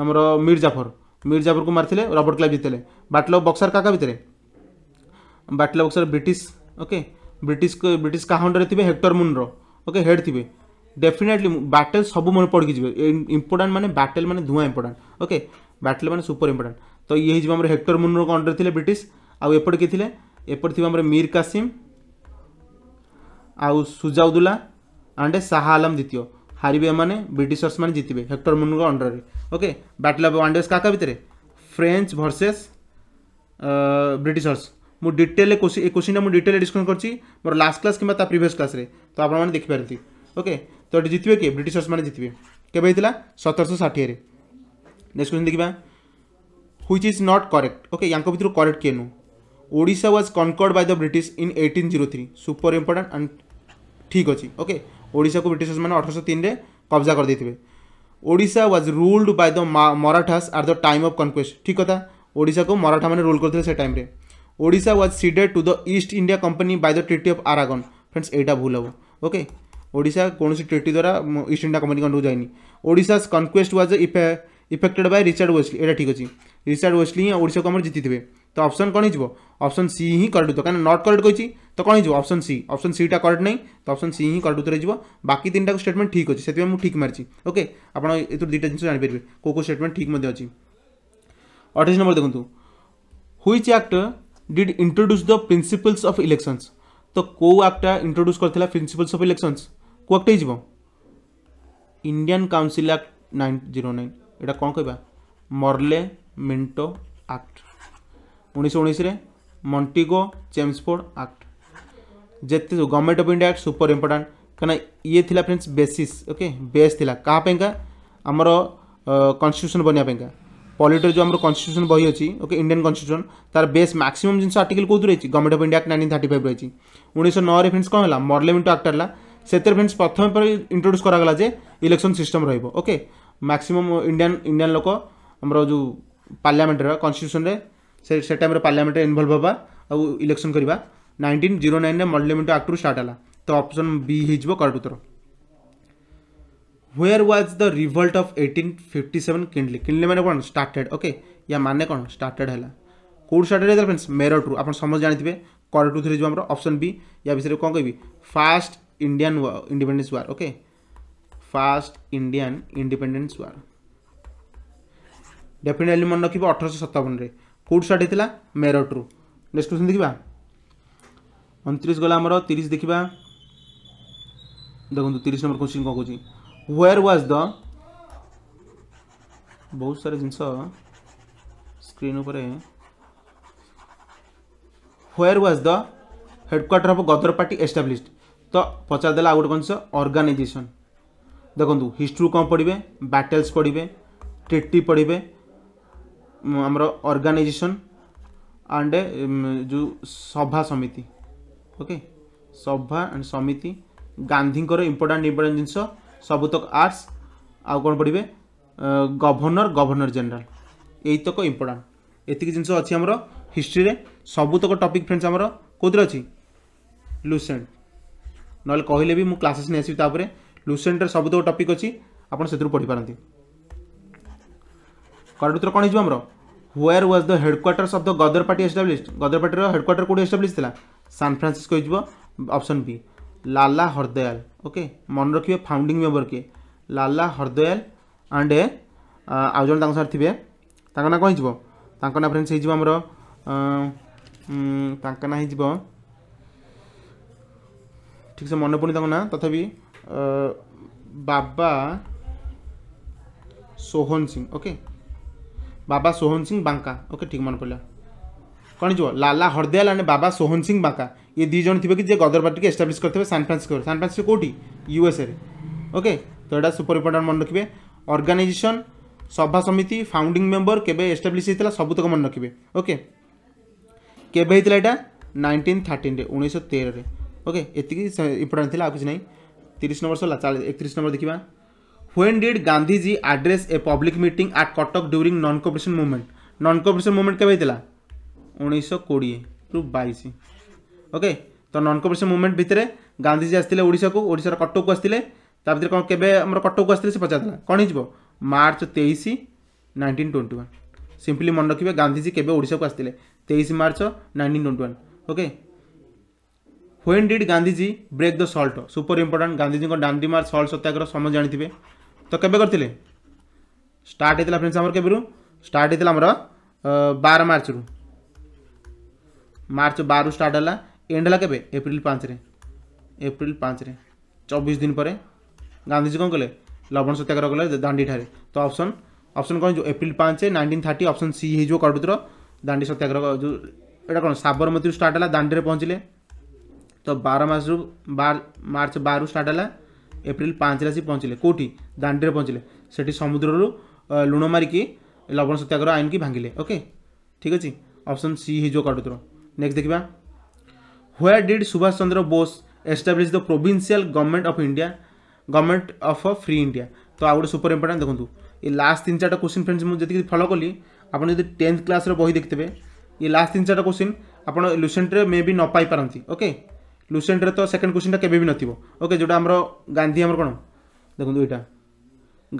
S1: ଆମର ମିର୍ ଜାଫର मिर्जापुर को मारे रबर्ट क्लाब जीते बाटल ऑफ बक्सर क्या भितर battle of Buxar British okay British British क्या हंडर थे हेक्टर मुन ओके हेड थे डेफिनेटली बाटल सब मन पड़ी जाए इंपोर्टां मैंने बाटल मैंने धुआं इंपोर्टां ओके बाटल मैंने सुपर इंपोर्टां तो ये होमर हेक्टर मुन को थे ब्रिटिश आउ एपटे किए थे एपटे थी आमर मीर कासिम आउ सुजाउदुल्ला एंड शाह आलम द्वितीय हारे एम ब्रिटिशर्स मैंने जितने Hector Munro under okay battle of Wandiwash क्या भितर फ्रेंच भरसेस ब्रिटिशर्स मु डिटेल क्वेश्चन मुझे डिटेल डिस्कसन कर मोर लास्ट क्लास कि प्रिभस क्लास तो आप देखिपारती ओके तो ये जितने किए ब्रिटर्स मैंने जितने केवे सतरश षाठी नेक्स्ट क्वेश्चन देखा which is not correct okay या भितर करेक्ट किए नु ओडा was conquered by the British in eighteen zero three super important and ठीक अच्छे ओके ओडा को ब्रिटिश मैंने अठरश तीन कब्जा कर देते ओडा was ruled by the Marathas at the time of conquest ठीक कथा ओडा को मराठा मैंने रूल करते से टाइम ओडा was ceded to the East India Company by the treaty of आरागन फ्रेंड्स यहाँ भूल हम ओके ओडा कौन ट्रिटी द्वारा ईस्ट इंडिया कंपनी कंट्रोल जाए Orissa's conquest was effected by Richard Wellesley यहाँ ठीक अच्छे रिचार्ड वेस्ली ओडा को जीति थे তো অপশন কোণ হয়ে অপশন সি হি করেক্ট উত্তর কেন নট করেক্ট কইছি তো কোণ হয়ে অপশন সি অপশন সিটা করেক্ট নাই তো অপশন সি হি করেক্ট উত্তর হয়ে বাকি তিনটা স্টেটমেন্ট ঠিক অছে সেপাই মু ঠিক মারিছি ওকে আপনার এর দুইটা জিনিস জাঁপারে কেউ কেউ স্টেটমেন্ট ঠিক মধ্যে অছি অঠাইশ নম্বর দেখুন which act did introduce the principles of elections ତ କେଉଁ ଆକ୍ଟଟା ଇଣ୍ଟ୍ରୋଡ୍ୟୁସ୍ କରିଥିଲା ପ୍ରିନ୍ସିପଲ୍ସ ଅଫ୍ ଇଲେକ୍ସନ୍ସ କେଉଁ ଆକ୍ଟ ହେଇଯିବ Indian council act nine zero nine ଏଇଟା କ'ଣ କହିବା ମର୍ଲେ ମିଣ୍ଟୋ ଆକ୍ଟ ଉଣେଇଶହ ଉଣେଇଶରେ ମଣ୍ଟିଗୋ ଚେମ୍ସଫୋର୍ଡ଼ ଆକ୍ଟ ଯେତେ ସବୁ government of India act super important କାହିଁକିନା ଇଏ ଥିଲା ଫ୍ରେଣ୍ଡସ୍ ବେସିସ୍ ଓକେ ବେସ୍ ଥିଲା କାହା ପାଇଁକା ଆମର କନଷ୍ଟିଟ୍ୟୁସନ୍ ବନିବା ପାଇଁକା ପଲିଟିର ଯେଉଁ ଆମର କନଷ୍ଟିଟ୍ୟୁସନ୍ ବହି ଅଛି ଓକେ ଇଣ୍ଡିଆନ୍ କନଷ୍ଟିଟ୍ୟୁସନ୍ ତାର ବେସ୍ ମ୍ୟାକ୍ସିମମ୍ ଜିନିଷ ଆର୍ଟିକଲ୍ କେଉଁଥିରେ ରହିଛି government of India act nineteen thirty five ରହିଛି ଉଣେଇଶହ ନଅରେ ଫ୍ରେଣ୍ଡସ୍ କ'ଣ ହେଲା ମର୍ଲେମେଣ୍ଟ ଆକ୍ଟ ହେଲା ସେଥିରେ ଫ୍ରେଣ୍ଡସ୍ ପ୍ରଥମେ ପରେ ଇଣ୍ଟ୍ରୋଡ୍ୟୁସ୍ କରାଗଲା ଯେ ଇଲେକ୍ସନ୍ ସିଷ୍ଟମ୍ ରହିବ ଓକେ ମ୍ୟାକ୍ସିମମ୍ ଇଣ୍ଡିଆନ୍ ଇଣ୍ଡିଆନ୍ ଲୋକ ଆମର ଯେଉଁ ପାର୍ଲାମେଣ୍ଟରେ କନଷ୍ଟିଟ୍ୟୁସନ୍ରେ ସେ ସେ ଟାଇମ୍ରେ ପାର୍ଲାମେଣ୍ଟରେ ଇନଭଲ୍ଭ ହେବା ଆଉ ଇଲେକ୍ସନ୍ କରିବା ନାଇଣ୍ଟିନ୍ ଜିରୋ ନାଇନ୍ରେ ମଣ୍ଡଲିମେଣ୍ଟ ଆକ୍ଟରୁ ଷ୍ଟାର୍ଟ ହେଲା ତ ଅପସନ୍ ବି ହେଇଯିବ କରେକ୍ଟ ଉତ୍ତର where was the revolt of eighteen fifty seven kindly kindly ମାନେ କ'ଣ ଷ୍ଟାର୍ଟେଡ଼ ଓକେ ୟା ମାନେ କ'ଣ ଷ୍ଟାର୍ଟେଡ଼ ହେଲା କେଉଁଠୁ ଷ୍ଟାର୍ଟେଡ଼ ହେଇଥିଲା ଫ୍ରେଣ୍ଡସ୍ ମେରଠରୁ ଆପଣ ସମସ୍ତେ ଜାଣିଥିବେ କରେକ୍ଟ ଉତ୍ତର ହେଇଯିବ ଆମର ଅପସନ୍ ବି ୟା ବିଷୟରେ କ'ଣ କହିବି first Indian independence war okay first Indian independence war definitely মনে রাখবে অঠরশো সতাবনরে କେଉଁଠୁ ଷ୍ଟାର୍ଟ ହେଇଥିଲା ମେରଟରୁ ନେକ୍ସଟ କ୍ୱେଶ୍ଚନ୍ ଦେଖିବା ଅଣତିରିଶ ଗଲା ଆମର ତିରିଶ ଦେଖିବା ଦେଖନ୍ତୁ ତିରିଶ ନମ୍ବର କ୍ୱେଶ୍ଚିନ୍ କ'ଣ କହୁଛି ହ୍ୱେର୍ ୱାଜ୍ ଦ ବହୁତ ସାରା ଜିନିଷ ସ୍କ୍ରିନ୍ ଉପରେ where was the headquarter of Ghadar party established ତ ପଚାରିଦେଲା ଆଉ ଗୋଟେ କ'ଣ ଜିନିଷ ଅର୍ଗାନାଇଜେସନ୍ ଦେଖନ୍ତୁ ହିଷ୍ଟ୍ରିରୁ କ'ଣ ପଢ଼ିବେ ବ୍ୟାଟେଲ୍ସ ପଢ଼ିବେ ଟ୍ରିଟି ପଢ଼ିବେ ଆମର ଅର୍ଗାନାଇଜେସନ୍ ଆଣ୍ଡ ଯେଉଁ ସଭା ସମିତି ଓକେ ସଭା ଆଣ୍ଡ ସମିତି ଗାନ୍ଧୀଙ୍କର ଇମ୍ପୋର୍ଟାଣ୍ଟ ଇମ୍ପୋର୍ଟାଣ୍ଟ ଜିନିଷ ସବୁତକ ଆର୍ଟ୍ସ ଆଉ କ'ଣ ପଢ଼ିବେ ଗଭର୍ଣ୍ଣର ଗଭର୍ଣ୍ଣର ଜେନେରାଲ ଏଇତକ ଇମ୍ପୋର୍ଟାଣ୍ଟ ଏତିକି ଜିନିଷ ଅଛି ଆମର ହିଷ୍ଟ୍ରିରେ ସବୁତକ ଟପିକ୍ ଫ୍ରେଣ୍ଡସ୍ ଆମର କେଉଁଥିରେ ଅଛି ଲୁସେଣ୍ଟ ନହେଲେ କହିଲେ ବି ମୁଁ କ୍ଲାସେସ୍ ନେଇ ଆସିବି ତାପରେ ଲୁସେଣ୍ଟର ସବୁତକ ଟପିକ୍ ଅଛି ଆପଣ ସେଥିରୁ ପଢ଼ିପାରନ୍ତି କରେକ୍ଟ ଉତ୍ତର କ'ଣ ହେଇଯିବ ଆମର হোয়ার ওয়াজ দ হেডকোয়ার্টর্স অফ দ গদর পার্টি এস্টাব্লিশড গদর পার্টির হেডকোয়ার্টর কোটি এস্টাব্লিশ লা সান ফ্রান্সিসকো হয়ে অপশন বি লালা হরদয়াল ওকে মনে রাখবে ফাউন্ডিং মেম্বর কিয়ে লালা হরদয়াল আন্ড আউ জন তাঙ্ক থাকবে তাঙ্ক না কহিব তাঙ্ক না ফ্রেন্ডস হয়ে আমার তাঙ্ক না হয়ে ঠিকসে মনে পড়ি তাঙ্ক না তথাপি বাবা সোহন সিং ওকে বাবা সোহন সিং বাঙ্কা ওকে ঠিক মনে পড়ল କ'ଣ ଯିବ ଲାଲା ହରଦୟାଲ ଆଣ୍ଡ ବାବା ସୋହନ ସିଂ ବାଙ୍କା ଇଏ ଦୁଇ ଜଣ ଥିବେ କି ଯିଏ ଗଦର ପାର୍ଟିକୁ ଏଷ୍ଟାବ୍ଲିଶ୍ କରିଥିବେ ସାନ୍ ଫ୍ରାନ୍ସିସ୍କୋରେ ସାନ୍ ଫ୍ରାନ୍ସିସ୍କୋ କେଉଁଠି ୟୁଏସ୍ଏରେ ଓକେ ତ ଏଇଟା ସୁପର ଇମ୍ପୋର୍ଟାଣ୍ଟ ମନେ ରଖିବେ ଅର୍ଗାନାଇଜେସନ୍ ସଭା ସମିତି ଫାଉଣ୍ଡିଂ ମେମ୍ବର କେବେ ଏଷ୍ଟାବ୍ଲିଶ୍ ହେଇଥିଲା ସବୁତକ ମନେ ରଖିବେ ଓକେ କେବେ ହେଇଥିଲା ଏଇଟା ନାଇନଟିନ୍ ଥାର୍ଟିନ୍ରେ ଉଣେଇଶହ ତେରରେ ଓକେ ଏତିକି ଇମ୍ପୋର୍ଟାଣ୍ଟ ଥିଲା ଆଉ କିଛି ନାହିଁ ତିରିଶ ନମ୍ବର ସରିଲା ଚାଳିଶ ଏକତିରିଶ ନମ୍ବର ଦେଖିବା when did Gandhi ji address a public meeting at Kotak during non-cooperation movement? Non-cooperation movement কেবে হয়েছিল উনিশশো কোড়িয়ে টু বাইশ ওকে তো ননকম্পিটিশন মুভমেন্ট ভিতরে গান্ধীজি আসলে ওড়শাকু ওড়শার কটকু আসলে তা ভিতরে কোণ কেবে আমার কটকু আসলে সে পচারা কোণ হয়েছিল মার্চ তেইশ নাইনটিন টোয়েন্টি ওয়ান সিম্পলি মনে রাখবে গান্ধীজি কেবে ওড়শাকু আসলে তেইশ March nineteen twenty one okay when did Gandhiji break the salt super important Gandhiji Dandi march salt satyagraha সময় জাঁথিবে तो के करते स्टार्ट होता फ्रेंड्स आम स्टार्ट होता आमर बार मार्च रु मार्च बारु स्टार्ट है एंड है केवे पाँच एप्रिल पाँच चौबीस दिन पर गांधीजी कौन कले लवण सत्याग्रह कले दांडी ठारे तो अप्सन अप्सन कौन जो एप्रिल पाँच नाइंटीन थर्टी अप्सन सी हो कडुतर दांडी सत्याग्रह जो यहाँ कौन साबरमती स्टार्ट है दांडी में पहुँचे तो बार मार्च बार मार्च बारु स्टार्ट है ଏପ୍ରିଲ ପାଞ୍ଚରେ ଆସି ପହଞ୍ଚିଲେ କେଉଁଠି ଦାଣ୍ଡିରେ ପହଞ୍ଚିଲେ ସେଠି ସମୁଦ୍ରରୁ ଲୁଣ ମାରିକି ଲବଣ ସତ୍ୟାଗ୍ରହ ଆଇନକି ଭାଙ୍ଗିଲେ ଓକେ ଠିକ୍ ଅଛି ଅପସନ୍ ସି ହେଇଯିବ କଟୁତ୍ର ନେକ୍ସଟ ଦେଖିବା where did Subhash Chandra Bose establish the provincial government of India government of uh free India ତ ଆଉ ଗୋଟେ ସୁପର ଇମ୍ପୋର୍ଟାଣ୍ଟ ଦେଖନ୍ତୁ ଏ ଲାଷ୍ଟ ତିନି ଚାରିଟା କୋଶ୍ଚିନ୍ ଫ୍ରେଣ୍ଡସ୍ ମୁଁ ଯେତିକି ଫଲୋ କଲି ଆପଣ ଯଦି ଟେନ୍ଥ କ୍ଲାସ୍ର ବହି ଦେଖିଥିବେ ଏ ଲାଷ୍ଟ ତିନି ଚାରିଟା କୋଶ୍ଚିନ୍ ଆପଣ ଲୁସେଣ୍ଟରେ ମେ ବି ନ ପାଇପାରନ୍ତି ଓକେ লুসেন্টরে তো সেকেন্ড কোশ্চিনটা কেবে বি নথিব ওকে যেটা আমার গান্ধী আমার কোণ দেখুন এইটা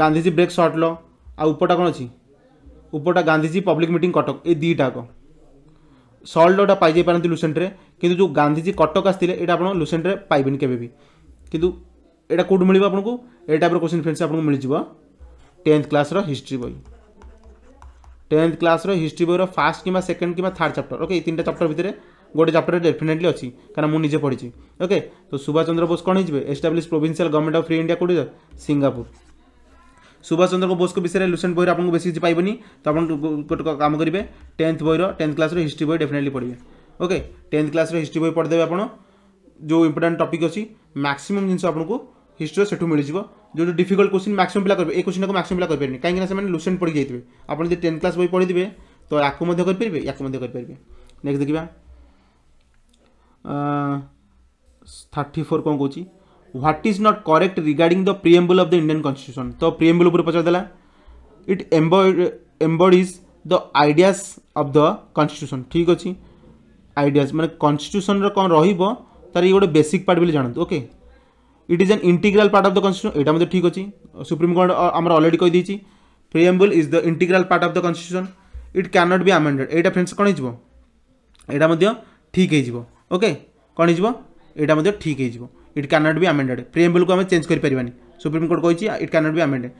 S1: গান্ধীজি ব্রেক সর্ট ল আপরটা কোণ অছি উপরটা গান্ধীজি পব্লিক মিটিং কটক এই দুইটাক সল্ট লটা পাই যাই পারতে লুসেন্টরে কিন্তু যে গান্ধীজি কটক আসলে এটা আপনার লুসেন্টরে পাইবেনি কেবে বি কিন্তু এটা কোটি মিলবে আপনার এই টাইপর কোশ্চিন ফ্রেন্ডস আপনার মিলিযোগ টেন্থ ক্লাসর হিস্ট্রি বই টেন্থ ক্লাসর হিস্ট্রি বইর ফার্স্ট কিংবা সেকেন্ড কিংবা থার্ড চ্যাপ্টর ওকে এই তিনটা চ্যাপ্টর ভিতরে गोटे चैप्टर डेफिनेटली अच्छी कहना मुझे पढ़ी ओके तो सुभाष चंद्र बोस कौन हो establish provincial government of free India कौट सिंगापुर सुभाष चंद्र बोस विषय में लुसेंट बही आपको बेस किसी पाइबनी तो आप गोटे कम करेंगे टेन्थ बही टेन्थ क्लास हिस्ट्री बह डेफिनेटली पढ़े ओके टेन्थ क्लास हिस्ट्री बह पढ़ीदेवे आप जो इंपोर्टां टपिक अच्छी मैक्सीम जिन आपको हिस्ट्री से मिल जो जो डिफिकल्ट क्वेश्चन मैक्सीम पिला करेंगे ए क्वेश्चन को मैक्सीम पिला करेंगे कहीं लुसेंट पढ़ी जाइए आप टेन्थ क्लास बही पढ़ी देते तो या करेंगे या करेंगे नेक्स्ट देखा থার্টি ফোর কম কৌছি what is not correct regarding the preamble of the Indian constitution তো প্রিএম্বুল উপরে পচারদেলা ইট এম্বডিজ দ আইডিয়াস অফ দ কনস্টিट्यूशन ঠিক অছি আইডিয়াস মানে কনস্টিट्यूशनর কম রহব তার ইয়ে গোটে বেসিক পার্ট বলে জাঁতু okay it is an integral part of the constitution এটা মধ্যে ঠিক অছি সুপ্রিম কোর্ট আমার অলরেডি কইদিছি preamble is the integral part of the constitution it cannot be amended এইটা ফ্রেন্ডস কোণ হয়ে এটা ঠিক হয়ে ওକେ କ'ଣ ହେଇଯିବ ଏଇଟା ମଧ୍ୟ ଠିକ୍ ହେଇଯିବ ଇଟ୍ କ୍ୟାନଟ୍ ବି ଆମେଣ୍ଡେଡ଼୍ ପ୍ରିଏମ୍ବଲ୍କୁ ଆମେ ଚେଞ୍ଜ କରିପାରିବାନି ସୁପ୍ରିମକୋର୍ଟ କହିଛି it cannot be amended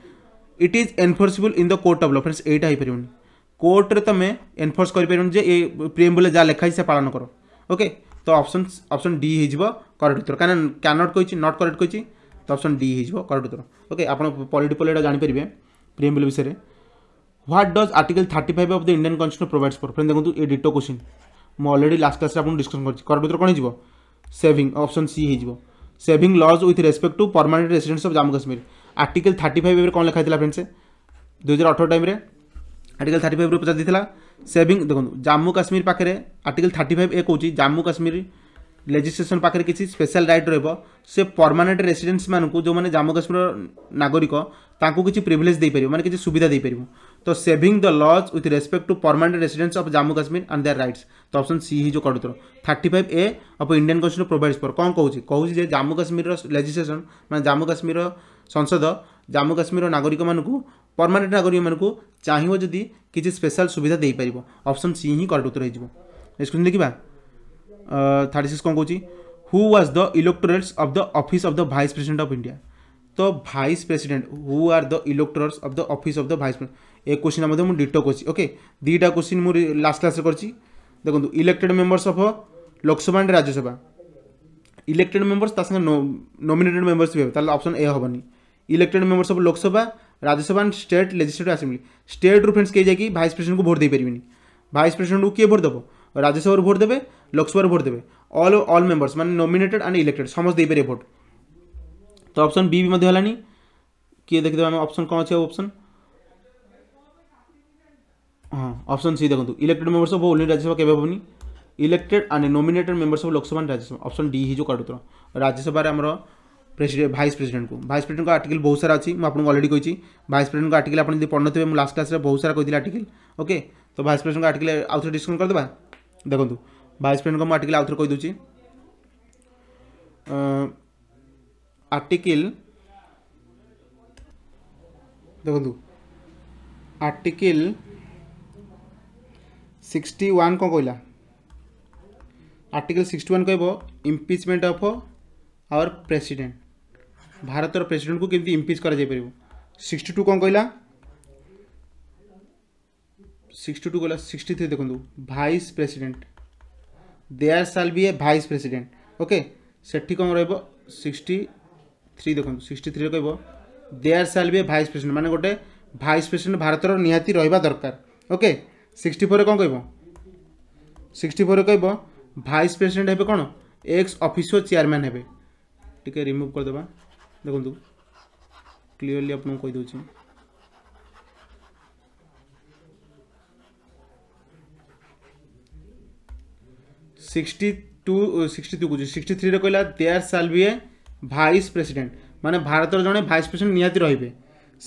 S1: it is enforceable in the court of law friends ଏଇଟା ହେଇପାରିବନି କୋର୍ଟରେ ତୁମେ ଏନ୍ଫୋର୍ସ କରିପାରିବନି ଯେ ଏ ପ୍ରିଏମ୍ବଲ୍ରେ ଯାହା ଲେଖା ହେଇଛି ସେ ପାଳନ କର ଓକେ ତ ଅପସନ୍ ଅପସନ୍ ଡି ହେଇଯିବ କରେକ୍ଟ ଉତ୍ତର କାରଣ କ୍ୟାନଟ୍ କହିଛି ନଟ୍ କରେକ୍ଟ କହିଛି ତ ଅପସନ୍ ଡି ହେଇଯିବ କରେକ୍ଟ ଉତ୍ତର ଓକେ ଆପଣ ପଲିଟିକାଲ୍ ଏଇଟା ଜାଣିପାରିବେ ପ୍ରିଏମ୍ବଲ୍ ବିଷୟରେ what does article thirty five of the Indian constitution provides for friend দেখুন এই ডিটো কোশ্চিন ମୁଁ ଅଲରେଡ଼ି ଲାଷ୍ଟ କ୍ଲାସ୍ରେ ଆପଣଙ୍କୁ ଡିସ୍କସନ୍ କରିଛି କର ଭିତରେ କ'ଣ ହେଇଯିବ ସେଭିଂ ଅପସନ୍ ସି ହେଇଯିବ saving laws with respect to permanent residence of Jammu Kashmir article thirty five ଏବେ କ'ଣ ଲେଖା ହେଇଥିଲା ଫ୍ରେଣ୍ଡସ୍ ଦୁଇ ହଜାର ଅଠର ଟାଇମ୍ରେ ଆର୍ଟିକଲ୍ ଥାର୍ଟି ଫାଇଭ୍ରୁ ପଚାରି ଦେଇଥିଲା ସେଭିଂ ଦେଖନ୍ତୁ ଜାମ୍ମୁ କାଶ୍ମୀର ପାଖରେ ଆର୍ଟିକଲ୍ ଥାର୍ଟି ଫାଇଭ୍ ଏ କହୁଛି ଜାମ୍ମୁ କାଶ୍ମୀର ଲେଜିସ୍ଲେସନ୍ ପାଖରେ କିଛି ସ୍ପେଶାଲ ରାଇଟ୍ ରହିବ ସେ ପରମାନେଣ୍ଟ ରେସିଡେନ୍ସମାନଙ୍କୁ ଯେଉଁମାନେ ଜାମ୍ମୁ କାଶ୍ମୀରର ନାଗରିକ ତାଙ୍କୁ କିଛି ପ୍ରିଭିଲେଜ୍ ଦେଇପାରିବ ମାନେ କିଛି ସୁବିଧା ଦେଇପାରିବ तो saving the laws with respect to permanent residents of Jammu Kashmir and their rights तो अप्सन सी ही जो कटुतर thirty five A of Indian constitution provide for कौन कौन कहूँ जम्मू कश्मीर लेजिस्लेसन मैंने जम्मू कश्मीर संसद जम्मू काश्मीर नागरिक मानक परमानेंट नागरिक मानक चाहिए जदि किसी स्पेशल सुविधा दे पार ऑप्शन सी ही करेक्ट उत्तर हो देखा थर्टी सिक्स कौन कौन who was the electorates of the office of the vice president of India तो vice president who are the electorates of the office of the vice president ଏ question ମଧ୍ୟ ମୁଁ ditto କରିଛି okay ଦୁଇଟା question ମୁଁ last କ୍ଲାସ୍ରେ କରିଛି ଦେଖନ୍ତୁ elected members of Lok Sabha and Rajya Sabha elected members ତା ସାଙ୍ଗେ ନୋମିନେଟେଡ଼ ମେମ୍ବର୍ସ ବି ହେବ ତାହେଲେ ଅପସନ୍ ଏ ହେବନି elected members of Lok Sabha Rajya Sabha and state legislative assembly ଷ୍ଟେଟ୍ରୁ ଫ୍ରେଣ୍ଡସ୍ କେହି ଯାଇକି ଭାଇସ୍ ପ୍ରେସିଡେଣ୍ଟକୁ ଭୋଟ୍ ଦେଇପାରିବେନି ଭାଇସ୍ ପ୍ରେସିଡେଣ୍ଟକୁ କିଏ ଭୋଟ୍ ଦେବ ରାଜ୍ୟସଭାରୁ ଭୋଟ୍ ଦେବେ ଲୋକସଭାରୁ ଭୋଟ୍ ଦେବେ ଅଲ୍ ଅଲ୍ ମେମ୍ବର୍ସ ମାନେ ନୋମିନେଟେଡ଼ ଆଣ୍ଡ ଇଲେକ୍ଟେଡ଼ ସମସ୍ତେ ଦେଇପାରିବେ ଭୋଟ୍ ତ ଅପସନ୍ ବି ବି ମଧ୍ୟ ହେଲାନି କିଏ ଦେଖିଦେବା ଆମେ ଅପସନ୍ କ'ଣ ଅଛି ଆଉ ଅପସନ୍ ହଁ ଅପସନ୍ ସି ଦେଖନ୍ତୁ elected members of only Rajya Sabha କେବେ ହେବନି elected and nominated members of Lok Sabha Rajya Sabha option D ହେଇଯିବ କାଟୁତ୍ର ରାଜ୍ୟସଭାରେ ଆମର ପ୍ରେସିଡେଣ୍ଟ ଭାଇସ୍ ପ୍ରେସିଡେଣ୍ଟକୁ ଭାଇସ୍ ପ୍ରେସିଡେଣ୍ଟଙ୍କ ଆର୍ଟିକଲ୍ ବହୁତ ସାରା ଅଛି ମୁଁ ଆପଣଙ୍କୁ ଅଲରେଡ଼ି କହିଛି ଭାଇସ୍ ପ୍ରେସିଡେଣ୍ଟଙ୍କ ଆର୍ଟିକଲ୍ ଆପଣ ଯଦି ପଢ଼ୁନଥିବେ ମୁଁ ଲାଷ୍ଟ କ୍ଲାସ୍ରେ ବହୁତ ସାରା କହିଥିଲି ଆର୍ଟିକଲ୍ ଓକେ ତ ଭାଇସ୍ ପ୍ରେସିଡେଣ୍ଟଙ୍କ ଆର୍ଟିକଲ୍ ଆଉ ଥରେ ଡିସ୍କସନ୍ କରିଦେବା ଦେଖନ୍ତୁ ଭାଇସ୍ ପ୍ରେସିଡେଣ୍ଟଙ୍କ ମୁଁ ଆର୍ଟିକଲ୍ ଆଉ ଥରେ କହିଦେଉଛି ଆର୍ଟିକଲ୍ ଦେଖନ୍ତୁ ଆର୍ଟିକଲ୍ ସିକ୍ସଟି ୱାନ୍ କ'ଣ କହିଲା ଆର୍ଟିକଲ୍ ସିକ୍ସଟି ୱାନ୍ କହିବ अफ आवर प्रेसीडेट भारत ଭାରତର ପ୍ରେସିଡେଣ୍ଟକୁ କେମିତି ଇମ୍ପିଚ୍ କରାଯାଇପାରିବ ସିକ୍ସଟି ଟୁ କ'ଣ କହିଲା सिक्सटी टू कहला सिक्सटी थ्री देखो vice president there shall be a vice president okay से कौन रिक्सटी थ्री देखो सिक्सटी थ्री कह there shall be a vice president मानने गोटे भाइस प्रेसीडेट भारत निहाती रहा दरकार ओके okay? ସିକ୍ସଟି ଫୋର୍ରେ କ'ଣ କହିବ ସିକ୍ସଟି ଫୋର୍ରେ କହିବ ଭାଇସ୍ ପ୍ରେସିଡେଣ୍ଟ ହେବେ କ'ଣ ଏକ୍ସ ଅଫିସିଓ ଚେୟାରମ୍ୟାନ୍ ହେବେ ଟିକେ ରିମୁଭ୍ କରିଦେବା ଦେଖନ୍ତୁ କ୍ଲିଅରଲି ଆପଣଙ୍କୁ କହିଦେଉଛି ସିକ୍ସଟି ଟୁ ସିକ୍ସଟି ଟୁ କହୁଛି ସିକ୍ସଟି ଥ୍ରୀରେ କହିଲା there shall be a vice president ମାନେ ଭାରତର ଜଣେ ଭାଇସ୍ ପ୍ରେସିଡେଣ୍ଟ ନିହାତି ରହିବେ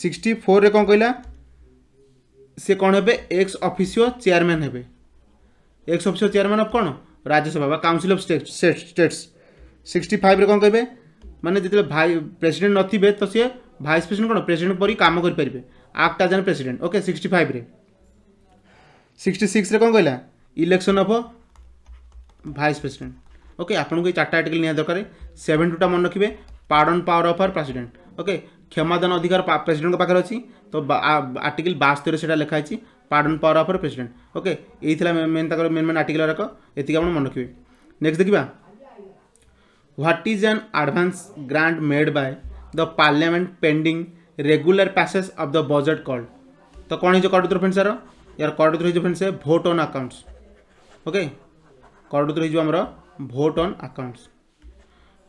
S1: ସିକ୍ସଟି ଫୋର୍ରେ କ'ଣ କହିଲା से कौन हे एक्स अफिसीओ चेयरमैन हे एक्स अफिशियो चेयरमैन अफ कौन Rajya Sabha council of state states sixty five कौन कहे मैंने जिते भाई प्रेसिडेंट नथिबे तो सी भाइस प्रेसिडेंट कौन प्रेसिडेंट पर कम करेंगे act as an president okay sixty five sixty six कौन कहला election of vice president okay आपको ये चार्टा आर्टिकल निहत दरकार सेवेन मन रखिए pardon power of our president okay କ୍ଷମାଦାନ ଅଧିକାର ପ୍ରେସିଡେଣ୍ଟଙ୍କ ପାଖରେ ଅଛି ତ ଆର୍ଟିକଲ ବାସ୍ତରରେ ସେଇଟା ଲେଖା ହେଇଛି pardon power of president okay ଏଇ ଥିଲା ମେନ୍ ତାଙ୍କର ମେନ୍ ମେନ୍ ଆର୍ଟିକଲ ଗୁଡ଼ାକ ଏତିକି ଆପଣ ମନେ ରଖିବେ ନେକ୍ସଟ ଦେଖିବା what is an advance grant made by the parliament pending regular passage of the budget called तो कौन है कट उतर फ्रेंड्स यार यार कट उतर हो friends vote on accounts okay कट उतर होमर vote on accounts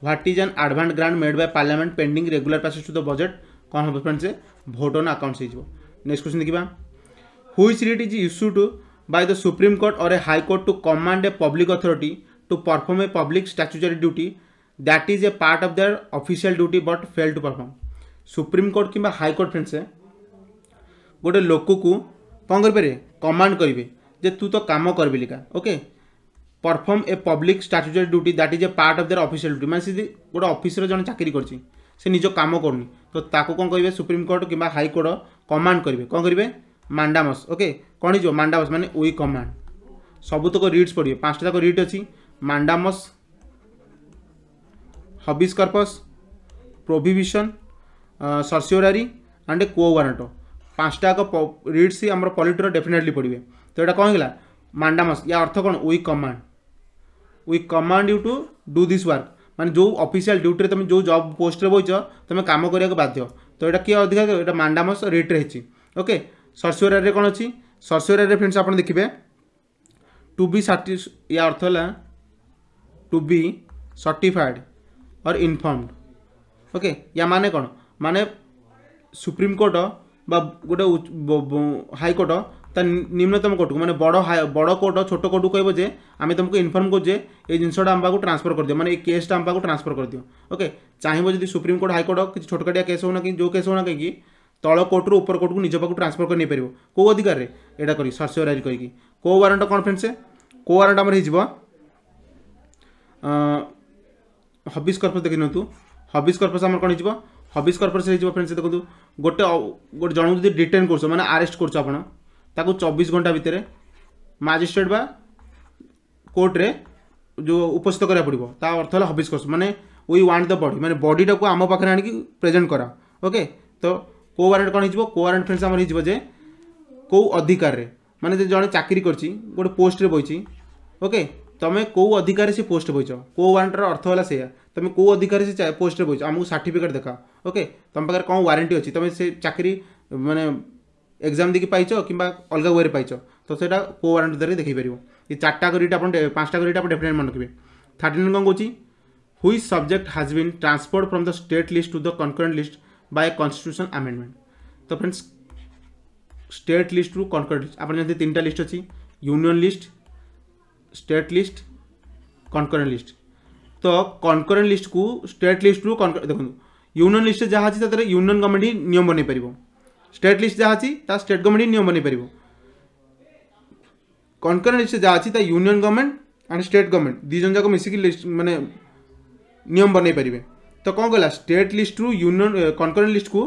S1: what is an advance grant made by parliament pending regular passage to the budget कौन हम friends vote on accounts next question देखा which writ is issue to by the supreme court or a high court to command a public authority to perform a public statutory duty that is a part of their official duty but fail to perform supreme court किंवा high court friends गोटे लोक को कौन करें command करेंगे जे तू तो कम कर okay perform a public statutory duty that is a part of their official duty मैं सी गोटे अफिसर जन चाकरी कर से निज कम कर तो ताको कौन कहे सुप्रीमकोर्ट कि हाइकोर्ट कमाण करेंगे कौन करेंगे मांडामस ओके कौन हो मांडामस मैंने ओई कमाण सबुतक रिड्स पड़े पाँचटा तक रिड अच्छी mandamus habeas corpus prohibition certiorari and quo warranto पाँचटा जाक रिड्स आम पलिटर डेफिनेटली पड़े तो यहाँ कौन है मांडामस या अर्थ कौन we command we command you to do this work মানে যে অফিসিয়াল ডিউটিরে তুমি যে জব পোস্টরে বইছ তুমি কাম করা বাধ্য তো এটা কি অধিকা এটা মান্ডামস রেট রয়েছে ওকে সরসুয়েরারে কোণ অছি সরসুয়েরারে ফ্রেন্ডস আপনার দেখবে টু বি সার্টি ইয়া অর্থ হল to be certified or informed okay ইয়া মানে কোণ মানে সুপ্রিম কোর্ট বা গোটে হাইকোর্ট ତା ନିମ୍ନତମ କୋର୍ଟକୁ ମାନେ ବଡ଼ ବଡ଼ କୋର୍ଟ ଛୋଟ କୋର୍ଟକୁ କହିବ ଯେ ଆମେ ତୁମକୁ ଇନଫର୍ମ କରୁଛେ ଏଇ ଜିନିଷଟା ଆମ ପାଖକୁ ଟ୍ରାନ୍ସଫର କରିଦିଅ ମାନେ ଏଇ କେସ୍ଟା ଆମ ପାଖକୁ ଟ୍ରାନ୍ସଫର କରିଦିଅ ଓକେ ଚାହିଁବ ଯଦି ସୁପ୍ରିମକୋର୍ଟ ହାଇକୋର୍ଟ କିଛି ଛୋଟକାଟିଆ କେସ୍ ହେଉନା କି ଯେଉଁ କେସ୍ ହେଉନା କାହିଁକି ତଳ କୋର୍ଟରୁ ଉପର କୋର୍ଟକୁ ନିଜ ପାଖକୁ ଟ୍ରାନ୍ସଫର କରି ନେଇପାରିବ କେଉଁ ଅଧିକାରରେ ଏଇଟା କରି ସର୍ସିଓରାଇଜ୍ କରିକି କେଉଁ ୱାରେଣ୍ଟ କ'ଣ ଫ୍ରେଣ୍ଡ ସେ କେଉଁ ୱାରେଣ୍ଟ ଆମର ହେଇଯିବ ହବିସ୍ କର୍ପସ୍ ଦେଖିନିଅନ୍ତୁ ହବିସ୍ କର୍ପସ୍ ଆମର କ'ଣ ହେଇଯିବ ହବିସ୍ କର୍ପସ୍ ହେଇଯିବ ଫ୍ରେଣ୍ଡ ସେ ଦେଖନ୍ତୁ ଗୋଟେ ଗୋଟେ ଜଣକୁ ଯଦି ଡିଟେନ୍ କରୁଛ ମାନେ ଆରେଷ୍ଟ କରୁଛ ଆପଣ ताको चौबीस घंटा भितर मजिस्ट्रेट बा कोर्ट्रे जो उपस्थित करा पड़ो ता अर्थ है हबिज कस मैंने वी वाण्ड द बडी मैंने बडीटा को आम पाखे आने आेजेट करा ओके तो को वारंट कौन हो को वारंट फ्रेंड्स आमर हो कौ अधिकार मैंने जन चाकरी कर गोटे पोस्ट्रे बोच ओके तुम्हें कौ अधिकार से पोस्ट बोच को वारंटर अर्थ है से तुम्हें कौ अधिकार से पोस्ट्रे बोच आमको सार्टिफिकेट देखा ओके तुम पाखे कौन वारंटी अच्छी तुम्हें से चाकरी मैंने এক্সাম দেখি পাইছ কিংবা অলগা ওয়ে পাইছ তো সেটা কো ওয়ারেন্ট দ্বারা দেখাই পারিব এই চারটা করিটা আপনার পাঁচটা করিটা আপনার ডেফিনেট মনে রাখবে থার্টিন কম কৌছি which subject has been transferred from the state list to the concurrent list by constitution amendment তো ফ্রেন্ডস স্টেট লিস্ট রু কনকরেন্ট লিস্ট আপনার জানি তিনটা লিস্ট অছি union list state list concurrent list তো কনকরেন্ট লিস্ট কু স্টেট লিস্ট রু দেখুন ইউনিয়ন লিস্টে যা আছে তাদের ইউনিয়ন গভর্নমেন্ট হি নিয়ম বনাই পারিব ଷ୍ଟେଟ୍ ଲିଷ୍ଟ ଯାହା ଅଛି ତା ଷ୍ଟେଟ୍ ଗଭର୍ଣ୍ଣମେଣ୍ଟ ନିୟମ ବନେଇପାରିବ କନକରେଣ୍ଟ ଲିଷ୍ଟ ଯାହା ଅଛି ତା union government and state government ଦୁଇ ଜଣ ଯାକ ମିଶିକି ଲିଷ୍ଟ ମାନେ ନିୟମ ବନେଇ ପାରିବେ ତ କ'ଣ କହିଲା ଷ୍ଟେଟ୍ ଲିଷ୍ଟରୁ ୟୁନିୟନ କନକରେଣ୍ଟ ଲିଷ୍ଟକୁ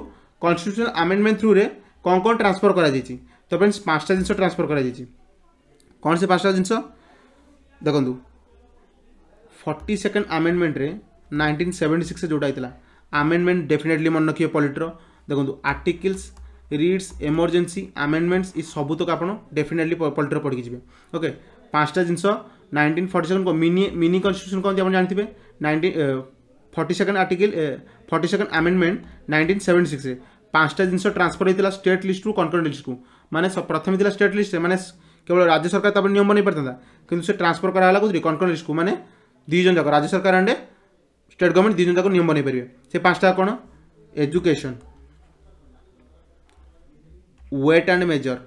S1: କନଷ୍ଟିଟ୍ୟୁସନାଲ ଆମେଣ୍ଡମେଣ୍ଟ ଥ୍ରୁରେ କ'ଣ କ'ଣ ଟ୍ରାନ୍ସଫର କରାଯାଇଛି ତ ଫ୍ରେଣ୍ଡସ୍ ପାଞ୍ଚଟା ଜିନିଷ ଟ୍ରାନ୍ସଫର କରାଯାଇଛି କ'ଣ ସେ ପାଞ୍ଚଟା ଜିନିଷ ଦେଖନ୍ତୁ ଫର୍ଟି ସେକେଣ୍ଡ ଆମେଣ୍ଡମେଣ୍ଟରେ ନାଇଣ୍ଟିନ୍ ସେଭେଣ୍ଟି ସିକ୍ସରେ ଯେଉଁଟା ହେଇଥିଲା ଆମେଣ୍ଡମେଣ୍ଟ ଡେଫିନେଟଲି ମନେ ରଖିବେ ପଲିଟିର ଦେଖନ୍ତୁ ଆର୍ଟିକିଲ୍ସ ରିଡ୍ସ ଏମର୍ଜେନ୍ସି ଆମେଣ୍ଡମେଣ୍ଟସ୍ ଏ ସବୁତକ ଆପଣ ଡେଫିନେଟଲି ପଲ୍ଟିରେ ପଢ଼ିକି ଯିବେ ଓକେ ପାଞ୍ଚଟା ଜିନିଷ nineteen forty seven mini mini constitution କ'ଣ ଆପଣ ଜାଣିଥିବେ nineteen forty second article forty second amendment nineteen seventy ସିକ୍ସରେ ପାଞ୍ଚଟା ଜିନିଷ ଟ୍ରାନ୍ସଫର୍ ହେଇଥିଲା ଷ୍ଟେଟ୍ ଲିଷ୍ଟରୁ କନକରେଣ୍ଟ ଲିଷ୍ଟକୁ ମାନେ ପ୍ରଥମେ ଥିଲା ଷ୍ଟେଟ୍ ଲିଷ୍ଟରେ ମାନେ କେବଳ ରାଜ୍ୟ ସରକାର ତାପରେ ନିୟମ ନେଇପାରିଥାନ୍ତା କିନ୍ତୁ ସେ ଟ୍ରାନ୍ସଫର୍ କରାହେଲା କେଉଁଥିରେ କନକରେଣ୍ଟ ଲିଷ୍ଟକୁ ମାନେ ଦୁଇ ଜଣ ଯାକ ରାଜ୍ୟ ସରକାର ଆଣ୍ଡେ ଷ୍ଟେଟ୍ ଗଭର୍ଣ୍ଣମେଣ୍ଟ ଦୁଇ ଜଣ ଯାକ ନିୟମ ନେଇପାରିବେ ସେ ପାଞ୍ଚଟା କ'ଣ ଏଜୁକେସନ୍ ওয়েট অ্যান্ড মেজর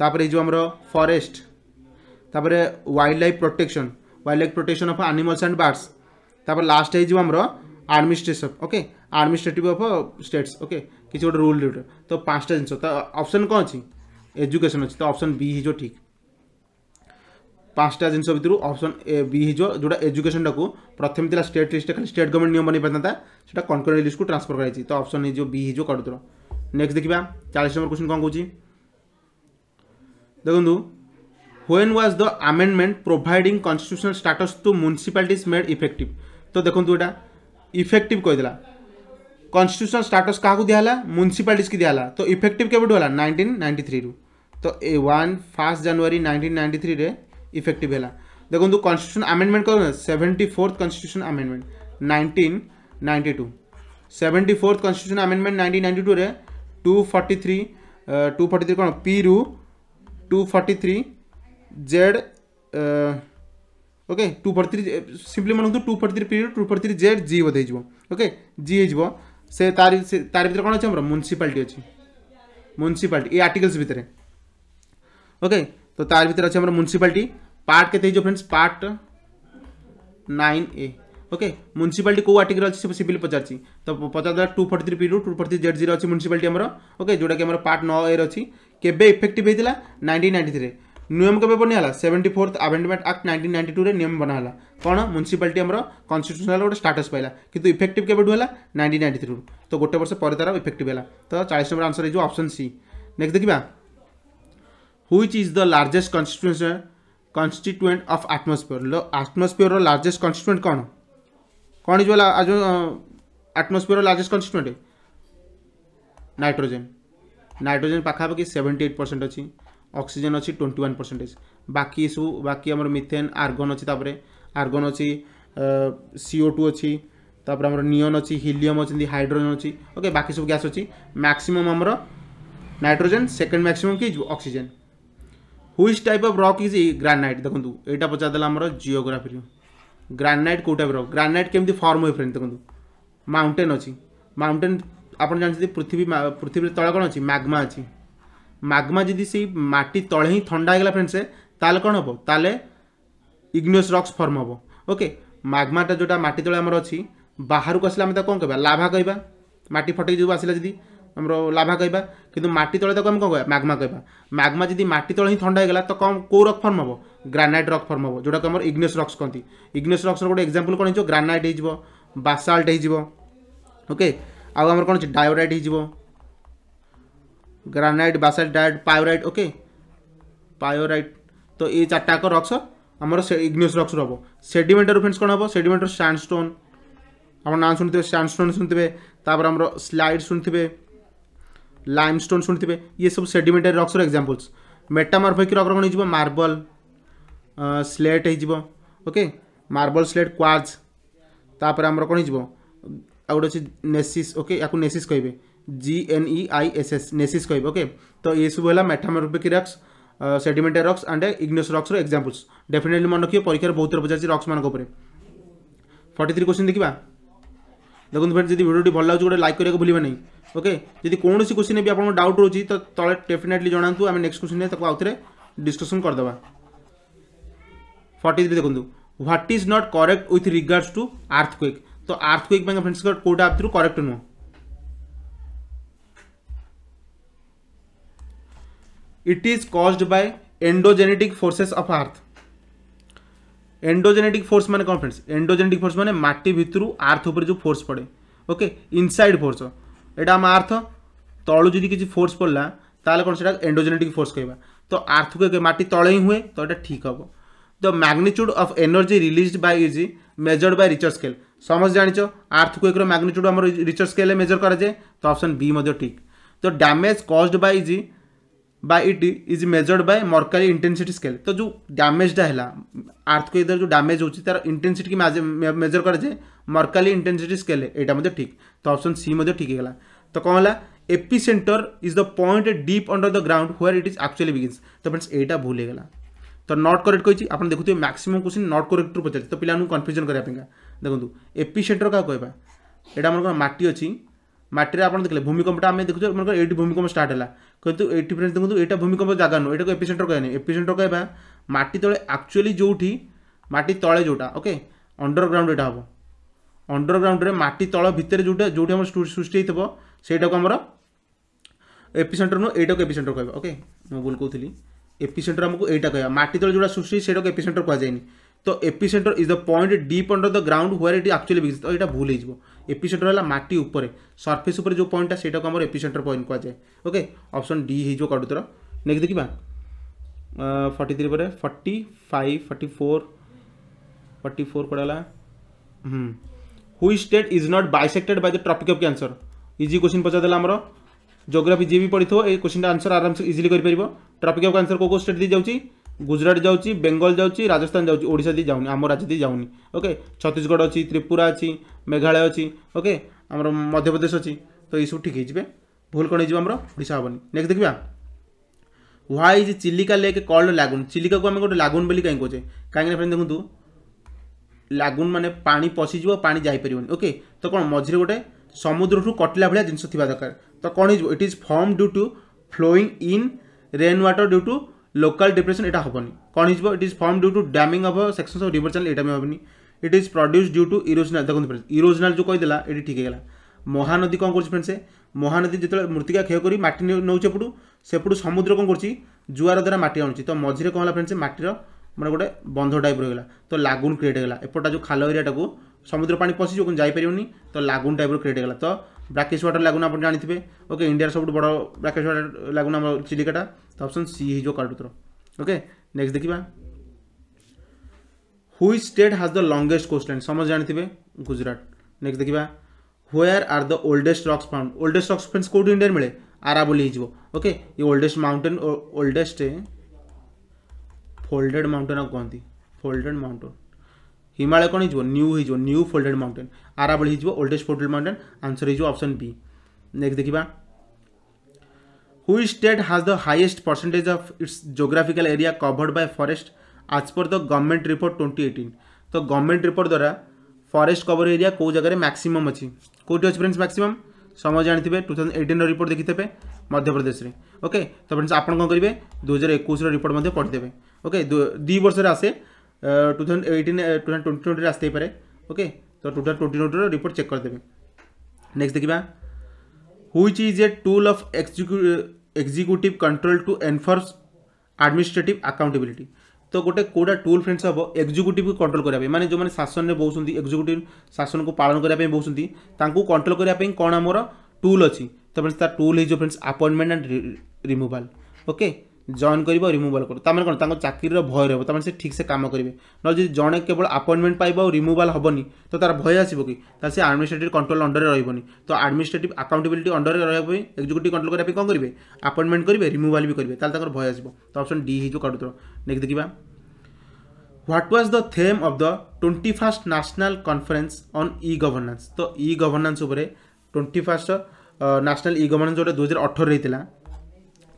S1: তাপরে এই যে আমার ফরেস্ট তাপরে wild life protection wild life protection of animals and birds তাপরে লাস্ট হয়ে যাব আমার administration okay administrative of states okay কিছু গোটে রুল ডিউটি তো পাঁচটা জিনিস তো অপশন কম অছি এজুকেশন অছি তো অপশন বি হিজো ঠিক পাঁচটা জিনিস ভিতর অপশন এ বি হিজো যেটা এজুকেশনটাকে প্রথমে লা স্টেট লিস্টে খালি স্টেট গভর্নমেন্ট নিয়ম বানাই পারিনা সেটা কনকরেন্ট লিস্টকে ট্রান্সফর করা হয়েছে তো অপশন হিজো বি হিজো করুদ্র नेक्स्ट देखा चालीस नंबर क्वेश्चन कौन कौन देखो when was the amendment provide constitutional status to municipality made effect तो देखो यहाँ इफेक्ट कहला कन्स्टिट्यूशनल स्टाटस क्या दिहला म्यूनिसीपाट की दिहला तो इफेक्ट के नाइंटीन नाइंटी थ्री तो ए one first January nineteen ninety three effect है देखो कन्स्टिट्यूशन आमेडमेंट कौन seventy fourth constitution amendment nineteen ninety two seventy fourth constitution amendment nineteen ninety two two forty three two forty three कौन P रु two forty three Z okay two forty three simply मानते तो two forty three P रु two forty three Z G बोध okay जी हो तार तार भर कौन अच्छे म्यूनिशिपाटी अच्छी म्यूनिशिपाटी आर्टिकल्स भितर ओके तो तार भर अच्छे म्यूनिशिपाटी पार्ट के friends part nine A okay municipality कौ आर्टिकल अच्छे सीभिल पचार तो पचार द्वारा two forty three P two forty three Z zero अच्छी म्यूनसीपाल्टी ओके जोटा कि पार्ट नौ एर अच्छी केवे इफेक्ट होता है नाइंटी नाइंटी थ्री नियम के बनाला seventy fourth amendment act ninety ninety two नियम बनाला कौन म्यूनसीपाल्टी कन्स्टिट्यूशनल गोटे स्टाटस पाला कितु इफेक्ट के नाइंटी नाइंटी थ्री तो गोटे वर्ष पर तरह इफेक्ट है तो चालीस नंबर आंसर है ऑप्शन सी नेक्स्ट देखा which is the largest constituent constituent of atmosphere atmosphere largest constituent कौन कौन is well atmosphere largest constituent nitrogen nitrogen पाखापाखि सेवेन्टी एट परसेंट अच्छी অক্সিজেন অছি টোয়েন্টি ওয়ান পরসেন্টেজ বাকি সব বাকি আমার মিথেন আর্গন অছি তাপরে আর্গন অছি সিও টু অছি তাপরে আমার নিয়ন অছি হিলিয়ম অছি হাইড্রোজেন অছি ওকে বাকি সব গ্যাস অছি ম্যাক্সিমম আমার নাইট্রোজেন সেকেন্ড ম্যাক্সিমম কি oxygen which type of rock is granite দেখুন এটা পচারদেলা আমার জিওগ্রাফি ଗ୍ରାନାଇଟ୍ କେଉଁ ଟାଇପ୍ର ଗ୍ରାନାଇଟ୍ କେମିତି ଫର୍ମ ହୁଏ ଫ୍ରେଣ୍ଡ ଦେଖନ୍ତୁ ମାଉଣ୍ଟେନ୍ ଅଛି ମାଉଣ୍ଟେନ୍ ଆପଣ ଜାଣିଛନ୍ତି ପୃଥିବୀ ପୃଥିବୀର ତଳେ କ'ଣ ଅଛି ମାଗମା ଅଛି ମାଗ୍ମା ଯଦି ସେଇ ମାଟି ତଳେ ହିଁ ଥଣ୍ଡା ହେଇଗଲା ଫ୍ରେଣ୍ଡ ସେ ତାହେଲେ କ'ଣ ହେବ ତାହେଲେ ଇଗ୍ନୋସ୍ ରକ୍ସ ଫର୍ମ ହେବ ଓକେ ମାଗ୍ମାଟା ଯେଉଁଟା ମାଟି ତଳେ ଆମର ଅଛି ବାହାରକୁ ଆସିଲେ ଆମେ ତାକୁ କ'ଣ କହିବା ଲାଭା କହିବା ମାଟି ଫଟେଇକି ଯେଉଁ ଆସିଲା ଯଦି ଆମର ଲାଭା କହିବା କିନ୍ତୁ ମାଟି ତଳେ ତାକୁ ଆମେ କ'ଣ କହିବା ମାଗମା କହିବା ମାଗ୍ମା ଯଦି ମାଟି ତଳେ ହିଁ ଥଣ୍ଡା ହେଇଗଲା ତ କ'ଣ କେଉଁ ରକ୍ ଫର୍ମ ହେବ ଗ୍ରାନାଇଟ୍ ରକ୍ ଫର୍ମ ହେବ ଯେଉଁଟାକୁ ଆମର ଇଗ୍ନେସ୍ ରକ୍ସ କହନ୍ତି ଇଗ୍ନେସ୍ ରକ୍ସର ଗୋଟେ ଏକ୍ଜାମ୍ପଲ୍ କ'ଣ ହେଇଯିବ ଗ୍ରାନାଇଟ୍ ହେଇଯିବ ବାସାଲ୍ଟ ହେଇଯିବ ଓକେ ଆଉ ଆମର କ'ଣ ଅଛି ଡାୟୋରାଇଟ୍ ହେଇଯିବ ଗ୍ରାନାଇଟ୍ ବାସାଲ୍ଟ ଡାୟୋରାଇଟ୍ ପାୟୋରାଇଟ୍ ଓକେ ପାୟୋରାଇଟ୍ ତ ଏଇ ଚାରିଟା ଯାକ ରକ୍ସ ଆମର ଇଗ୍ନେସ୍ ରକ୍ସ ହେବ ସେଡିମେଣ୍ଟାର ଫ୍ରେଣ୍ଡସ୍ କ'ଣ ହେବ ସେଡିମେଣ୍ଟର ସ୍ୟାଣ୍ଡଷ୍ଟୋନ୍ ଆପଣ ନାଁ ଶୁଣିଥିବେ ସ୍ୟାଣ୍ଡଷ୍ଟୋନ୍ ଶୁଣିଥିବେ ତାପରେ ଆମର ସ୍ଲାଇଡ୍ ଶୁଣିଥିବେ ଲାଇମ୍ ଷ୍ଟୋନ୍ ଶୁଣିଥିବେ ଇଏ ସବୁ ସେଡିମେଣ୍ଟାରୀ ରକ୍ସର ଏକ୍ଜାମ୍ପଲ୍ସ ମେଟାମର୍ଫିକ୍ ରକ୍ର କ'ଣ ହେଇଯିବ ମାର୍ବଲ୍ ସ୍ଲେଟ୍ ହେଇଯିବ ଓକେ ମାର୍ବଲ୍ ସ୍ଲେଟ୍ କ୍ୱାଜ୍ ତାପରେ ଆମର କ'ଣ ହେଇଯିବ ଆଉ ଗୋଟେ ଅଛି ନେସିସ୍ ଓକେ ୟାକୁ ନେସିସ୍ କହିବେ G N E I S S gneiss କହିବେ ଓକେ ତ ଏସବୁ ହେଲା metamorphic rocks sedimentary rocks and igneous ରକ୍ସର ଏକ୍ଜାମ୍ପଲ୍ସ ଡେଫିନେଟଲି ମନେ ରଖିବେ ପରୀକ୍ଷାରେ ବହୁତ ଥର ପଚାରିଛି ରକ୍ସମାନଙ୍କ ଉପରେ ଫର୍ଟି ଥ୍ରୀ କ୍ୱେଶ୍ଚିନ୍ ଦେଖିବା ଦେଖନ୍ତୁ ଫ୍ରେଣ୍ଡ ଯଦି ଭିଡ଼ିଓଟି ଭଲ ଲାଗୁଛି ଗୋଟେ ଲାଇକ୍ କରିବାକୁ ଭୁଲିବେ ନାହିଁ ଓକେ ଯଦି କୌଣସି କ୍ୱେଶ୍ଚିନ୍ ବି ଆପଣଙ୍କ ଡାଉଟ୍ ରହୁଛି ତ ତଳେ ଡେଫିନେଟଲି ଜଣାନ୍ତୁ ଆମେ ନେକ୍ସଟ କ୍ୱେଶ୍ଚିନ୍ରେ ତାକୁ ଆଉଥରେ ଡିସ୍କସନ୍ କରିଦେବା फर्टी थ्री देखो what is not correct with regards to earthquake तो आर्थक्वेक् फ्रेंड्स कौटा आप करेक्ट नुह it is caused by endogenetic forces of earth endogenetic force मैंने कौन फ्रेंड्स एंडोजेनेटिक फोर्स मैंने मटी भितर आर्थ उपर जो फोर्स पड़े ओके इनसाइड फोर्स यहाँ आम आर्थ तलु जी किसी फोर्स पड़ा तो कौन से एंडोजेनेटिक फोर्स कह तो आर्थ को मटी तले ही हुए तो यहाँ ठीक हम the magnitude of energy release by is measured by Richter scale समझ जाच आर्थ क्वेक एक मैग्निच्यूड आम रिचर स्केल मेजर कराए तो ऑप्शन बी ठीक तो damage caused by is by it is measured by Mercalli intensity scale तो जो डैमेजा है आर्थ क्वेक जो डैमेज होती तार इंटेनसीटी की मेजर कराए मर्करी इंटेनसीटी स्केल यहाँ ठीक तो ऑप्शन सी ठीक होगा तो कौन है एपी is the point deep under the ground where it is actually begins तो फ्रेंड्स यहाँ भूल होगा ତ ନଟ୍ କରେକ୍ଟ କହିଛି ଆପଣ ଦେଖୁଥିବେ ମ୍ୟାକ୍ସିମମ୍ କୋଶ୍ଚିନ୍ ନଟ୍ କରେକ୍ଟରୁ ପଚାରିଛି ତ ପିଲାମାନଙ୍କୁ କନଫ୍ୟୁଜନ୍ କରିବା ପାଇଁକା ଦେଖନ୍ତୁ ଏପିସେଣ୍ଟର କାହାକୁ କହିବା ଏଇଟା ଆମର କ'ଣ ମାଟି ଅଛି ମାଟିରେ ଆପଣ ଦେଖିଲେ ଭୂମିକମ୍ପଟା ଆମେ ଦେଖୁଛୁ ଆମର ଏଇଠି ଭୂମିକମ୍ପ ଷ୍ଟାର୍ଟ ହେଲା କିନ୍ତୁ ଏଇଠି ଫ୍ରେଣ୍ଡ ଦେଖନ୍ତୁ ଏଇଟା ଭୂମିକମ୍ପ ଜାଗା ନୁହଁ ଏଇଟାକୁ ଏପିସେଣ୍ଟର କହିବାନି ଏପିସେଣ୍ଟର କହିବା ମାଟି ତଳେ ଆକ୍ଚୁଆଲି ଯେଉଁଠି ମାଟି ତଳେ ଯେଉଁଟା ଓକେ ଅଣ୍ଡରଗ୍ରାଉଣ୍ଡ ଏଇଟା ହେବ ଅଣ୍ଡରଗ୍ରାଉଣ୍ଡରେ ମାଟି ତଳ ଭିତରେ ଯେଉଁଟା ଯେଉଁଠି ଆମର ସୃଷ୍ଟି ହେଇଥିବ ସେଇଟାକୁ ଆମର ଏପିସେଣ୍ଟର ନୁହଁ ଏଇଟାକୁ ଏପିସେଣ୍ଟର କହିବା ଓକେ ମୁଁ ଭୁଲ କହୁଥିଲି ଏପିସେଣ୍ଟର ଆମକୁ ଏଇଟା କହିବା ମାଟି ତଳେ ଯେଉଁଟା ସୃଷ୍ଟି ସେଇଟାକୁ ଏପିସେଣ୍ଟର କୁହାଯାଏନି ତ epicentre is the point deep under the ground where it actually begins ତ ଏଇଟା ଭୁଲ ହେଇଯିବ ଏପିସେଣ୍ଟର ହେଲା ମାଟି ଉପରେ ସର୍ଫେସ୍ ଉପରେ ଯେଉଁ ପଏଣ୍ଟଟା ସେଇଟାକୁ ଆମର ଏପିସେଣ୍ଟର ପଏଣ୍ଟ କୁହାଯାଏ ଓକେ ଅପସନ୍ ଡି ହେଇଯିବ କଡ଼ୁତର ନେକ୍ସଟ ଦେଖିବା ଫର୍ଟି ଥ୍ରୀ ପରେ forty five forty four forty four କୁଆଡ଼େ ହେଲା which state is not bisected by the tropic of Cancer easy question ପଚାରିଦେଲା ଆମର জোগ্রাফি ଯିଏ ବି ପଢ଼ିଥିବ ଏ କୋଶ୍ଚିନ୍ଟା ଆନ୍ସର୍ ଆରାମସେ ଇଜିଲି କରିପାରିବ ଟ୍ରପିକ୍ ଅଫ୍ ଆନ୍ସର୍ କେଉଁ କେଉଁ ଷ୍ଟେଟ୍ ଦେଇ ଯାଉଛି ଗୁଜୁରାଟ ଯାଉଛି ବେଙ୍ଗଲ ଯାଉଛି ରାଜସ୍ଥାନ ଯାଉଛି ଓଡ଼ିଶା ଦେଇ ଯାଉନି ଆମ ରାଜ୍ୟ ଦେଇ ଯାଉନି ଓକେ ଛତିଶଗଡ଼ ଅଛି ତ୍ରିପୁରା ଅଛି ମେଘାଳୟ ଅଛି ଓକେ ଆମର ମଧ୍ୟପ୍ରଦେଶ ଅଛି ତ ଏଇସବୁ ଠିକ୍ ହେଇଯିବେ ଭୁଲ କ'ଣ ହେଇଯିବ ଆମର ଓଡ଼ିଶା ହେବନି ନେକ୍ସଟ ଦେଖିବା why is Chilika lake called lagoon ଚିଲିକାକୁ ଆମେ ଗୋଟେ ଲାଗୁନ୍ ବୋଲି କାହିଁ କହୁଛେ କାହିଁକିନା ଫ୍ରେଣ୍ଡ ଦେଖନ୍ତୁ ଲାଗୁନ୍ ମାନେ ପାଣି ପଶିଯିବ ପାଣି ଯାଇପାରିବନି ଓକେ ତ କ'ଣ ମଝିରେ ଗୋଟେ ସମୁଦ୍ରରୁ କଟିଲା ଭଳିଆ ଜିନିଷ ଥିବା ଦରକାର तो कौन is it is formed due to flowing in rain water due to local depression यहाँ हेनी कौन हो it is formed due to damming of section of river channel यहाँ भी हेनी it is produced due to erosional देखो friends इरोजनाल जो कहीदेला ये ठीक है মহানদী কম করছে ফ্রেন্ডস মহানদী যেত মূর্তিকা ক্ষয় করে মাটি নেছে এপটু সেপটু সমুদ্র কম করছি জুয়ার দ্বারা মাটি আনুছি তো মঝিরে কম হল ফ্রেন্ডস মাটির মানে গোটে বন্ধ টাইপ রয়েগলা তো লাগুন ক্রিয়েট হয়েগলা এপটা যে খাল এরিয়াটা সমুদ্র পানি পশিযোগ যাইপারি তো লাগুন টাইপর ক্রিয়েট হয়েগলা তো ବ୍ରାକେଜ୍ ୱାଟର ଲାଗୁନା ଆପଣ ଜାଣିଥିବେ ଓକେ ଇଣ୍ଡିଆର ସବୁଠୁ ବଡ଼ ବ୍ରାକେଜ୍ ୱାଟର ଲାଗୁନା ଆମର ଚିଲିକାଟା ତ ଅପସନ୍ ସି ହେଇଯିବ କରେକ୍ଟ ଉତ୍ତର ଓକେ ନେକ୍ସଟ ଦେଖିବା which state has the longest coastline ସମସ୍ତେ ଜାଣିଥିବେ ଗୁଜୁରାଟ ନେକ୍ସଟ ଦେଖିବା where are the oldest rocks found oldest rocks friends কোটি ইন্ডিয়ার মিলে আরাবলি হয়ে ওকে ই oldest mountain oldest folded mountain আপ কহতি ফোল্ডেড মাউন্টেন हिमालय कौन हो न्यू हो न्यू फोल्डेड माउंटेन आरावली हो oldest folded mountain answer option B next देखा which state has the highest percentage of its geographical area covered by forest as per the government report twenty eighteen तो government report द्वारा forest cover area कौ जगह maximum अच्छी कौटी अच्छे friends maximum समय जानते हैं टू थाउजेंड एटीन रिपोर्ट देखिथे मध्यप्रदेश में ओके तो फ्रेंड्स आप कौन करेंगे दुई हजार एक रिपोर्ट पढ़ीदे ओके दु वर्ष आसे two thousand eighteen two thousand twenty টোয়েন্টিରେ ଆସିଥାଇପାରେ ଓକେ ତ ଟୁ ଥାଉଜେଣ୍ଡ ଟ୍ୱେଣ୍ଟି ଟ୍ୱେଣ୍ଟିର ରିପୋର୍ଟ ଚେକ୍ କରିଦେବେ ନେକ୍ସଟ ଦେଖିବା which is a tool of executive control to enforce administrative accountability ତ ଗୋଟେ କେଉଁଟା ଟୁଲ୍ ଫ୍ରେଣ୍ଡସ୍ ହେବ ଏକ୍ଜିକ୍ୟୁଟିଭ୍କୁ କଣ୍ଟ୍ରୋଲ କରିବା ପାଇଁ ମାନେ ଯେଉଁମାନେ ଶାସନରେ ବହୁଛନ୍ତି ଏକ୍ଜିକ୍ୟୁଟିଭ୍ ଶାସନକୁ ପାଳନ କରିବା ପାଇଁ ବହୁଛନ୍ତି ତାଙ୍କୁ କଣ୍ଟ୍ରୋଲ କରିବା ପାଇଁ କ'ଣ ଆମର ଟୁଲ୍ ଅଛି ତ ଫ୍ରେଣ୍ଡସ୍ ତା ଟୁଲ୍ ହେଇଯିବ friends appointment and removal okay join করবে রিমুভাল করবে তার মানে কোণ তাঙ্ক চাকরির ভয় রহব তার মানে সে ঠিকসে কাম করবে নয় যদি জনে কেবল আপয়েন্টমেন্ট পাইব রিমুভাল হবনি তো তার ভয় আসব কি তাহলে সে আডমিনিস্ট্রেটিভ কন্ট্রোল অন্ডরে রহবনি তো আডমিনিস্ট্রেটিভ আকাউন্টেবিলিটি অন্ডরে রহবা এক্সিক্যুটিভ কন্ট্রোল করা কম করবে আপয়েন্টমেন্ট করবে রিমুভাল বি করবে তাহলে তাঙ্কর ভয় আসব তো অপশন ডি হয়ে কাটুতর নেক্সট দেখিবা what was the theme of the twenty first national conference on e governance তো ই গভর্নান্স উপরে twenty first national e governance যেটা ଦୁଇ ହଜାର ଅଠରରେ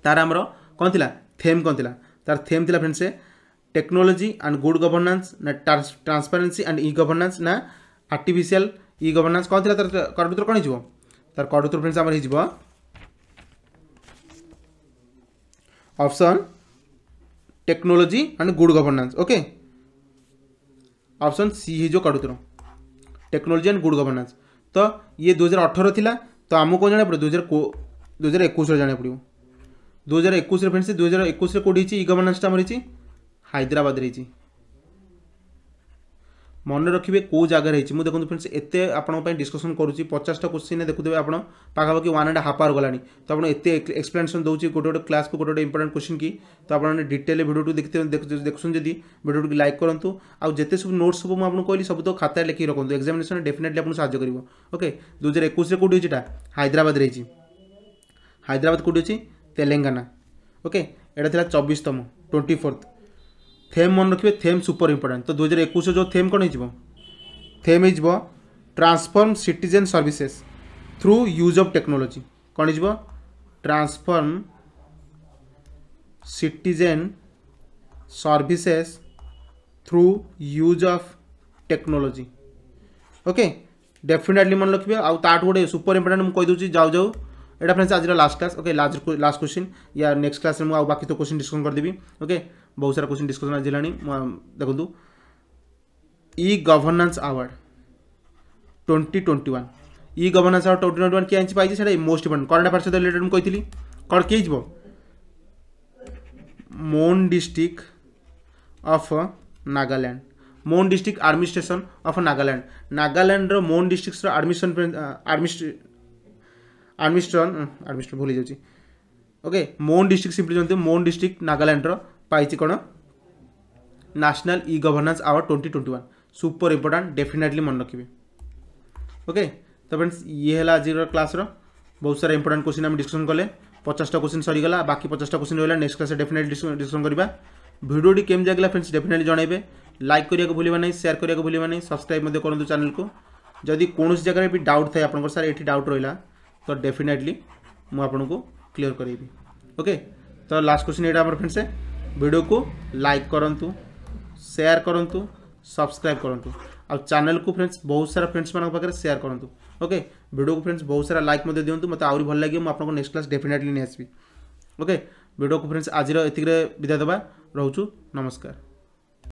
S1: তার আমরা कौन थी थेम कौन थी तार थेम थी friends technology and good governance ना ट्रांसपेरेन्सी एंड इ गवर्नान्स ना आर्टिफिशियल इ गवर्नान्स कौन थी तार कड कौन हो तार कड फ्रेंड्स आम हो option technology and good governance okay option C ही जो कड़ुतर टेक्नोलॉजी एंड गुड गवर्नेंस तो ये 2018 थी तो आमको जाना पड़ो हजार एक जाना पड़ो ଦୁଇ ହଜାର ଏକୋଇଶରେ ଫ୍ରେଣ୍ଡସ୍ ଦୁଇ ହଜାର ଏକୋଇଶରେ କେଉଁଠି ହେଇଛି ଇ ଗଭର୍ନାନ୍ସଟା ଆମର ହେଇଛି ହାଇଦ୍ରାବାଦରେ ହେଇଛି ମନେ ରଖିବେ କେଉଁ ଜାଗାରେ ହେଇଛି ମୁଁ ଦେଖନ୍ତୁ ଫ୍ରେଣ୍ଡସ୍ ଏତେ ଆପଣଙ୍କ ପାଇଁ ଡିସ୍କସନ୍ କରୁଛି ପଚାଶଟା କୋଶ୍ଚିନ୍ ଦେଖୁଥିବେ ଆପଣ ପାଖାପାଖି ୱାନ୍ ଆଣ୍ଡ ହାଫ୍ ଆୱାର୍ ଗଲାଣି ତ ଆପଣ ଏତେ ଏକ୍ସପ୍ଲାନେସନ୍ ଦେଉଛି ଗୋଟେ ଗୋଟେ କ୍ଲାସ୍କୁ ଗୋଟେ ଗୋଟେ ଇମ୍ପୋର୍ଟାଣ୍ଟ କୋଶ୍ଚିନ୍ କି ତ ଆପଣମାନେ ଡିଟେଲ୍ରେ ଭିଡ଼ିଓଟି ଦେଖୁଛନ୍ତି ଯଦି ଭିଡ଼ିଓଟିକୁ ଲାଇକ୍ କରନ୍ତୁ ଆଉ ଯେତେ ସବୁ ନୋଟ୍ସ ସବୁ ମୁଁ ଆପଣଙ୍କୁ କହିଲି ସବୁ ତ ଖାତାରେ ଲେଖିକି ରଖନ୍ତୁ ଏକ୍ସାମିନେସନ୍ ଡେଫିନେଟଲି ଆପଣଙ୍କୁ ସାହାଯ୍ୟ କରିବ ଓକେ ଦୁଇ ହଜାର ଏକୋଇଶରେ କେଉଁଠି ହେଇଛି ଏଇଟା ହାଇଦ୍ରାବାଦରେ ହେଇଛି ହାଇଦ୍ରାବାଦ କେଉଁଠି ଅଛି তেলেঙ্গানা ওকে এটা লা চবিশতম টোয়েন্টি ফোর্থ থেম মনে রাখবে থেম সুপর ইম্পর্টাট তো দুই হাজার একুশ যে থেম কোণ হয়ে থেম হয়ে transform citizen services through use of technology কোণ হয়ে transform citizen services through use of technology okay definitely मन रखिए आउ ताठ गोटे सुपर इंपोर्टाट मुझे कहीदे जाऊ जाऊ यहाँ फ्रेंड्स आज last class okay last last question या नेक्स्ट क्लास में मुझे बाकी तो क्वेश्चन डिस्कस करदेवी ओके बहुत सारा क्वेश्चन डिस्कसन आज देखो e governance award twenty twenty one e governance award twenty twenty one किए आई सर मोस्ट इंपोर्ट करंट अफेयर सहित रिलेटेड कोई कही कौन किए जी मोन district of Nagaland Mon district army station of Nagaland Nagaland रोन district army army administration administration ଭୁଲି ଯାଉଛି ଓକେ ମୋନ୍ ଡିଷ୍ଟ୍ରିକ୍ଟ ସିମ୍ପଲି ଜାଣିଥିବେ ମୋନ୍ ଡିଷ୍ଟ୍ରିକ୍ଟ ନାଗାଲାଣ୍ଡର ପାଇଛି କ'ଣ national e governance award twenty twenty one super important definitely ମନେ ରଖିବେ ଓକେ ତ ଫ୍ରେଣ୍ଡସ୍ ଇଏ ହେଲା ଆଜିର କ୍ଲାସ୍ର ବହୁତ ସାରା ଇମ୍ପୋର୍ଟାଣ୍ଟ କୋଶ୍ଚିନ୍ ଆମେ ଡିସ୍କସନ୍ କଲେ ପଚାଶଟା କୋଶ୍ଚିନ୍ ସରିଗଲା ବାକି ପଚାଶଟା କୋଶ୍ଚିନ୍ ରହିଲା ନେକ୍ସଟ କ୍ଲାସ୍ରେ ଡେଫିନେଟଲି ଡିସ୍କସନ୍ କରିବା ଭିଡ଼ିଓଟି କେମିତି ଲାଗିଲା ଫ୍ରେଣ୍ଡସ୍ ଡେଫିନେଟଲି ଜଣାଇବେ ଲାଇକ୍ କରିବାକୁ ଭୁଲିବା ନାହିଁ ସେୟାର କରିବାକୁ ଭୁଲିବା ନାହିଁ ସବସ୍କ୍ରାଇବ୍ ମଧ୍ୟ କରନ୍ତୁ ଚ୍ୟାନେଲକୁ ଯଦି କୌଣସି ଜାଗାରେ ବି ଡାଉଟ୍ ଥାଏ ଆପଣଙ୍କର ସାର୍ ଏଠି ଡାଉଟ୍ ରହିଲା ତ ଡେଫିନେଟଲି ମୁଁ ଆପଣଙ୍କୁ କ୍ଲିଅର କରାଇବି ଓକେ ତ ଲାଷ୍ଟ କ୍ୱେଶ୍ଚିନ୍ ଏଇଟା ଆମର ଫ୍ରେଣ୍ଡସ୍ ଭିଡ଼ିଓକୁ ଲାଇକ୍ କରନ୍ତୁ ସେୟାର କରନ୍ତୁ ସବସ୍କ୍ରାଇବ୍ କରନ୍ତୁ ଆଉ ଚ୍ୟାନେଲ୍କୁ ଫ୍ରେଣ୍ଡସ୍ ବହୁତ ସାରା ଫ୍ରେଣ୍ଡସ୍ମାନଙ୍କ ପାଖରେ ସେୟାର କରନ୍ତୁ ଓକେ ଭିଡ଼ିଓକୁ ଫ୍ରେଣ୍ଡସ୍ ବହୁତ ସାରା ଲାଇକ୍ ମଧ୍ୟ ଦିଅନ୍ତୁ ମୋତେ ଆହୁରି ଭଲ ଲାଗିବ ମୁଁ ଆପଣଙ୍କ ନେକ୍ସଟ କ୍ଲାସ୍ ଡେଫିନେଟଲି ନେଇ ଆସିବି ଓକେ ଭିଡ଼ିଓକୁ ଫ୍ରେଣ୍ଡସ୍ ଆଜିର ଏତିକିରେ ବିଦାୟ ଦେବା ରହୁଛୁ ନମସ୍କାର